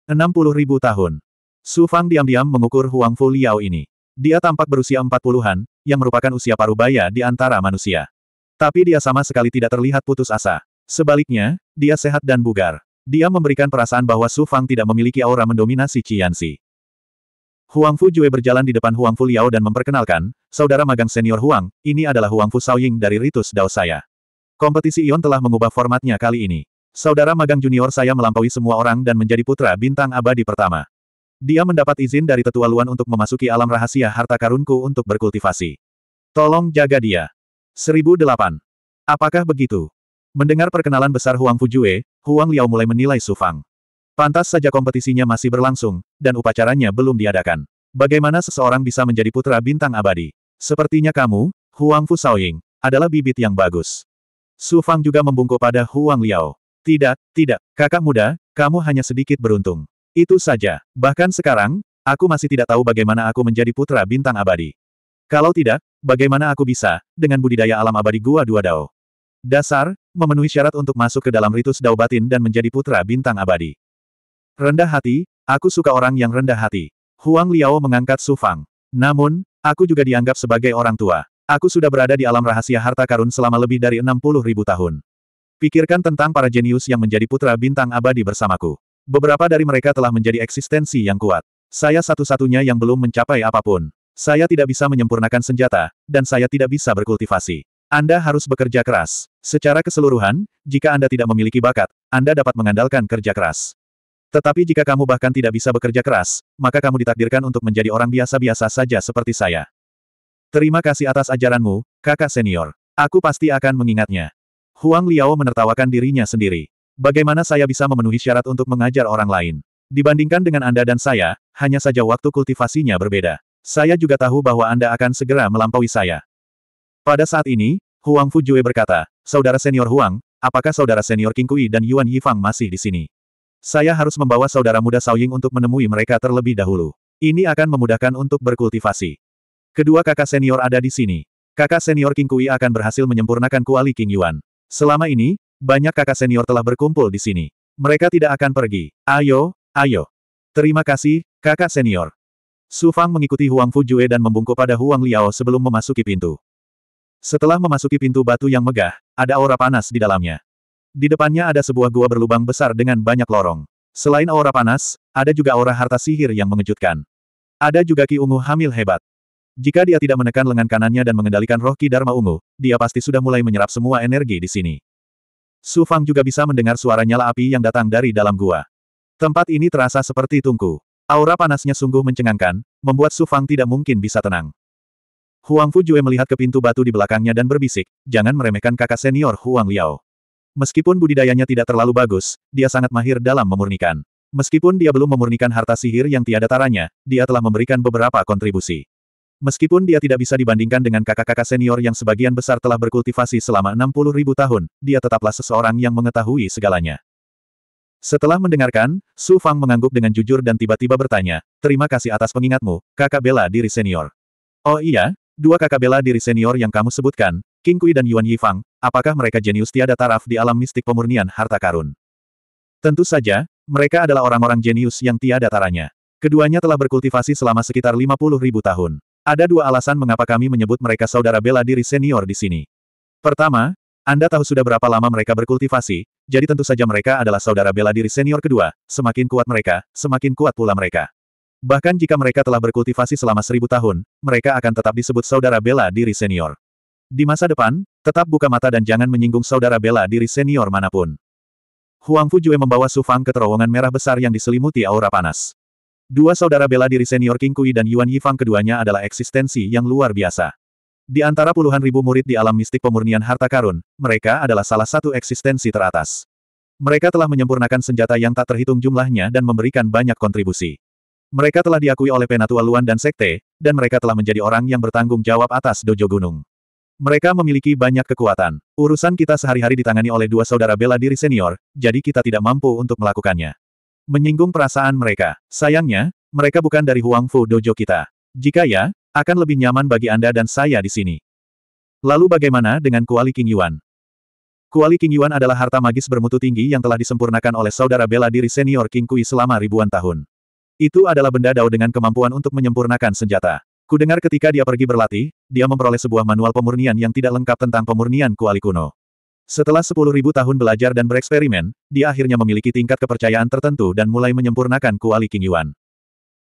Enam puluh ribu tahun. Su Fang diam-diam mengukur Huang Fu Liao ini. Dia tampak berusia empat puluhan, yang merupakan usia paruh baya di antara manusia. Tapi dia sama sekali tidak terlihat putus asa. Sebaliknya, dia sehat dan bugar. Dia memberikan perasaan bahwa Su Fang tidak memiliki aura mendominasi Qianxi. Huang Fu Jue berjalan di depan Huang Fu Liao dan memperkenalkan, saudara magang senior Huang, ini adalah Huang Fu Saoying dari Ritus Dao saya. Kompetisi Ion telah mengubah formatnya kali ini. Saudara magang junior saya melampaui semua orang dan menjadi putra bintang abadi pertama. Dia mendapat izin dari tetua Luan untuk memasuki alam rahasia harta karunku untuk berkultivasi. Tolong jaga dia. 1008. Apakah begitu? Mendengar perkenalan besar Huang Fujue, Huang Liao mulai menilai Su Fang. Pantas saja kompetisinya masih berlangsung, dan upacaranya belum diadakan. Bagaimana seseorang bisa menjadi putra bintang abadi? Sepertinya kamu, Huang Fu Saoying, adalah bibit yang bagus. Su Fang juga membungkuk pada Huang Liao. Tidak, tidak, kakak muda, kamu hanya sedikit beruntung. Itu saja. Bahkan sekarang, aku masih tidak tahu bagaimana aku menjadi putra bintang abadi. Kalau tidak, bagaimana aku bisa, dengan budidaya alam abadi gua dua dao. Dasar, memenuhi syarat untuk masuk ke dalam ritus daubatin dan menjadi putra bintang abadi. Rendah hati, aku suka orang yang rendah hati. Huang Liao mengangkat Su Fang. Namun, aku juga dianggap sebagai orang tua. Aku sudah berada di alam rahasia harta karun selama lebih dari 60 ribu tahun. Pikirkan tentang para jenius yang menjadi putra bintang abadi bersamaku. Beberapa dari mereka telah menjadi eksistensi yang kuat. Saya satu-satunya yang belum mencapai apapun. Saya tidak bisa menyempurnakan senjata, dan saya tidak bisa berkultivasi. Anda harus bekerja keras. Secara keseluruhan, jika Anda tidak memiliki bakat, Anda dapat mengandalkan kerja keras. Tetapi jika kamu bahkan tidak bisa bekerja keras, maka kamu ditakdirkan untuk menjadi orang biasa-biasa saja seperti saya. Terima kasih atas ajaranmu, kakak senior. Aku pasti akan mengingatnya. Huang Liao menertawakan dirinya sendiri. Bagaimana saya bisa memenuhi syarat untuk mengajar orang lain? Dibandingkan dengan Anda dan saya, hanya saja waktu kultivasinya berbeda. Saya juga tahu bahwa Anda akan segera melampaui saya. Pada saat ini, Huang Fu Jue berkata, Saudara senior Huang, apakah saudara senior King Kui dan Yuan Yifang masih di sini? Saya harus membawa saudara muda Ying untuk menemui mereka terlebih dahulu. Ini akan memudahkan untuk berkultivasi. Kedua kakak senior ada di sini. Kakak senior King Kui akan berhasil menyempurnakan kuali King Yuan. Selama ini, banyak kakak senior telah berkumpul di sini. Mereka tidak akan pergi. Ayo, ayo. Terima kasih, kakak senior. Su Fang mengikuti Huang Fu Jue dan membungkuk pada Huang Liao sebelum memasuki pintu. Setelah memasuki pintu batu yang megah, ada aura panas di dalamnya. Di depannya ada sebuah gua berlubang besar dengan banyak lorong. Selain aura panas, ada juga aura harta sihir yang mengejutkan. Ada juga Ki Ungu hamil hebat. Jika dia tidak menekan lengan kanannya dan mengendalikan roh Ki Dharma Ungu, dia pasti sudah mulai menyerap semua energi di sini. Su Fang juga bisa mendengar suara nyala api yang datang dari dalam gua. Tempat ini terasa seperti tungku. Aura panasnya sungguh mencengangkan, membuat Su Fang tidak mungkin bisa tenang. Huang Fujue melihat ke pintu batu di belakangnya dan berbisik, jangan meremehkan kakak senior Huang Liao. Meskipun budidayanya tidak terlalu bagus, dia sangat mahir dalam memurnikan. Meskipun dia belum memurnikan harta sihir yang tiada taranya, dia telah memberikan beberapa kontribusi. Meskipun dia tidak bisa dibandingkan dengan kakak-kakak senior yang sebagian besar telah berkultivasi selama 60 ribu tahun, dia tetaplah seseorang yang mengetahui segalanya. Setelah mendengarkan, Su Fang mengangguk dengan jujur dan tiba-tiba bertanya, terima kasih atas pengingatmu, kakak bela diri senior. Oh iya, Dua kakak bela diri senior yang kamu sebutkan, King Kui dan Yuan Yifang, apakah mereka jenius tiada taraf di alam mistik pemurnian harta karun? Tentu saja, mereka adalah orang-orang jenius yang tiada taranya. Keduanya telah berkultivasi selama sekitar 50 ribu tahun. Ada dua alasan mengapa kami menyebut mereka saudara bela diri senior di sini. Pertama, Anda tahu sudah berapa lama mereka berkultivasi, jadi tentu saja mereka adalah saudara bela diri senior kedua, semakin kuat mereka, semakin kuat pula mereka. Bahkan jika mereka telah berkultivasi selama seribu tahun, mereka akan tetap disebut saudara bela diri senior. Di masa depan, tetap buka mata dan jangan menyinggung saudara bela diri senior manapun. Huang Fujue membawa Su Fang ke terowongan merah besar yang diselimuti aura panas. Dua saudara bela diri senior King Kui dan Yuan Yifang keduanya adalah eksistensi yang luar biasa. Di antara puluhan ribu murid di alam mistik pemurnian harta karun, mereka adalah salah satu eksistensi teratas. Mereka telah menyempurnakan senjata yang tak terhitung jumlahnya dan memberikan banyak kontribusi. Mereka telah diakui oleh Penatua Luan dan Sekte, dan mereka telah menjadi orang yang bertanggung jawab atas Dojo Gunung. Mereka memiliki banyak kekuatan. Urusan kita sehari-hari ditangani oleh dua saudara bela diri senior, jadi kita tidak mampu untuk melakukannya. Menyinggung perasaan mereka. Sayangnya, mereka bukan dari Huang Fu Dojo kita. Jika ya, akan lebih nyaman bagi Anda dan saya di sini. Lalu bagaimana dengan Kuali King Yuan? Kuali King Yuan adalah harta magis bermutu tinggi yang telah disempurnakan oleh saudara bela diri senior King Kui selama ribuan tahun. Itu adalah benda dao dengan kemampuan untuk menyempurnakan senjata. Kudengar ketika dia pergi berlatih, dia memperoleh sebuah manual pemurnian yang tidak lengkap tentang pemurnian kuali kuno. Setelah 10.000 tahun belajar dan bereksperimen, dia akhirnya memiliki tingkat kepercayaan tertentu dan mulai menyempurnakan kuali King Yuan.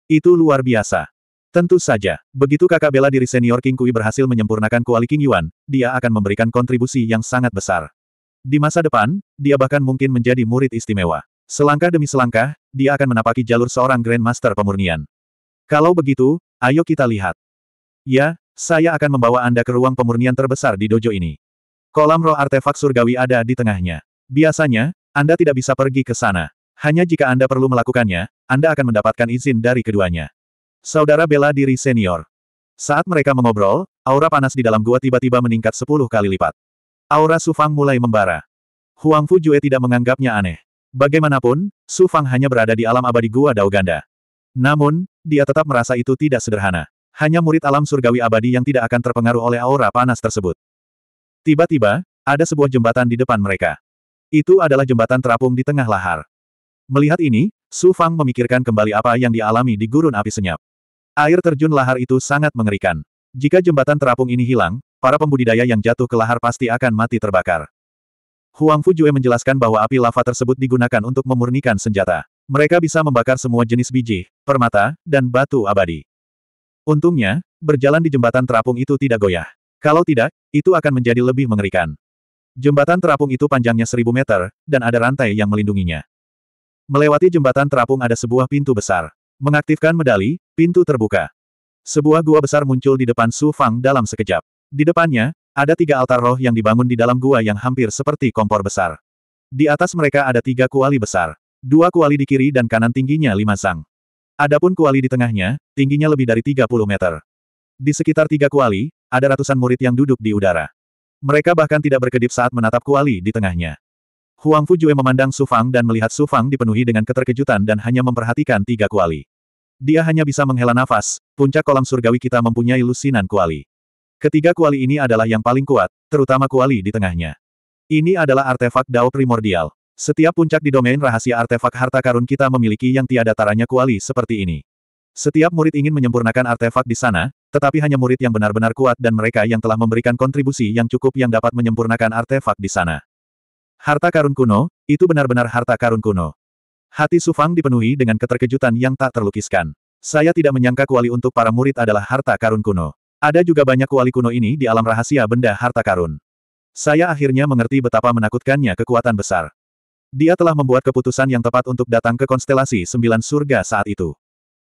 Itu luar biasa. Tentu saja, begitu kakak bela diri senior King Kui berhasil menyempurnakan kuali King Yuan, dia akan memberikan kontribusi yang sangat besar. Di masa depan, dia bahkan mungkin menjadi murid istimewa. Selangkah demi selangkah, dia akan menapaki jalur seorang Grandmaster pemurnian. Kalau begitu, ayo kita lihat. Ya, saya akan membawa Anda ke ruang pemurnian terbesar di dojo ini. Kolam roh artefak surgawi ada di tengahnya. Biasanya, Anda tidak bisa pergi ke sana. Hanya jika Anda perlu melakukannya, Anda akan mendapatkan izin dari keduanya. Saudara bela diri senior. Saat mereka mengobrol, aura panas di dalam gua tiba-tiba meningkat 10 kali lipat. Aura Sufang mulai membara. Huang Fu Jue tidak menganggapnya aneh. Bagaimanapun, Su Fang hanya berada di alam abadi Gua Daoganda. Namun, dia tetap merasa itu tidak sederhana. Hanya murid alam surgawi abadi yang tidak akan terpengaruh oleh aura panas tersebut. Tiba-tiba, ada sebuah jembatan di depan mereka. Itu adalah jembatan terapung di tengah lahar. Melihat ini, Su Fang memikirkan kembali apa yang dialami di gurun api senyap. Air terjun lahar itu sangat mengerikan. Jika jembatan terapung ini hilang, para pembudidaya yang jatuh ke lahar pasti akan mati terbakar. Huang Fujue menjelaskan bahwa api lava tersebut digunakan untuk memurnikan senjata. Mereka bisa membakar semua jenis biji, permata, dan batu abadi. Untungnya, berjalan di jembatan terapung itu tidak goyah. Kalau tidak, itu akan menjadi lebih mengerikan. Jembatan terapung itu panjangnya seribu meter, dan ada rantai yang melindunginya. Melewati jembatan terapung ada sebuah pintu besar. Mengaktifkan medali, pintu terbuka. Sebuah gua besar muncul di depan Su Fang dalam sekejap. Di depannya, ada tiga altar roh yang dibangun di dalam gua yang hampir seperti kompor besar. Di atas mereka ada tiga kuali besar. Dua kuali di kiri dan kanan tingginya lima sang. Adapun kuali di tengahnya, tingginya lebih dari 30 meter. Di sekitar tiga kuali, ada ratusan murid yang duduk di udara. Mereka bahkan tidak berkedip saat menatap kuali di tengahnya. Huang Fujue memandang Su Fang dan melihat Su Fang dipenuhi dengan keterkejutan dan hanya memperhatikan tiga kuali. Dia hanya bisa menghela nafas, puncak kolam surgawi kita mempunyai lusinan kuali. Ketiga kuali ini adalah yang paling kuat, terutama kuali di tengahnya. Ini adalah artefak Dao primordial. Setiap puncak di domain rahasia artefak harta karun kita memiliki yang tiada taranya kuali seperti ini. Setiap murid ingin menyempurnakan artefak di sana, tetapi hanya murid yang benar-benar kuat dan mereka yang telah memberikan kontribusi yang cukup yang dapat menyempurnakan artefak di sana. Harta karun kuno, itu benar-benar harta karun kuno. Hati Sufang dipenuhi dengan keterkejutan yang tak terlukiskan. Saya tidak menyangka kuali untuk para murid adalah harta karun kuno. Ada juga banyak kuali kuno ini di alam rahasia benda harta karun. Saya akhirnya mengerti betapa menakutkannya kekuatan besar. Dia telah membuat keputusan yang tepat untuk datang ke konstelasi sembilan surga saat itu.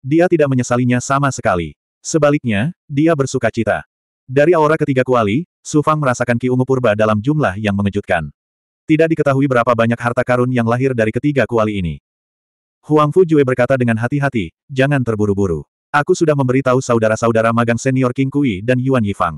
Dia tidak menyesalinya sama sekali. Sebaliknya, dia bersuka cita. Dari aura ketiga kuali, Sufang merasakan ki ungu purba dalam jumlah yang mengejutkan. Tidak diketahui berapa banyak harta karun yang lahir dari ketiga kuali ini. Huang Fu Jue berkata dengan hati-hati, jangan terburu-buru. Aku sudah memberitahu saudara-saudara magang senior King Kui dan Yuan Yifang.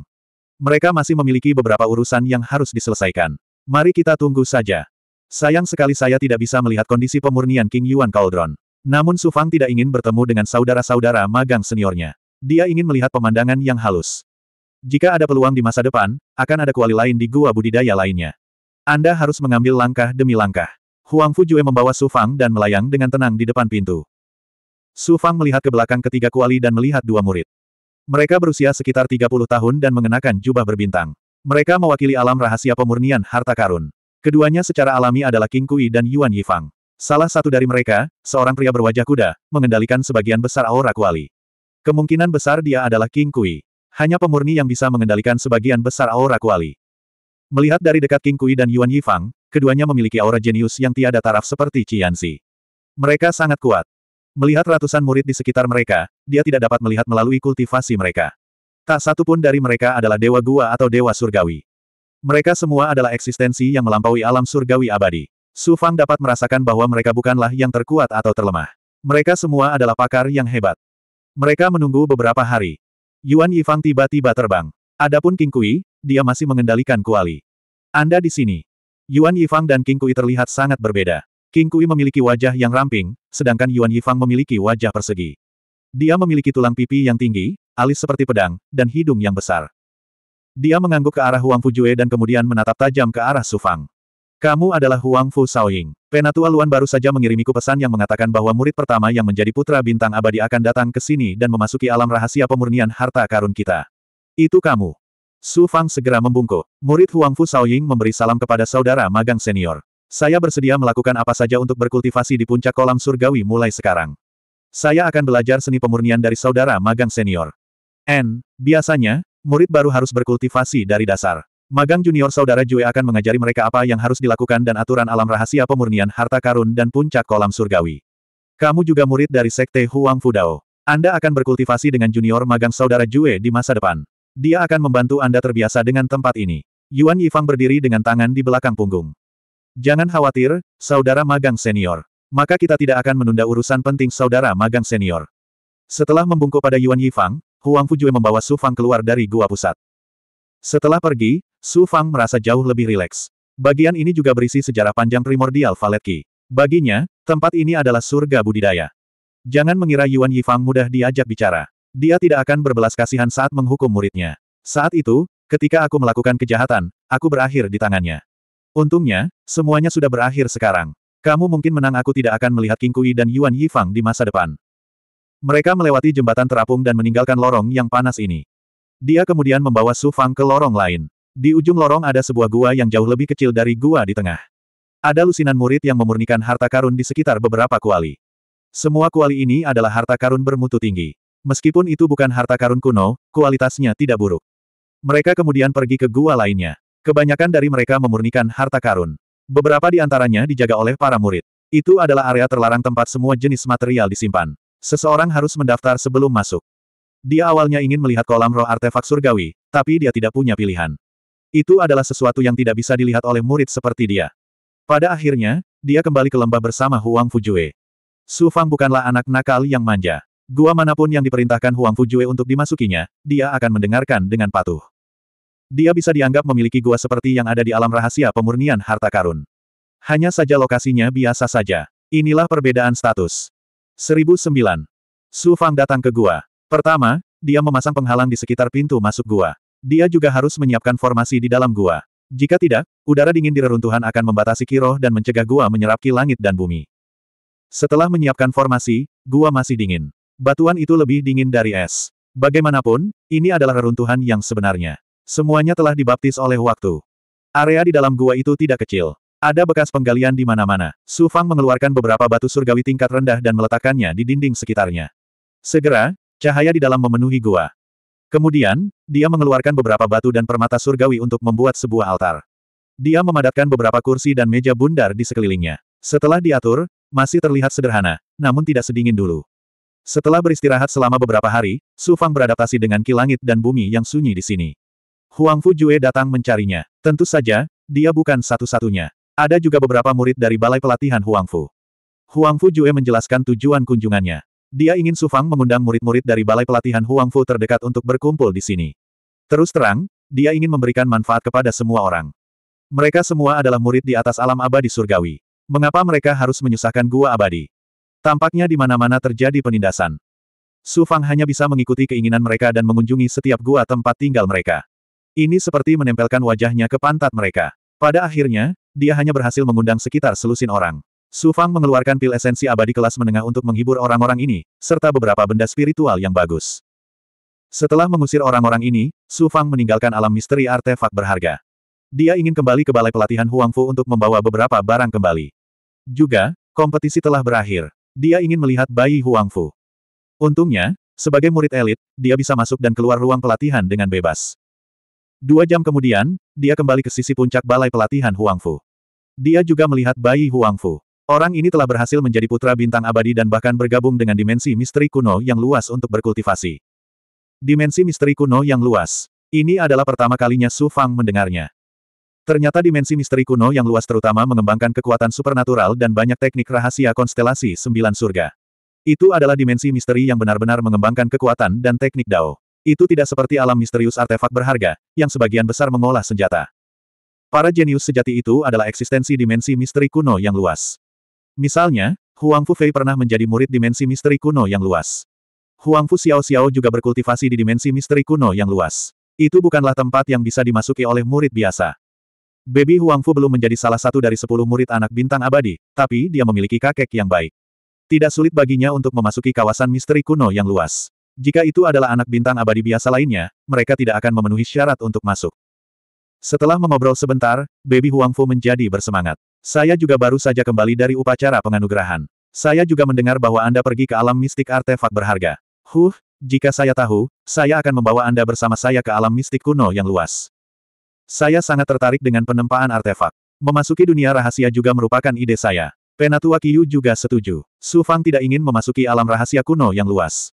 Mereka masih memiliki beberapa urusan yang harus diselesaikan. Mari kita tunggu saja. Sayang sekali saya tidak bisa melihat kondisi pemurnian King Yuan Cauldron. Namun Su Fang tidak ingin bertemu dengan saudara-saudara magang seniornya. Dia ingin melihat pemandangan yang halus. Jika ada peluang di masa depan, akan ada kuali lain di gua budidaya lainnya. Anda harus mengambil langkah demi langkah. Huang Fujue membawa Su Fang dan melayang dengan tenang di depan pintu. Su Fang melihat ke belakang ketiga kuali dan melihat dua murid. Mereka berusia sekitar 30 tahun dan mengenakan jubah berbintang. Mereka mewakili alam rahasia pemurnian harta karun. Keduanya secara alami adalah King Kui dan Yuan Yifang. Salah satu dari mereka, seorang pria berwajah kuda, mengendalikan sebagian besar aura kuali. Kemungkinan besar dia adalah King Kui. Hanya pemurni yang bisa mengendalikan sebagian besar aura kuali. Melihat dari dekat King Kui dan Yuan Yifang, keduanya memiliki aura jenius yang tiada taraf seperti Qianzi. Mereka sangat kuat. Melihat ratusan murid di sekitar mereka, dia tidak dapat melihat melalui kultivasi mereka. Tak satu pun dari mereka adalah dewa gua atau dewa surgawi. Mereka semua adalah eksistensi yang melampaui alam surgawi abadi. Su Fang dapat merasakan bahwa mereka bukanlah yang terkuat atau terlemah. Mereka semua adalah pakar yang hebat. Mereka menunggu beberapa hari. Yuan Yifang tiba-tiba terbang. Adapun King Kui, dia masih mengendalikan kuali. Anda di sini. Yuan Yifang dan King Kui terlihat sangat berbeda. King Kui memiliki wajah yang ramping, sedangkan Yuan Yifang memiliki wajah persegi. Dia memiliki tulang pipi yang tinggi, alis seperti pedang, dan hidung yang besar. Dia mengangguk ke arah Huang Fujue dan kemudian menatap tajam ke arah Sufang. Kamu adalah Huang Fu Shaoying. Penatua Luan baru saja mengirimiku pesan yang mengatakan bahwa murid pertama yang menjadi putra bintang abadi akan datang ke sini dan memasuki alam rahasia pemurnian harta karun kita. Itu kamu. Su Fang segera membungkuk. Murid Huang Fu Shaoying memberi salam kepada saudara magang senior. Saya bersedia melakukan apa saja untuk berkultivasi di puncak kolam surgawi mulai sekarang. Saya akan belajar seni pemurnian dari saudara magang senior. N. Biasanya, murid baru harus berkultivasi dari dasar. Magang junior saudara Jue akan mengajari mereka apa yang harus dilakukan dan aturan alam rahasia pemurnian harta karun dan puncak kolam surgawi. Kamu juga murid dari sekte Huang Fudao. Anda akan berkultivasi dengan junior magang saudara Jue di masa depan. Dia akan membantu Anda terbiasa dengan tempat ini. Yuan Yifang berdiri dengan tangan di belakang punggung. Jangan khawatir, saudara magang senior. Maka kita tidak akan menunda urusan penting saudara magang senior. Setelah membungkuk pada Yuan Yifang, Huang Fujue membawa Su Fang keluar dari gua pusat. Setelah pergi, Su Fang merasa jauh lebih rileks. Bagian ini juga berisi sejarah panjang primordial Valet Qi. Baginya, tempat ini adalah surga budidaya. Jangan mengira Yuan Yifang mudah diajak bicara. Dia tidak akan berbelas kasihan saat menghukum muridnya. Saat itu, ketika aku melakukan kejahatan, aku berakhir di tangannya. Untungnya, semuanya sudah berakhir sekarang. Kamu mungkin menang aku tidak akan melihat King Kui dan Yuan Yifang di masa depan. Mereka melewati jembatan terapung dan meninggalkan lorong yang panas ini. Dia kemudian membawa Su Fang ke lorong lain. Di ujung lorong ada sebuah gua yang jauh lebih kecil dari gua di tengah. Ada lusinan murid yang memurnikan harta karun di sekitar beberapa kuali. Semua kuali ini adalah harta karun bermutu tinggi. Meskipun itu bukan harta karun kuno, kualitasnya tidak buruk. Mereka kemudian pergi ke gua lainnya. Kebanyakan dari mereka memurnikan harta karun. Beberapa di antaranya dijaga oleh para murid. Itu adalah area terlarang tempat semua jenis material disimpan. Seseorang harus mendaftar sebelum masuk. Dia awalnya ingin melihat kolam roh artefak surgawi, tapi dia tidak punya pilihan. Itu adalah sesuatu yang tidak bisa dilihat oleh murid seperti dia. Pada akhirnya, dia kembali ke lembah bersama Huang Fujue. Su Fang bukanlah anak nakal yang manja. Gua manapun yang diperintahkan Huang Fujue untuk dimasukinya, dia akan mendengarkan dengan patuh. Dia bisa dianggap memiliki gua seperti yang ada di alam rahasia pemurnian harta karun. Hanya saja lokasinya biasa saja. Inilah perbedaan status. 1009. Su Fang datang ke gua. Pertama, dia memasang penghalang di sekitar pintu masuk gua. Dia juga harus menyiapkan formasi di dalam gua. Jika tidak, udara dingin di reruntuhan akan membatasi Kiroh dan mencegah gua menyerap ki langit dan bumi. Setelah menyiapkan formasi, gua masih dingin. Batuan itu lebih dingin dari es. Bagaimanapun, ini adalah reruntuhan yang sebenarnya. Semuanya telah dibaptis oleh waktu. Area di dalam gua itu tidak kecil. Ada bekas penggalian di mana-mana. Su Fang mengeluarkan beberapa batu surgawi tingkat rendah dan meletakkannya di dinding sekitarnya. Segera, cahaya di dalam memenuhi gua. Kemudian, dia mengeluarkan beberapa batu dan permata surgawi untuk membuat sebuah altar. Dia memadatkan beberapa kursi dan meja bundar di sekelilingnya. Setelah diatur, masih terlihat sederhana, namun tidak sedingin dulu. Setelah beristirahat selama beberapa hari, Su Fang beradaptasi dengan kilangit dan bumi yang sunyi di sini. Huang Fu Fujue datang mencarinya. Tentu saja, dia bukan satu-satunya. Ada juga beberapa murid dari balai pelatihan Huang Fu. Huang Fu Fujue menjelaskan tujuan kunjungannya. Dia ingin Su Fang mengundang murid-murid dari balai pelatihan Huang Fu terdekat untuk berkumpul di sini. Terus terang, dia ingin memberikan manfaat kepada semua orang. Mereka semua adalah murid di atas alam abadi surgawi. Mengapa mereka harus menyusahkan gua abadi? Tampaknya di mana-mana terjadi penindasan. Su Fang hanya bisa mengikuti keinginan mereka dan mengunjungi setiap gua tempat tinggal mereka. Ini seperti menempelkan wajahnya ke pantat mereka. Pada akhirnya, dia hanya berhasil mengundang sekitar selusin orang. Su Fang mengeluarkan pil esensi abadi kelas menengah untuk menghibur orang-orang ini, serta beberapa benda spiritual yang bagus. Setelah mengusir orang-orang ini, Su Fang meninggalkan alam misteri artefak berharga. Dia ingin kembali ke balai pelatihan Huang Fu untuk membawa beberapa barang kembali. Juga, kompetisi telah berakhir. Dia ingin melihat bayi Huang Fu. Untungnya, sebagai murid elit, dia bisa masuk dan keluar ruang pelatihan dengan bebas. Dua jam kemudian, dia kembali ke sisi puncak balai pelatihan Huangfu. Dia juga melihat bayi Huangfu. Orang ini telah berhasil menjadi putra bintang abadi dan bahkan bergabung dengan dimensi misteri kuno yang luas untuk berkultivasi. Dimensi misteri kuno yang luas. Ini adalah pertama kalinya Su Fang mendengarnya. Ternyata dimensi misteri kuno yang luas terutama mengembangkan kekuatan supernatural dan banyak teknik rahasia konstelasi sembilan surga. Itu adalah dimensi misteri yang benar-benar mengembangkan kekuatan dan teknik Dao. Itu tidak seperti alam misterius artefak berharga, yang sebagian besar mengolah senjata. Para jenius sejati itu adalah eksistensi dimensi misteri kuno yang luas. Misalnya, Huang Fu Fei pernah menjadi murid dimensi misteri kuno yang luas. Huang Fu Xiao Xiao juga berkultivasi di dimensi misteri kuno yang luas. Itu bukanlah tempat yang bisa dimasuki oleh murid biasa. Baby Huang Fu belum menjadi salah satu dari sepuluh murid anak bintang abadi, tapi dia memiliki kakek yang baik. Tidak sulit baginya untuk memasuki kawasan misteri kuno yang luas. Jika itu adalah anak bintang abadi biasa lainnya, mereka tidak akan memenuhi syarat untuk masuk. Setelah mengobrol sebentar, Baby Huangfu menjadi bersemangat. Saya juga baru saja kembali dari upacara penganugerahan. Saya juga mendengar bahwa Anda pergi ke alam mistik artefak berharga. Huh, jika saya tahu, saya akan membawa Anda bersama saya ke alam mistik kuno yang luas. Saya sangat tertarik dengan penempaan artefak. Memasuki dunia rahasia juga merupakan ide saya. Penatua Yu juga setuju. Su Fang tidak ingin memasuki alam rahasia kuno yang luas.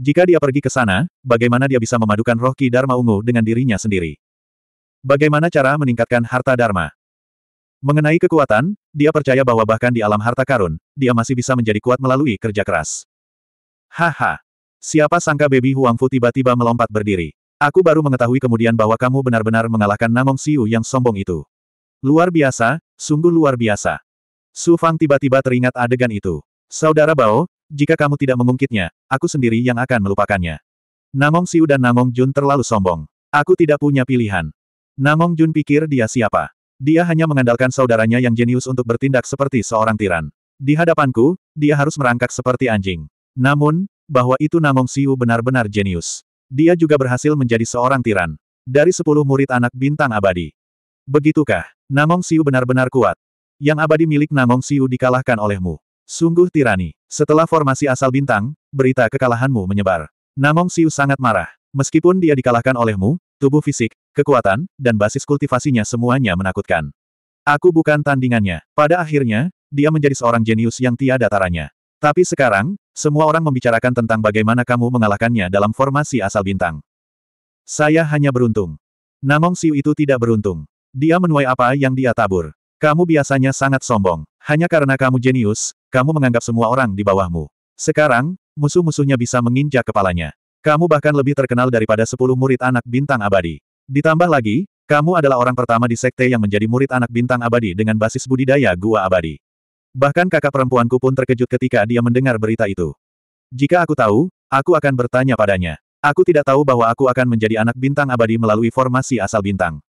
Jika dia pergi ke sana, bagaimana dia bisa memadukan roh Ki Dharma Ungu dengan dirinya sendiri? Bagaimana cara meningkatkan harta Dharma? Mengenai kekuatan, dia percaya bahwa bahkan di alam harta karun, dia masih bisa menjadi kuat melalui kerja keras. Haha. Siapa sangka baby Huang Fu tiba-tiba melompat berdiri. Aku baru mengetahui kemudian bahwa kamu benar-benar mengalahkan Namong Siu yang sombong itu. Luar biasa, sungguh luar biasa. Su Fang tiba-tiba teringat adegan itu. Saudara Bao, jika kamu tidak mengungkitnya, aku sendiri yang akan melupakannya. Namong Siu dan Namong Jun terlalu sombong. Aku tidak punya pilihan. Namong Jun pikir dia siapa. Dia hanya mengandalkan saudaranya yang jenius untuk bertindak seperti seorang tiran. Di hadapanku, dia harus merangkak seperti anjing. Namun, bahwa itu Namong Siu benar-benar jenius. Dia juga berhasil menjadi seorang tiran. Dari sepuluh murid anak bintang abadi. Begitukah, Namong Siu benar-benar kuat. Yang abadi milik Namong Siu dikalahkan olehmu. Sungguh tirani. Setelah formasi asal bintang, berita kekalahanmu menyebar. Namong Siu sangat marah. Meskipun dia dikalahkan olehmu, tubuh fisik, kekuatan, dan basis kultivasinya semuanya menakutkan. Aku bukan tandingannya. Pada akhirnya, dia menjadi seorang jenius yang tiada taranya. Tapi sekarang, semua orang membicarakan tentang bagaimana kamu mengalahkannya dalam formasi asal bintang. Saya hanya beruntung. Namong Siu itu tidak beruntung. Dia menuai apa yang dia tabur. Kamu biasanya sangat sombong. Hanya karena kamu jenius, kamu menganggap semua orang di bawahmu. Sekarang, musuh-musuhnya bisa menginjak kepalanya. Kamu bahkan lebih terkenal daripada sepuluh murid anak bintang abadi. Ditambah lagi, kamu adalah orang pertama di sekte yang menjadi murid anak bintang abadi dengan basis budidaya gua abadi. Bahkan kakak perempuanku pun terkejut ketika dia mendengar berita itu. Jika aku tahu, aku akan bertanya padanya. Aku tidak tahu bahwa aku akan menjadi anak bintang abadi melalui formasi asal bintang.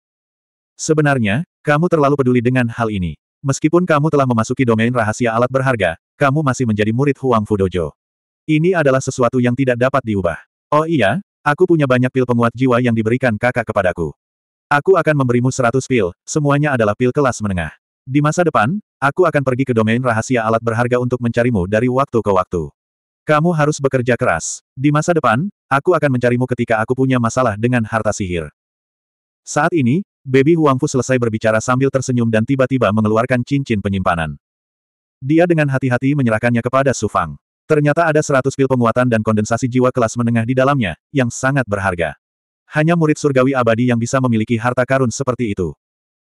Sebenarnya, kamu terlalu peduli dengan hal ini. Meskipun kamu telah memasuki domain rahasia alat berharga, kamu masih menjadi murid Huang Fu Dojo. Ini adalah sesuatu yang tidak dapat diubah. Oh iya, aku punya banyak pil penguat jiwa yang diberikan kakak kepadaku. Aku akan memberimu 100 pil, semuanya adalah pil kelas menengah. Di masa depan, aku akan pergi ke domain rahasia alat berharga untuk mencarimu dari waktu ke waktu. Kamu harus bekerja keras. Di masa depan, aku akan mencarimu ketika aku punya masalah dengan harta sihir. Saat ini, Baby Huangfu selesai berbicara sambil tersenyum dan tiba-tiba mengeluarkan cincin penyimpanan. Dia dengan hati-hati menyerahkannya kepada Su Fang. Ternyata ada seratus pil penguatan dan kondensasi jiwa kelas menengah di dalamnya, yang sangat berharga. Hanya murid surgawi abadi yang bisa memiliki harta karun seperti itu.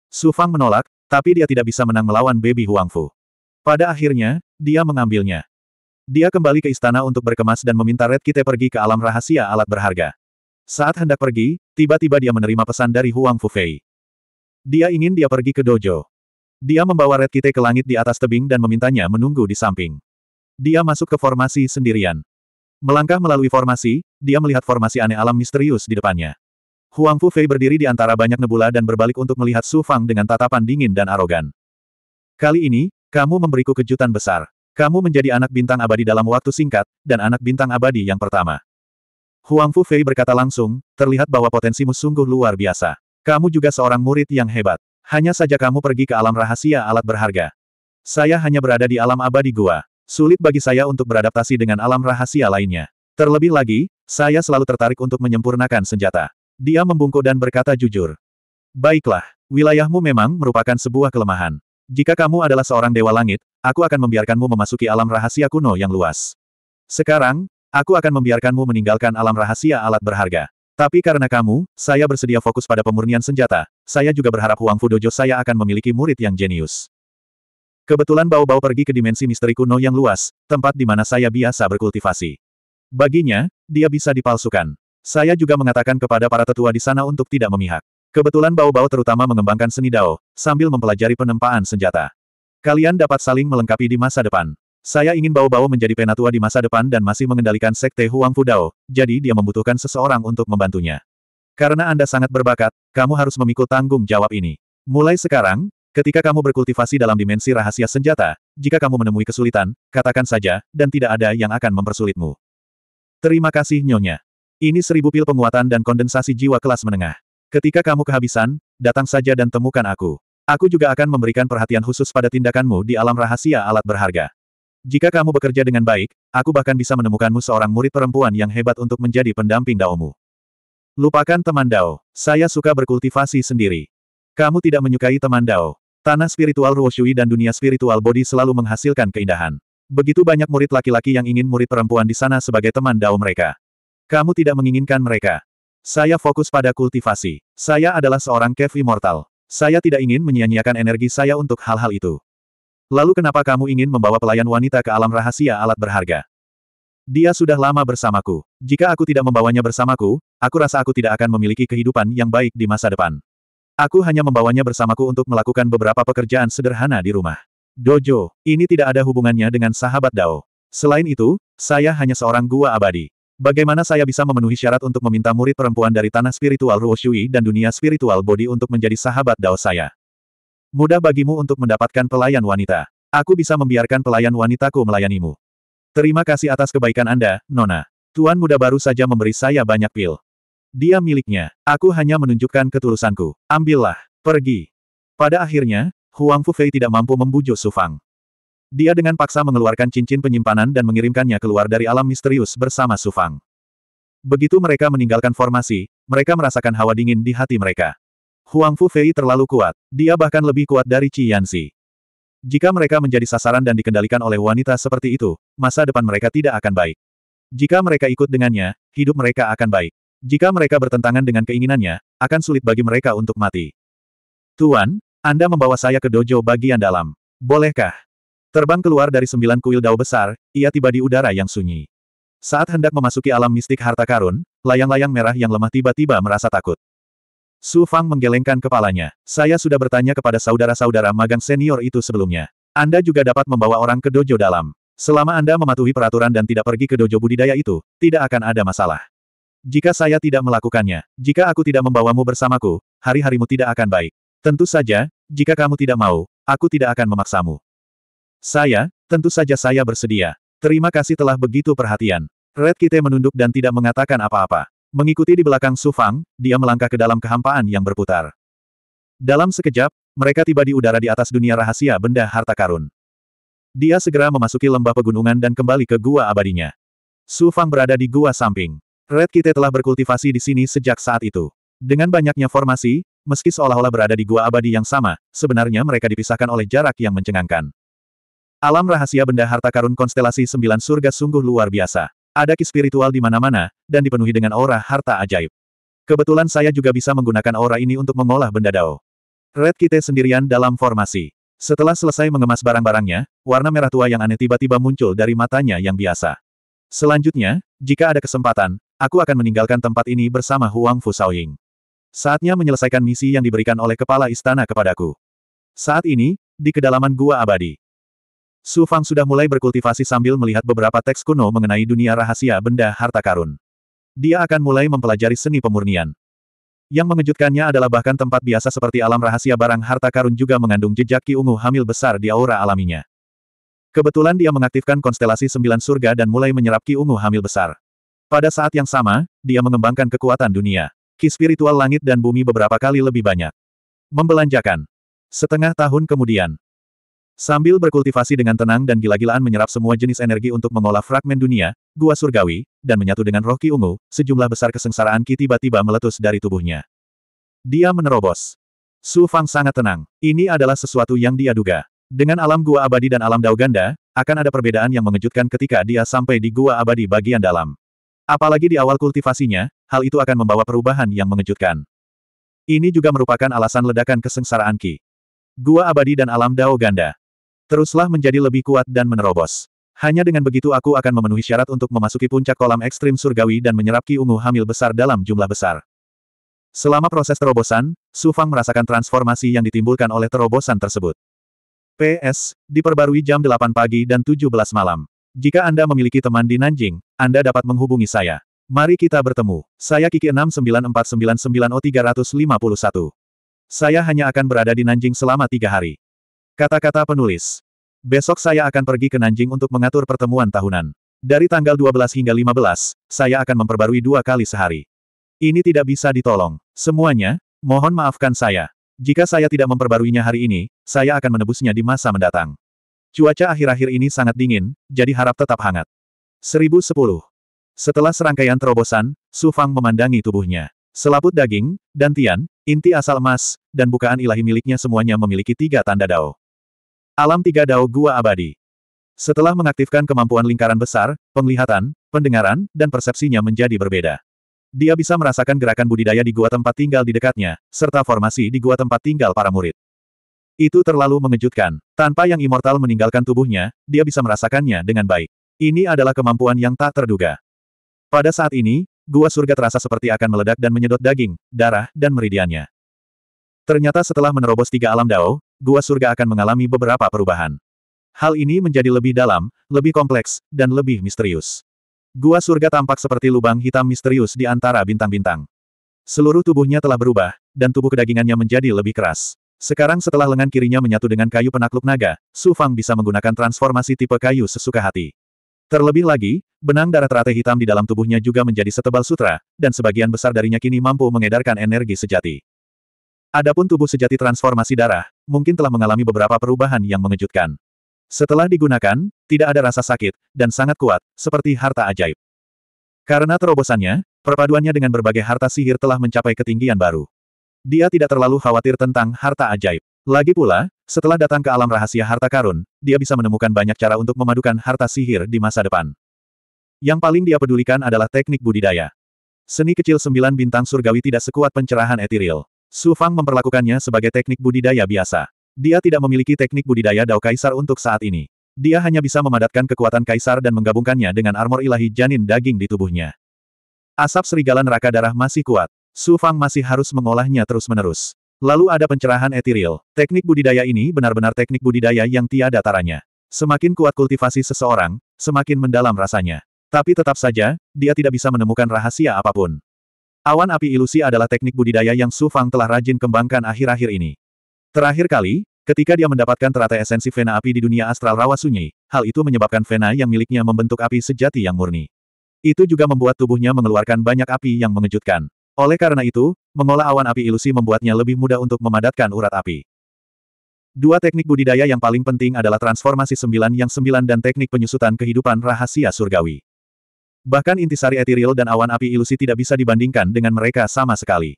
Su Fang menolak, tapi dia tidak bisa menang melawan Baby Huangfu. Pada akhirnya, dia mengambilnya. Dia kembali ke istana untuk berkemas dan meminta Red Kite pergi ke alam rahasia alat berharga. Saat hendak pergi, tiba-tiba dia menerima pesan dari Huang Fu Fei. Dia ingin dia pergi ke dojo. Dia membawa Red Kite ke langit di atas tebing dan memintanya menunggu di samping. Dia masuk ke formasi sendirian. Melangkah melalui formasi, dia melihat formasi aneh alam misterius di depannya. Huang Fu Fei berdiri di antara banyak nebula dan berbalik untuk melihat Su Fang dengan tatapan dingin dan arogan. Kali ini, kamu memberiku kejutan besar. Kamu menjadi anak bintang abadi dalam waktu singkat, dan anak bintang abadi yang pertama. Huang Fu Fei berkata langsung, terlihat bahwa potensimu sungguh luar biasa. Kamu juga seorang murid yang hebat. Hanya saja kamu pergi ke alam rahasia alat berharga. Saya hanya berada di alam abadi gua. Sulit bagi saya untuk beradaptasi dengan alam rahasia lainnya. Terlebih lagi, saya selalu tertarik untuk menyempurnakan senjata. Dia membungkuk dan berkata jujur. Baiklah, wilayahmu memang merupakan sebuah kelemahan. Jika kamu adalah seorang dewa langit, aku akan membiarkanmu memasuki alam rahasia kuno yang luas. Sekarang, aku akan membiarkanmu meninggalkan alam rahasia alat berharga. Tapi karena kamu, saya bersedia fokus pada pemurnian senjata, saya juga berharap Huang Fu Dojo saya akan memiliki murid yang jenius. Kebetulan bau-bau pergi ke dimensi misteri kuno yang luas, tempat di mana saya biasa berkultivasi. Baginya, dia bisa dipalsukan. Saya juga mengatakan kepada para tetua di sana untuk tidak memihak. Kebetulan bau-bau terutama mengembangkan seni dao, sambil mempelajari penempaan senjata. Kalian dapat saling melengkapi di masa depan. Saya ingin bawa-bawa menjadi penatua di masa depan dan masih mengendalikan sekte Huang Fudao, jadi dia membutuhkan seseorang untuk membantunya. Karena Anda sangat berbakat, kamu harus memikul tanggung jawab ini. Mulai sekarang, ketika kamu berkultivasi dalam dimensi rahasia senjata, jika kamu menemui kesulitan, katakan saja, dan tidak ada yang akan mempersulitmu. Terima kasih Nyonya. Ini seribu pil penguatan dan kondensasi jiwa kelas menengah. Ketika kamu kehabisan, datang saja dan temukan aku. Aku juga akan memberikan perhatian khusus pada tindakanmu di alam rahasia alat berharga. Jika kamu bekerja dengan baik, aku bahkan bisa menemukanmu seorang murid perempuan yang hebat untuk menjadi pendamping Daomu. Lupakan teman Dao. Saya suka berkultivasi sendiri. Kamu tidak menyukai teman Dao. Tanah spiritual Ruoshui dan dunia spiritual Body selalu menghasilkan keindahan. Begitu banyak murid laki-laki yang ingin murid perempuan di sana sebagai teman Dao mereka. Kamu tidak menginginkan mereka. Saya fokus pada kultivasi. Saya adalah seorang Kev Immortal. Saya tidak ingin menyia-nyiakan energi saya untuk hal-hal itu. Lalu kenapa kamu ingin membawa pelayan wanita ke alam rahasia alat berharga? Dia sudah lama bersamaku. Jika aku tidak membawanya bersamaku, aku rasa aku tidak akan memiliki kehidupan yang baik di masa depan. Aku hanya membawanya bersamaku untuk melakukan beberapa pekerjaan sederhana di rumah. Dojo, ini tidak ada hubungannya dengan sahabat Dao. Selain itu, saya hanya seorang gua abadi. Bagaimana saya bisa memenuhi syarat untuk meminta murid perempuan dari tanah spiritual Ruoshui dan dunia spiritual Bodi untuk menjadi sahabat Dao saya? Mudah bagimu untuk mendapatkan pelayan wanita. Aku bisa membiarkan pelayan wanitaku melayanimu. Terima kasih atas kebaikan Anda, Nona. Tuan muda baru saja memberi saya banyak pil. Dia miliknya. Aku hanya menunjukkan ketulusanku. Ambillah. Pergi. Pada akhirnya, Huang Fufei tidak mampu membujuk Sufang. Dia dengan paksa mengeluarkan cincin penyimpanan dan mengirimkannya keluar dari alam misterius bersama Sufang. Begitu mereka meninggalkan formasi, mereka merasakan hawa dingin di hati mereka. Huang Fu Fei terlalu kuat. Dia bahkan lebih kuat dari Qi Yanxi. Jika mereka menjadi sasaran dan dikendalikan oleh wanita seperti itu, masa depan mereka tidak akan baik. Jika mereka ikut dengannya, hidup mereka akan baik. Jika mereka bertentangan dengan keinginannya, akan sulit bagi mereka untuk mati. Tuan, Anda membawa saya ke dojo bagian dalam. Bolehkah? Terbang keluar dari sembilan kuil dao besar, ia tiba di udara yang sunyi. Saat hendak memasuki alam mistik harta karun, layang-layang merah yang lemah tiba-tiba merasa takut. Su Fang menggelengkan kepalanya. Saya sudah bertanya kepada saudara-saudara magang senior itu sebelumnya. Anda juga dapat membawa orang ke dojo dalam. Selama Anda mematuhi peraturan dan tidak pergi ke dojo budidaya itu, tidak akan ada masalah. Jika saya tidak melakukannya, jika aku tidak membawamu bersamaku, hari-harimu tidak akan baik. Tentu saja, jika kamu tidak mau, aku tidak akan memaksamu. Saya, tentu saja saya bersedia. Terima kasih telah begitu perhatian. Red Kite menunduk dan tidak mengatakan apa-apa. Mengikuti di belakang Su Fang, dia melangkah ke dalam kehampaan yang berputar. Dalam sekejap, mereka tiba di udara di atas dunia rahasia benda harta karun. Dia segera memasuki lembah pegunungan dan kembali ke gua abadinya. Su Fang berada di gua samping. Red Kite telah berkultivasi di sini sejak saat itu. Dengan banyaknya formasi, meski seolah-olah berada di gua abadi yang sama, sebenarnya mereka dipisahkan oleh jarak yang mencengangkan. Alam rahasia benda harta karun konstelasi sembilan surga sungguh luar biasa. Ada ki spiritual di mana-mana, dan dipenuhi dengan aura harta ajaib. Kebetulan saya juga bisa menggunakan aura ini untuk mengolah benda dao. Red Kite sendirian dalam formasi. Setelah selesai mengemas barang-barangnya, warna merah tua yang aneh tiba-tiba muncul dari matanya yang biasa. Selanjutnya, jika ada kesempatan, aku akan meninggalkan tempat ini bersama Huang Fu Saoying. Saatnya menyelesaikan misi yang diberikan oleh kepala istana kepadaku. Saat ini, di kedalaman gua abadi, Su Fang sudah mulai berkultivasi sambil melihat beberapa teks kuno mengenai dunia rahasia benda harta karun. Dia akan mulai mempelajari seni pemurnian. Yang mengejutkannya adalah bahkan tempat biasa seperti alam rahasia barang harta karun juga mengandung jejak ki ungu hamil besar di aura alaminya. Kebetulan dia mengaktifkan konstelasi sembilan surga dan mulai menyerap ki ungu hamil besar. Pada saat yang sama, dia mengembangkan kekuatan dunia. Ki spiritual langit dan bumi beberapa kali lebih banyak. Membelanjakan. Setengah tahun kemudian, Sambil berkultivasi dengan tenang dan gila-gilaan menyerap semua jenis energi untuk mengolah fragmen dunia, gua surgawi, dan menyatu dengan roh ki ungu, sejumlah besar kesengsaraan ki tiba-tiba meletus dari tubuhnya. Dia menerobos. Su Fang sangat tenang. Ini adalah sesuatu yang dia duga. Dengan alam gua abadi dan alam dauganda, akan ada perbedaan yang mengejutkan ketika dia sampai di gua abadi bagian dalam. Apalagi di awal kultivasinya, hal itu akan membawa perubahan yang mengejutkan. Ini juga merupakan alasan ledakan kesengsaraan ki. Gua abadi dan alam ganda. Teruslah menjadi lebih kuat dan menerobos. Hanya dengan begitu aku akan memenuhi syarat untuk memasuki puncak kolam ekstrim surgawi dan menyerap Ki Ungu hamil besar dalam jumlah besar. Selama proses terobosan, Su Fang merasakan transformasi yang ditimbulkan oleh terobosan tersebut. PS, diperbarui jam 8 pagi dan 17 malam. Jika Anda memiliki teman di Nanjing, Anda dapat menghubungi saya. Mari kita bertemu. Saya Kiki 69499O351. Saya hanya akan berada di Nanjing selama tiga hari. Kata-kata penulis. Besok saya akan pergi ke Nanjing untuk mengatur pertemuan tahunan. Dari tanggal 12 hingga 15, saya akan memperbarui dua kali sehari. Ini tidak bisa ditolong. Semuanya, mohon maafkan saya. Jika saya tidak memperbaruinya hari ini, saya akan menebusnya di masa mendatang. Cuaca akhir-akhir ini sangat dingin, jadi harap tetap hangat. 1010. Setelah serangkaian terobosan, Su Fang memandangi tubuhnya. Selaput daging, dan tian, inti asal emas, dan bukaan ilahi miliknya semuanya memiliki tiga tanda dao. Alam tiga dao gua abadi. Setelah mengaktifkan kemampuan lingkaran besar, penglihatan, pendengaran, dan persepsinya menjadi berbeda. Dia bisa merasakan gerakan budidaya di gua tempat tinggal di dekatnya, serta formasi di gua tempat tinggal para murid. Itu terlalu mengejutkan. Tanpa yang immortal meninggalkan tubuhnya, dia bisa merasakannya dengan baik. Ini adalah kemampuan yang tak terduga. Pada saat ini, gua surga terasa seperti akan meledak dan menyedot daging, darah, dan meridiannya. Ternyata setelah menerobos tiga alam dao, Gua Surga akan mengalami beberapa perubahan. Hal ini menjadi lebih dalam, lebih kompleks, dan lebih misterius. Gua Surga tampak seperti lubang hitam misterius di antara bintang-bintang. Seluruh tubuhnya telah berubah, dan tubuh kedagingannya menjadi lebih keras. Sekarang setelah lengan kirinya menyatu dengan kayu penakluk naga, Su Fang bisa menggunakan transformasi tipe kayu sesuka hati. Terlebih lagi, benang darah teratai hitam di dalam tubuhnya juga menjadi setebal sutra, dan sebagian besar darinya kini mampu mengedarkan energi sejati. Adapun tubuh sejati transformasi darah, mungkin telah mengalami beberapa perubahan yang mengejutkan. Setelah digunakan, tidak ada rasa sakit, dan sangat kuat, seperti harta ajaib. Karena terobosannya, perpaduannya dengan berbagai harta sihir telah mencapai ketinggian baru. Dia tidak terlalu khawatir tentang harta ajaib. Lagi pula, setelah datang ke alam rahasia harta karun, dia bisa menemukan banyak cara untuk memadukan harta sihir di masa depan. Yang paling dia pedulikan adalah teknik budidaya. Seni kecil sembilan bintang surgawi tidak sekuat pencerahan etiril. Su Fang memperlakukannya sebagai teknik budidaya biasa. Dia tidak memiliki teknik budidaya Dao Kaisar untuk saat ini. Dia hanya bisa memadatkan kekuatan Kaisar dan menggabungkannya dengan armor ilahi janin daging di tubuhnya. Asap serigala neraka darah masih kuat. Su Fang masih harus mengolahnya terus-menerus. Lalu ada pencerahan etiril. Teknik budidaya ini benar-benar teknik budidaya yang tiada taranya. Semakin kuat kultivasi seseorang, semakin mendalam rasanya. Tapi tetap saja, dia tidak bisa menemukan rahasia apapun. Awan api ilusi adalah teknik budidaya yang Su Fang telah rajin kembangkan akhir-akhir ini. Terakhir kali, ketika dia mendapatkan teratai esensi vena api di dunia astral rawa sunyi, hal itu menyebabkan vena yang miliknya membentuk api sejati yang murni. Itu juga membuat tubuhnya mengeluarkan banyak api yang mengejutkan. Oleh karena itu, mengolah awan api ilusi membuatnya lebih mudah untuk memadatkan urat api. Dua teknik budidaya yang paling penting adalah transformasi sembilan yang sembilan dan teknik penyusutan kehidupan rahasia surgawi. Bahkan intisari etiril dan awan api ilusi tidak bisa dibandingkan dengan mereka sama sekali.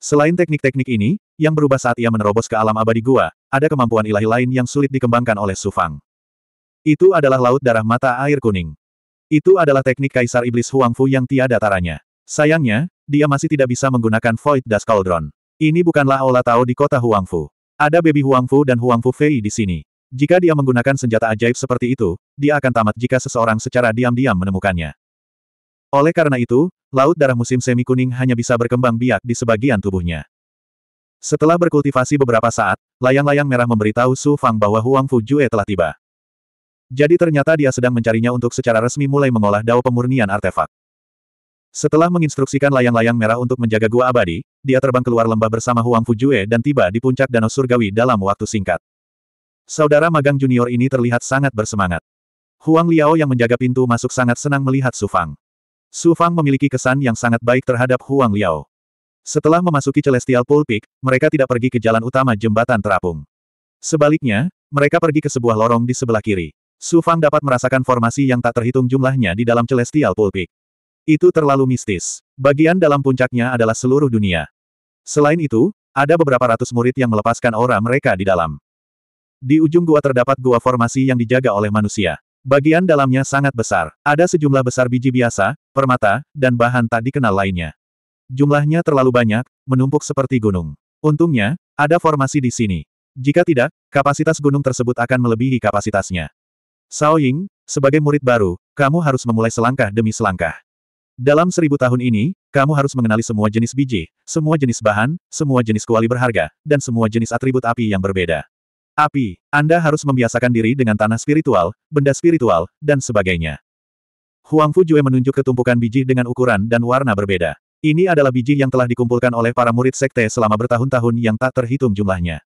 Selain teknik-teknik ini, yang berubah saat ia menerobos ke alam abadi gua, ada kemampuan ilahi lain yang sulit dikembangkan oleh Sufang. Itu adalah laut darah mata air kuning. Itu adalah teknik Kaisar Iblis Huangfu yang tiada taranya. Sayangnya, dia masih tidak bisa menggunakan Void Dust Cauldron. Ini bukanlah Aula Tao di kota Huangfu. Ada baby Huangfu dan Huangfu Fei di sini. Jika dia menggunakan senjata ajaib seperti itu, dia akan tamat jika seseorang secara diam-diam menemukannya. Oleh karena itu, laut darah musim semi kuning hanya bisa berkembang biak di sebagian tubuhnya. Setelah berkultivasi beberapa saat, layang-layang merah memberitahu Su Fang bahwa Huang Fu Jue telah tiba. Jadi ternyata dia sedang mencarinya untuk secara resmi mulai mengolah dao pemurnian artefak. Setelah menginstruksikan layang-layang merah untuk menjaga gua abadi, dia terbang keluar lembah bersama Huang Fu Jue dan tiba di puncak danau surgawi dalam waktu singkat. Saudara magang junior ini terlihat sangat bersemangat. Huang Liao yang menjaga pintu masuk sangat senang melihat Su Fang. Su Fang memiliki kesan yang sangat baik terhadap Huang Liao. Setelah memasuki Celestial Pulpik, mereka tidak pergi ke jalan utama jembatan terapung. Sebaliknya, mereka pergi ke sebuah lorong di sebelah kiri. Su Fang dapat merasakan formasi yang tak terhitung jumlahnya di dalam Celestial Pulpik. Itu terlalu mistis. Bagian dalam puncaknya adalah seluruh dunia. Selain itu, ada beberapa ratus murid yang melepaskan aura mereka di dalam. Di ujung gua terdapat gua formasi yang dijaga oleh manusia. Bagian dalamnya sangat besar. Ada sejumlah besar biji biasa, permata, dan bahan tak dikenal lainnya. Jumlahnya terlalu banyak, menumpuk seperti gunung. Untungnya, ada formasi di sini. Jika tidak, kapasitas gunung tersebut akan melebihi kapasitasnya. Sao Ying, sebagai murid baru, kamu harus memulai selangkah demi selangkah. Dalam seribu tahun ini, kamu harus mengenali semua jenis biji, semua jenis bahan, semua jenis kuali berharga, dan semua jenis atribut api yang berbeda api, Anda harus membiasakan diri dengan tanah spiritual, benda spiritual, dan sebagainya. Huang Fu Jue menunjuk ketumpukan biji dengan ukuran dan warna berbeda. Ini adalah biji yang telah dikumpulkan oleh para murid sekte selama bertahun-tahun yang tak terhitung jumlahnya.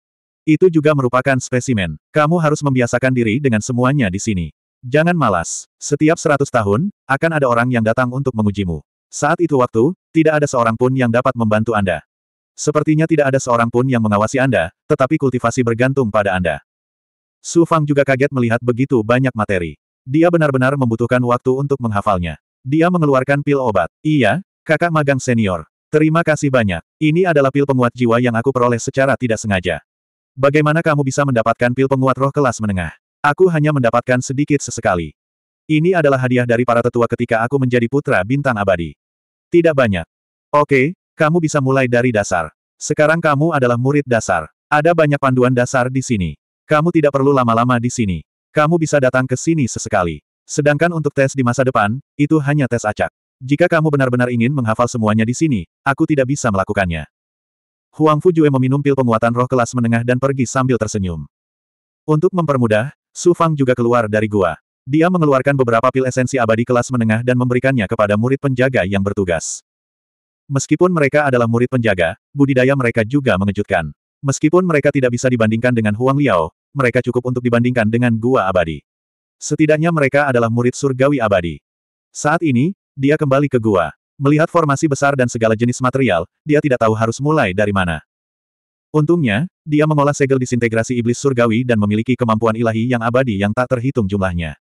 Itu juga merupakan spesimen. Kamu harus membiasakan diri dengan semuanya di sini. Jangan malas. Setiap seratus tahun, akan ada orang yang datang untuk mengujimu. Saat itu waktu, tidak ada seorang pun yang dapat membantu Anda. Sepertinya tidak ada seorang pun yang mengawasi Anda, tetapi kultivasi bergantung pada Anda. Su Fang juga kaget melihat begitu banyak materi. Dia benar-benar membutuhkan waktu untuk menghafalnya. Dia mengeluarkan pil obat. Iya, kakak magang senior. Terima kasih banyak. Ini adalah pil penguat jiwa yang aku peroleh secara tidak sengaja. Bagaimana kamu bisa mendapatkan pil penguat roh kelas menengah? Aku hanya mendapatkan sedikit sesekali. Ini adalah hadiah dari para tetua ketika aku menjadi putra bintang abadi. Tidak banyak. Oke, kamu bisa mulai dari dasar. Sekarang kamu adalah murid dasar. Ada banyak panduan dasar di sini. Kamu tidak perlu lama-lama di sini. Kamu bisa datang ke sini sesekali. Sedangkan untuk tes di masa depan, itu hanya tes acak. Jika kamu benar-benar ingin menghafal semuanya di sini, aku tidak bisa melakukannya. Huang Fujue meminum pil penguatan roh kelas menengah dan pergi sambil tersenyum. Untuk mempermudah, Su Fang juga keluar dari gua. Dia mengeluarkan beberapa pil esensi abadi kelas menengah dan memberikannya kepada murid penjaga yang bertugas. Meskipun mereka adalah murid penjaga, budidaya mereka juga mengejutkan. Meskipun mereka tidak bisa dibandingkan dengan Huang Liao, mereka cukup untuk dibandingkan dengan Gua Abadi. Setidaknya mereka adalah murid surgawi abadi. Saat ini, dia kembali ke gua. Melihat formasi besar dan segala jenis material, dia tidak tahu harus mulai dari mana. Untungnya, dia mengolah segel disintegrasi iblis surgawi dan memiliki kemampuan ilahi yang abadi yang tak terhitung jumlahnya.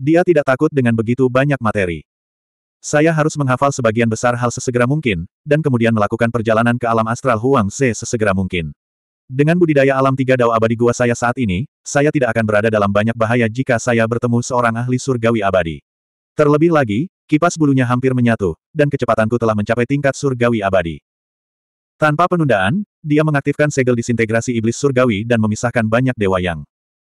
Dia tidak takut dengan begitu banyak materi. Saya harus menghafal sebagian besar hal sesegera mungkin, dan kemudian melakukan perjalanan ke alam astral Huang Se sesegera mungkin. Dengan budidaya alam tiga dao abadi gua saya saat ini, saya tidak akan berada dalam banyak bahaya jika saya bertemu seorang ahli surgawi abadi. Terlebih lagi, kipas bulunya hampir menyatu, dan kecepatanku telah mencapai tingkat surgawi abadi. Tanpa penundaan, dia mengaktifkan segel disintegrasi iblis surgawi dan memisahkan banyak dewa yang.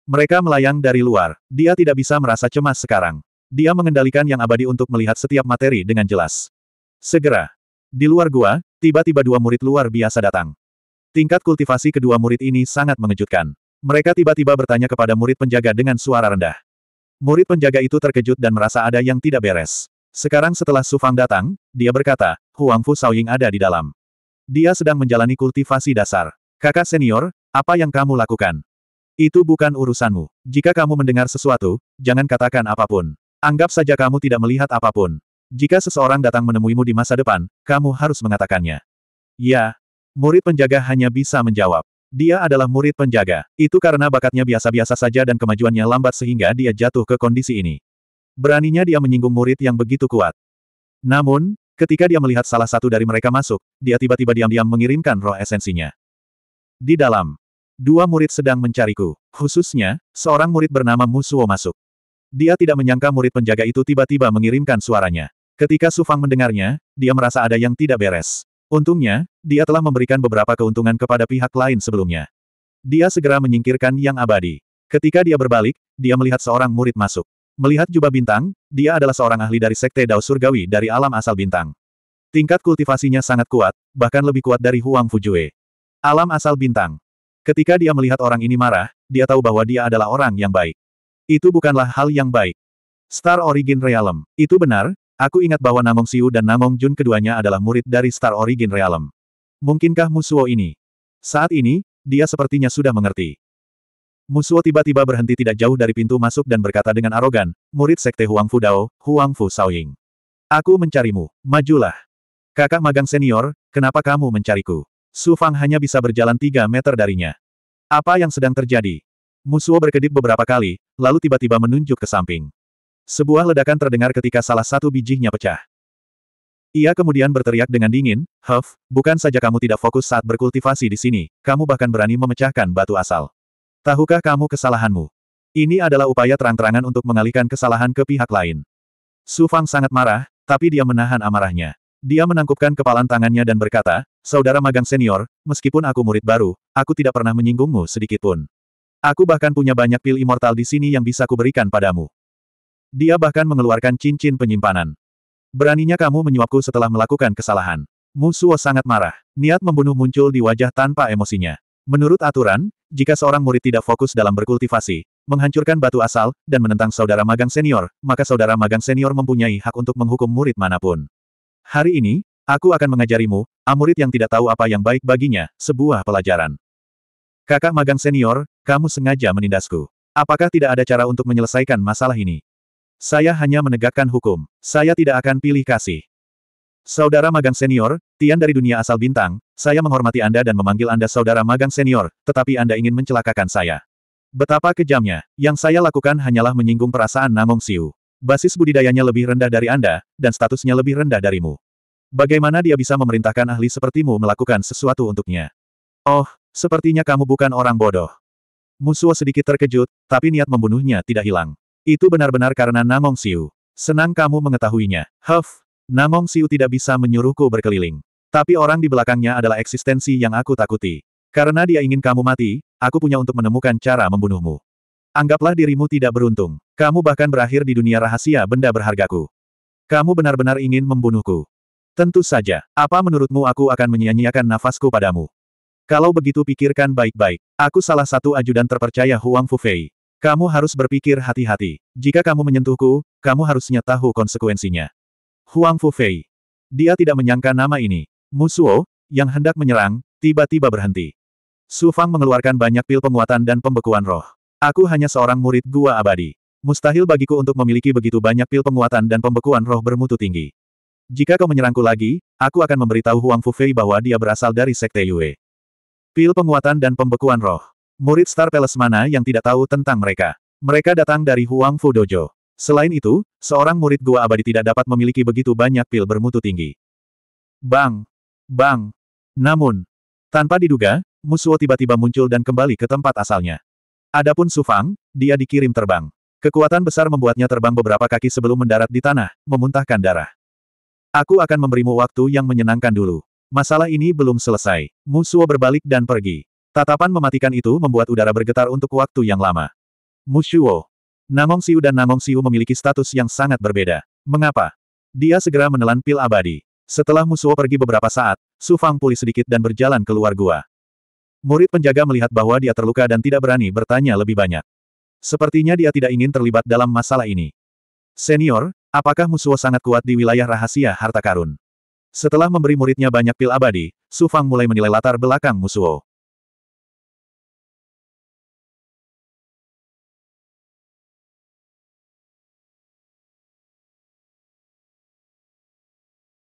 Mereka melayang dari luar, dia tidak bisa merasa cemas sekarang. Dia mengendalikan yang abadi untuk melihat setiap materi dengan jelas. Segera. Di luar gua, tiba-tiba dua murid luar biasa datang. Tingkat kultivasi kedua murid ini sangat mengejutkan. Mereka tiba-tiba bertanya kepada murid penjaga dengan suara rendah. Murid penjaga itu terkejut dan merasa ada yang tidak beres. Sekarang setelah Su Fang datang, dia berkata, Huang Fu Saoying ada di dalam. Dia sedang menjalani kultivasi dasar. Kakak senior, apa yang kamu lakukan? Itu bukan urusanmu. Jika kamu mendengar sesuatu, jangan katakan apapun. Anggap saja kamu tidak melihat apapun. Jika seseorang datang menemuimu di masa depan, kamu harus mengatakannya. Ya. Murid penjaga hanya bisa menjawab. Dia adalah murid penjaga. Itu karena bakatnya biasa-biasa saja dan kemajuannya lambat sehingga dia jatuh ke kondisi ini. Beraninya dia menyinggung murid yang begitu kuat. Namun, ketika dia melihat salah satu dari mereka masuk, dia tiba-tiba diam-diam mengirimkan roh esensinya. Di dalam, dua murid sedang mencariku. Khususnya, seorang murid bernama Musuo masuk. Dia tidak menyangka murid penjaga itu tiba-tiba mengirimkan suaranya. Ketika Su Fang mendengarnya, dia merasa ada yang tidak beres. Untungnya, dia telah memberikan beberapa keuntungan kepada pihak lain sebelumnya. Dia segera menyingkirkan yang abadi. Ketika dia berbalik, dia melihat seorang murid masuk. Melihat jubah bintang, dia adalah seorang ahli dari Sekte Dao Surgawi dari alam asal bintang. Tingkat kultivasinya sangat kuat, bahkan lebih kuat dari Huang Fujue. Alam asal bintang. Ketika dia melihat orang ini marah, dia tahu bahwa dia adalah orang yang baik. Itu bukanlah hal yang baik. Star Origin Realm. Itu benar, aku ingat bahwa Namong Siu dan Namong Jun keduanya adalah murid dari Star Origin Realm. Mungkinkah Musuo ini? Saat ini, dia sepertinya sudah mengerti. Musuo tiba-tiba berhenti tidak jauh dari pintu masuk dan berkata dengan arogan, murid sekte Huang Fu Dao, Huang Fu Saoying. Aku mencarimu, majulah. Kakak magang senior, kenapa kamu mencariku? Su Fang hanya bisa berjalan tiga meter darinya. Apa yang sedang terjadi? Musuo berkedip beberapa kali, lalu tiba-tiba menunjuk ke samping. Sebuah ledakan terdengar ketika salah satu bijinya pecah. Ia kemudian berteriak dengan dingin, Huff, bukan saja kamu tidak fokus saat berkultivasi di sini, kamu bahkan berani memecahkan batu asal. Tahukah kamu kesalahanmu? Ini adalah upaya terang-terangan untuk mengalihkan kesalahan ke pihak lain. Su Fang sangat marah, tapi dia menahan amarahnya. Dia menangkupkan kepalan tangannya dan berkata, Saudara magang senior, meskipun aku murid baru, aku tidak pernah menyinggungmu sedikitpun. Aku bahkan punya banyak pil immortal di sini yang bisa kuberikan padamu. Dia bahkan mengeluarkan cincin penyimpanan. Beraninya kamu menyuapku setelah melakukan kesalahan. Musuo sangat marah. Niat membunuh muncul di wajah tanpa emosinya. Menurut aturan, jika seorang murid tidak fokus dalam berkultivasi, menghancurkan batu asal, dan menentang saudara magang senior, maka saudara magang senior mempunyai hak untuk menghukum murid manapun. Hari ini, aku akan mengajarimu, a ah, murid yang tidak tahu apa yang baik baginya, sebuah pelajaran. Kakak magang senior, kamu sengaja menindasku. Apakah tidak ada cara untuk menyelesaikan masalah ini? Saya hanya menegakkan hukum. Saya tidak akan pilih kasih. Saudara magang senior, Tian dari dunia asal bintang, saya menghormati Anda dan memanggil Anda saudara magang senior, tetapi Anda ingin mencelakakan saya. Betapa kejamnya, yang saya lakukan hanyalah menyinggung perasaan Namong Siu. Basis budidayanya lebih rendah dari Anda, dan statusnya lebih rendah darimu. Bagaimana dia bisa memerintahkan ahli sepertimu melakukan sesuatu untuknya? Oh, Sepertinya kamu bukan orang bodoh. Musuo sedikit terkejut, tapi niat membunuhnya tidak hilang. Itu benar-benar karena Namong Siu. Senang kamu mengetahuinya. Huff, Namong Siu tidak bisa menyuruhku berkeliling. Tapi orang di belakangnya adalah eksistensi yang aku takuti. Karena dia ingin kamu mati, aku punya untuk menemukan cara membunuhmu. Anggaplah dirimu tidak beruntung. Kamu bahkan berakhir di dunia rahasia benda berhargaku. Kamu benar-benar ingin membunuhku. Tentu saja. Apa menurutmu aku akan menyia-nyiakan nafasku padamu? Kalau begitu pikirkan baik-baik. Aku salah satu ajudan terpercaya Huang Fufei. Kamu harus berpikir hati-hati. Jika kamu menyentuhku, kamu harusnya tahu konsekuensinya. Huang Fufei. Dia tidak menyangka nama ini. Musuo, yang hendak menyerang, tiba-tiba berhenti. Su Fang mengeluarkan banyak pil penguatan dan pembekuan roh. Aku hanya seorang murid gua abadi. Mustahil bagiku untuk memiliki begitu banyak pil penguatan dan pembekuan roh bermutu tinggi. Jika kau menyerangku lagi, aku akan memberitahu Huang Fufei bahwa dia berasal dari Sekte Yue. Pil penguatan dan pembekuan roh. Murid Star Palace mana yang tidak tahu tentang mereka? Mereka datang dari Huang Fu Dojo. Selain itu, seorang murid gua abadi tidak dapat memiliki begitu banyak pil bermutu tinggi. Bang! Bang! Namun, tanpa diduga, Musuo tiba-tiba muncul dan kembali ke tempat asalnya. Adapun Sufang, dia dikirim terbang. Kekuatan besar membuatnya terbang beberapa kaki sebelum mendarat di tanah, memuntahkan darah. Aku akan memberimu waktu yang menyenangkan dulu. Masalah ini belum selesai. Musuo berbalik dan pergi. Tatapan mematikan itu membuat udara bergetar untuk waktu yang lama. Musuo, Namong Siu dan Namong Siu memiliki status yang sangat berbeda. Mengapa? Dia segera menelan pil abadi. Setelah Musuo pergi beberapa saat, Su Fang pulih sedikit dan berjalan keluar gua. Murid penjaga melihat bahwa dia terluka dan tidak berani bertanya lebih banyak. Sepertinya dia tidak ingin terlibat dalam masalah ini. Senior, apakah Musuo sangat kuat di wilayah rahasia harta karun? Setelah memberi muridnya banyak pil abadi, Su Fang mulai menilai latar belakang Musuo.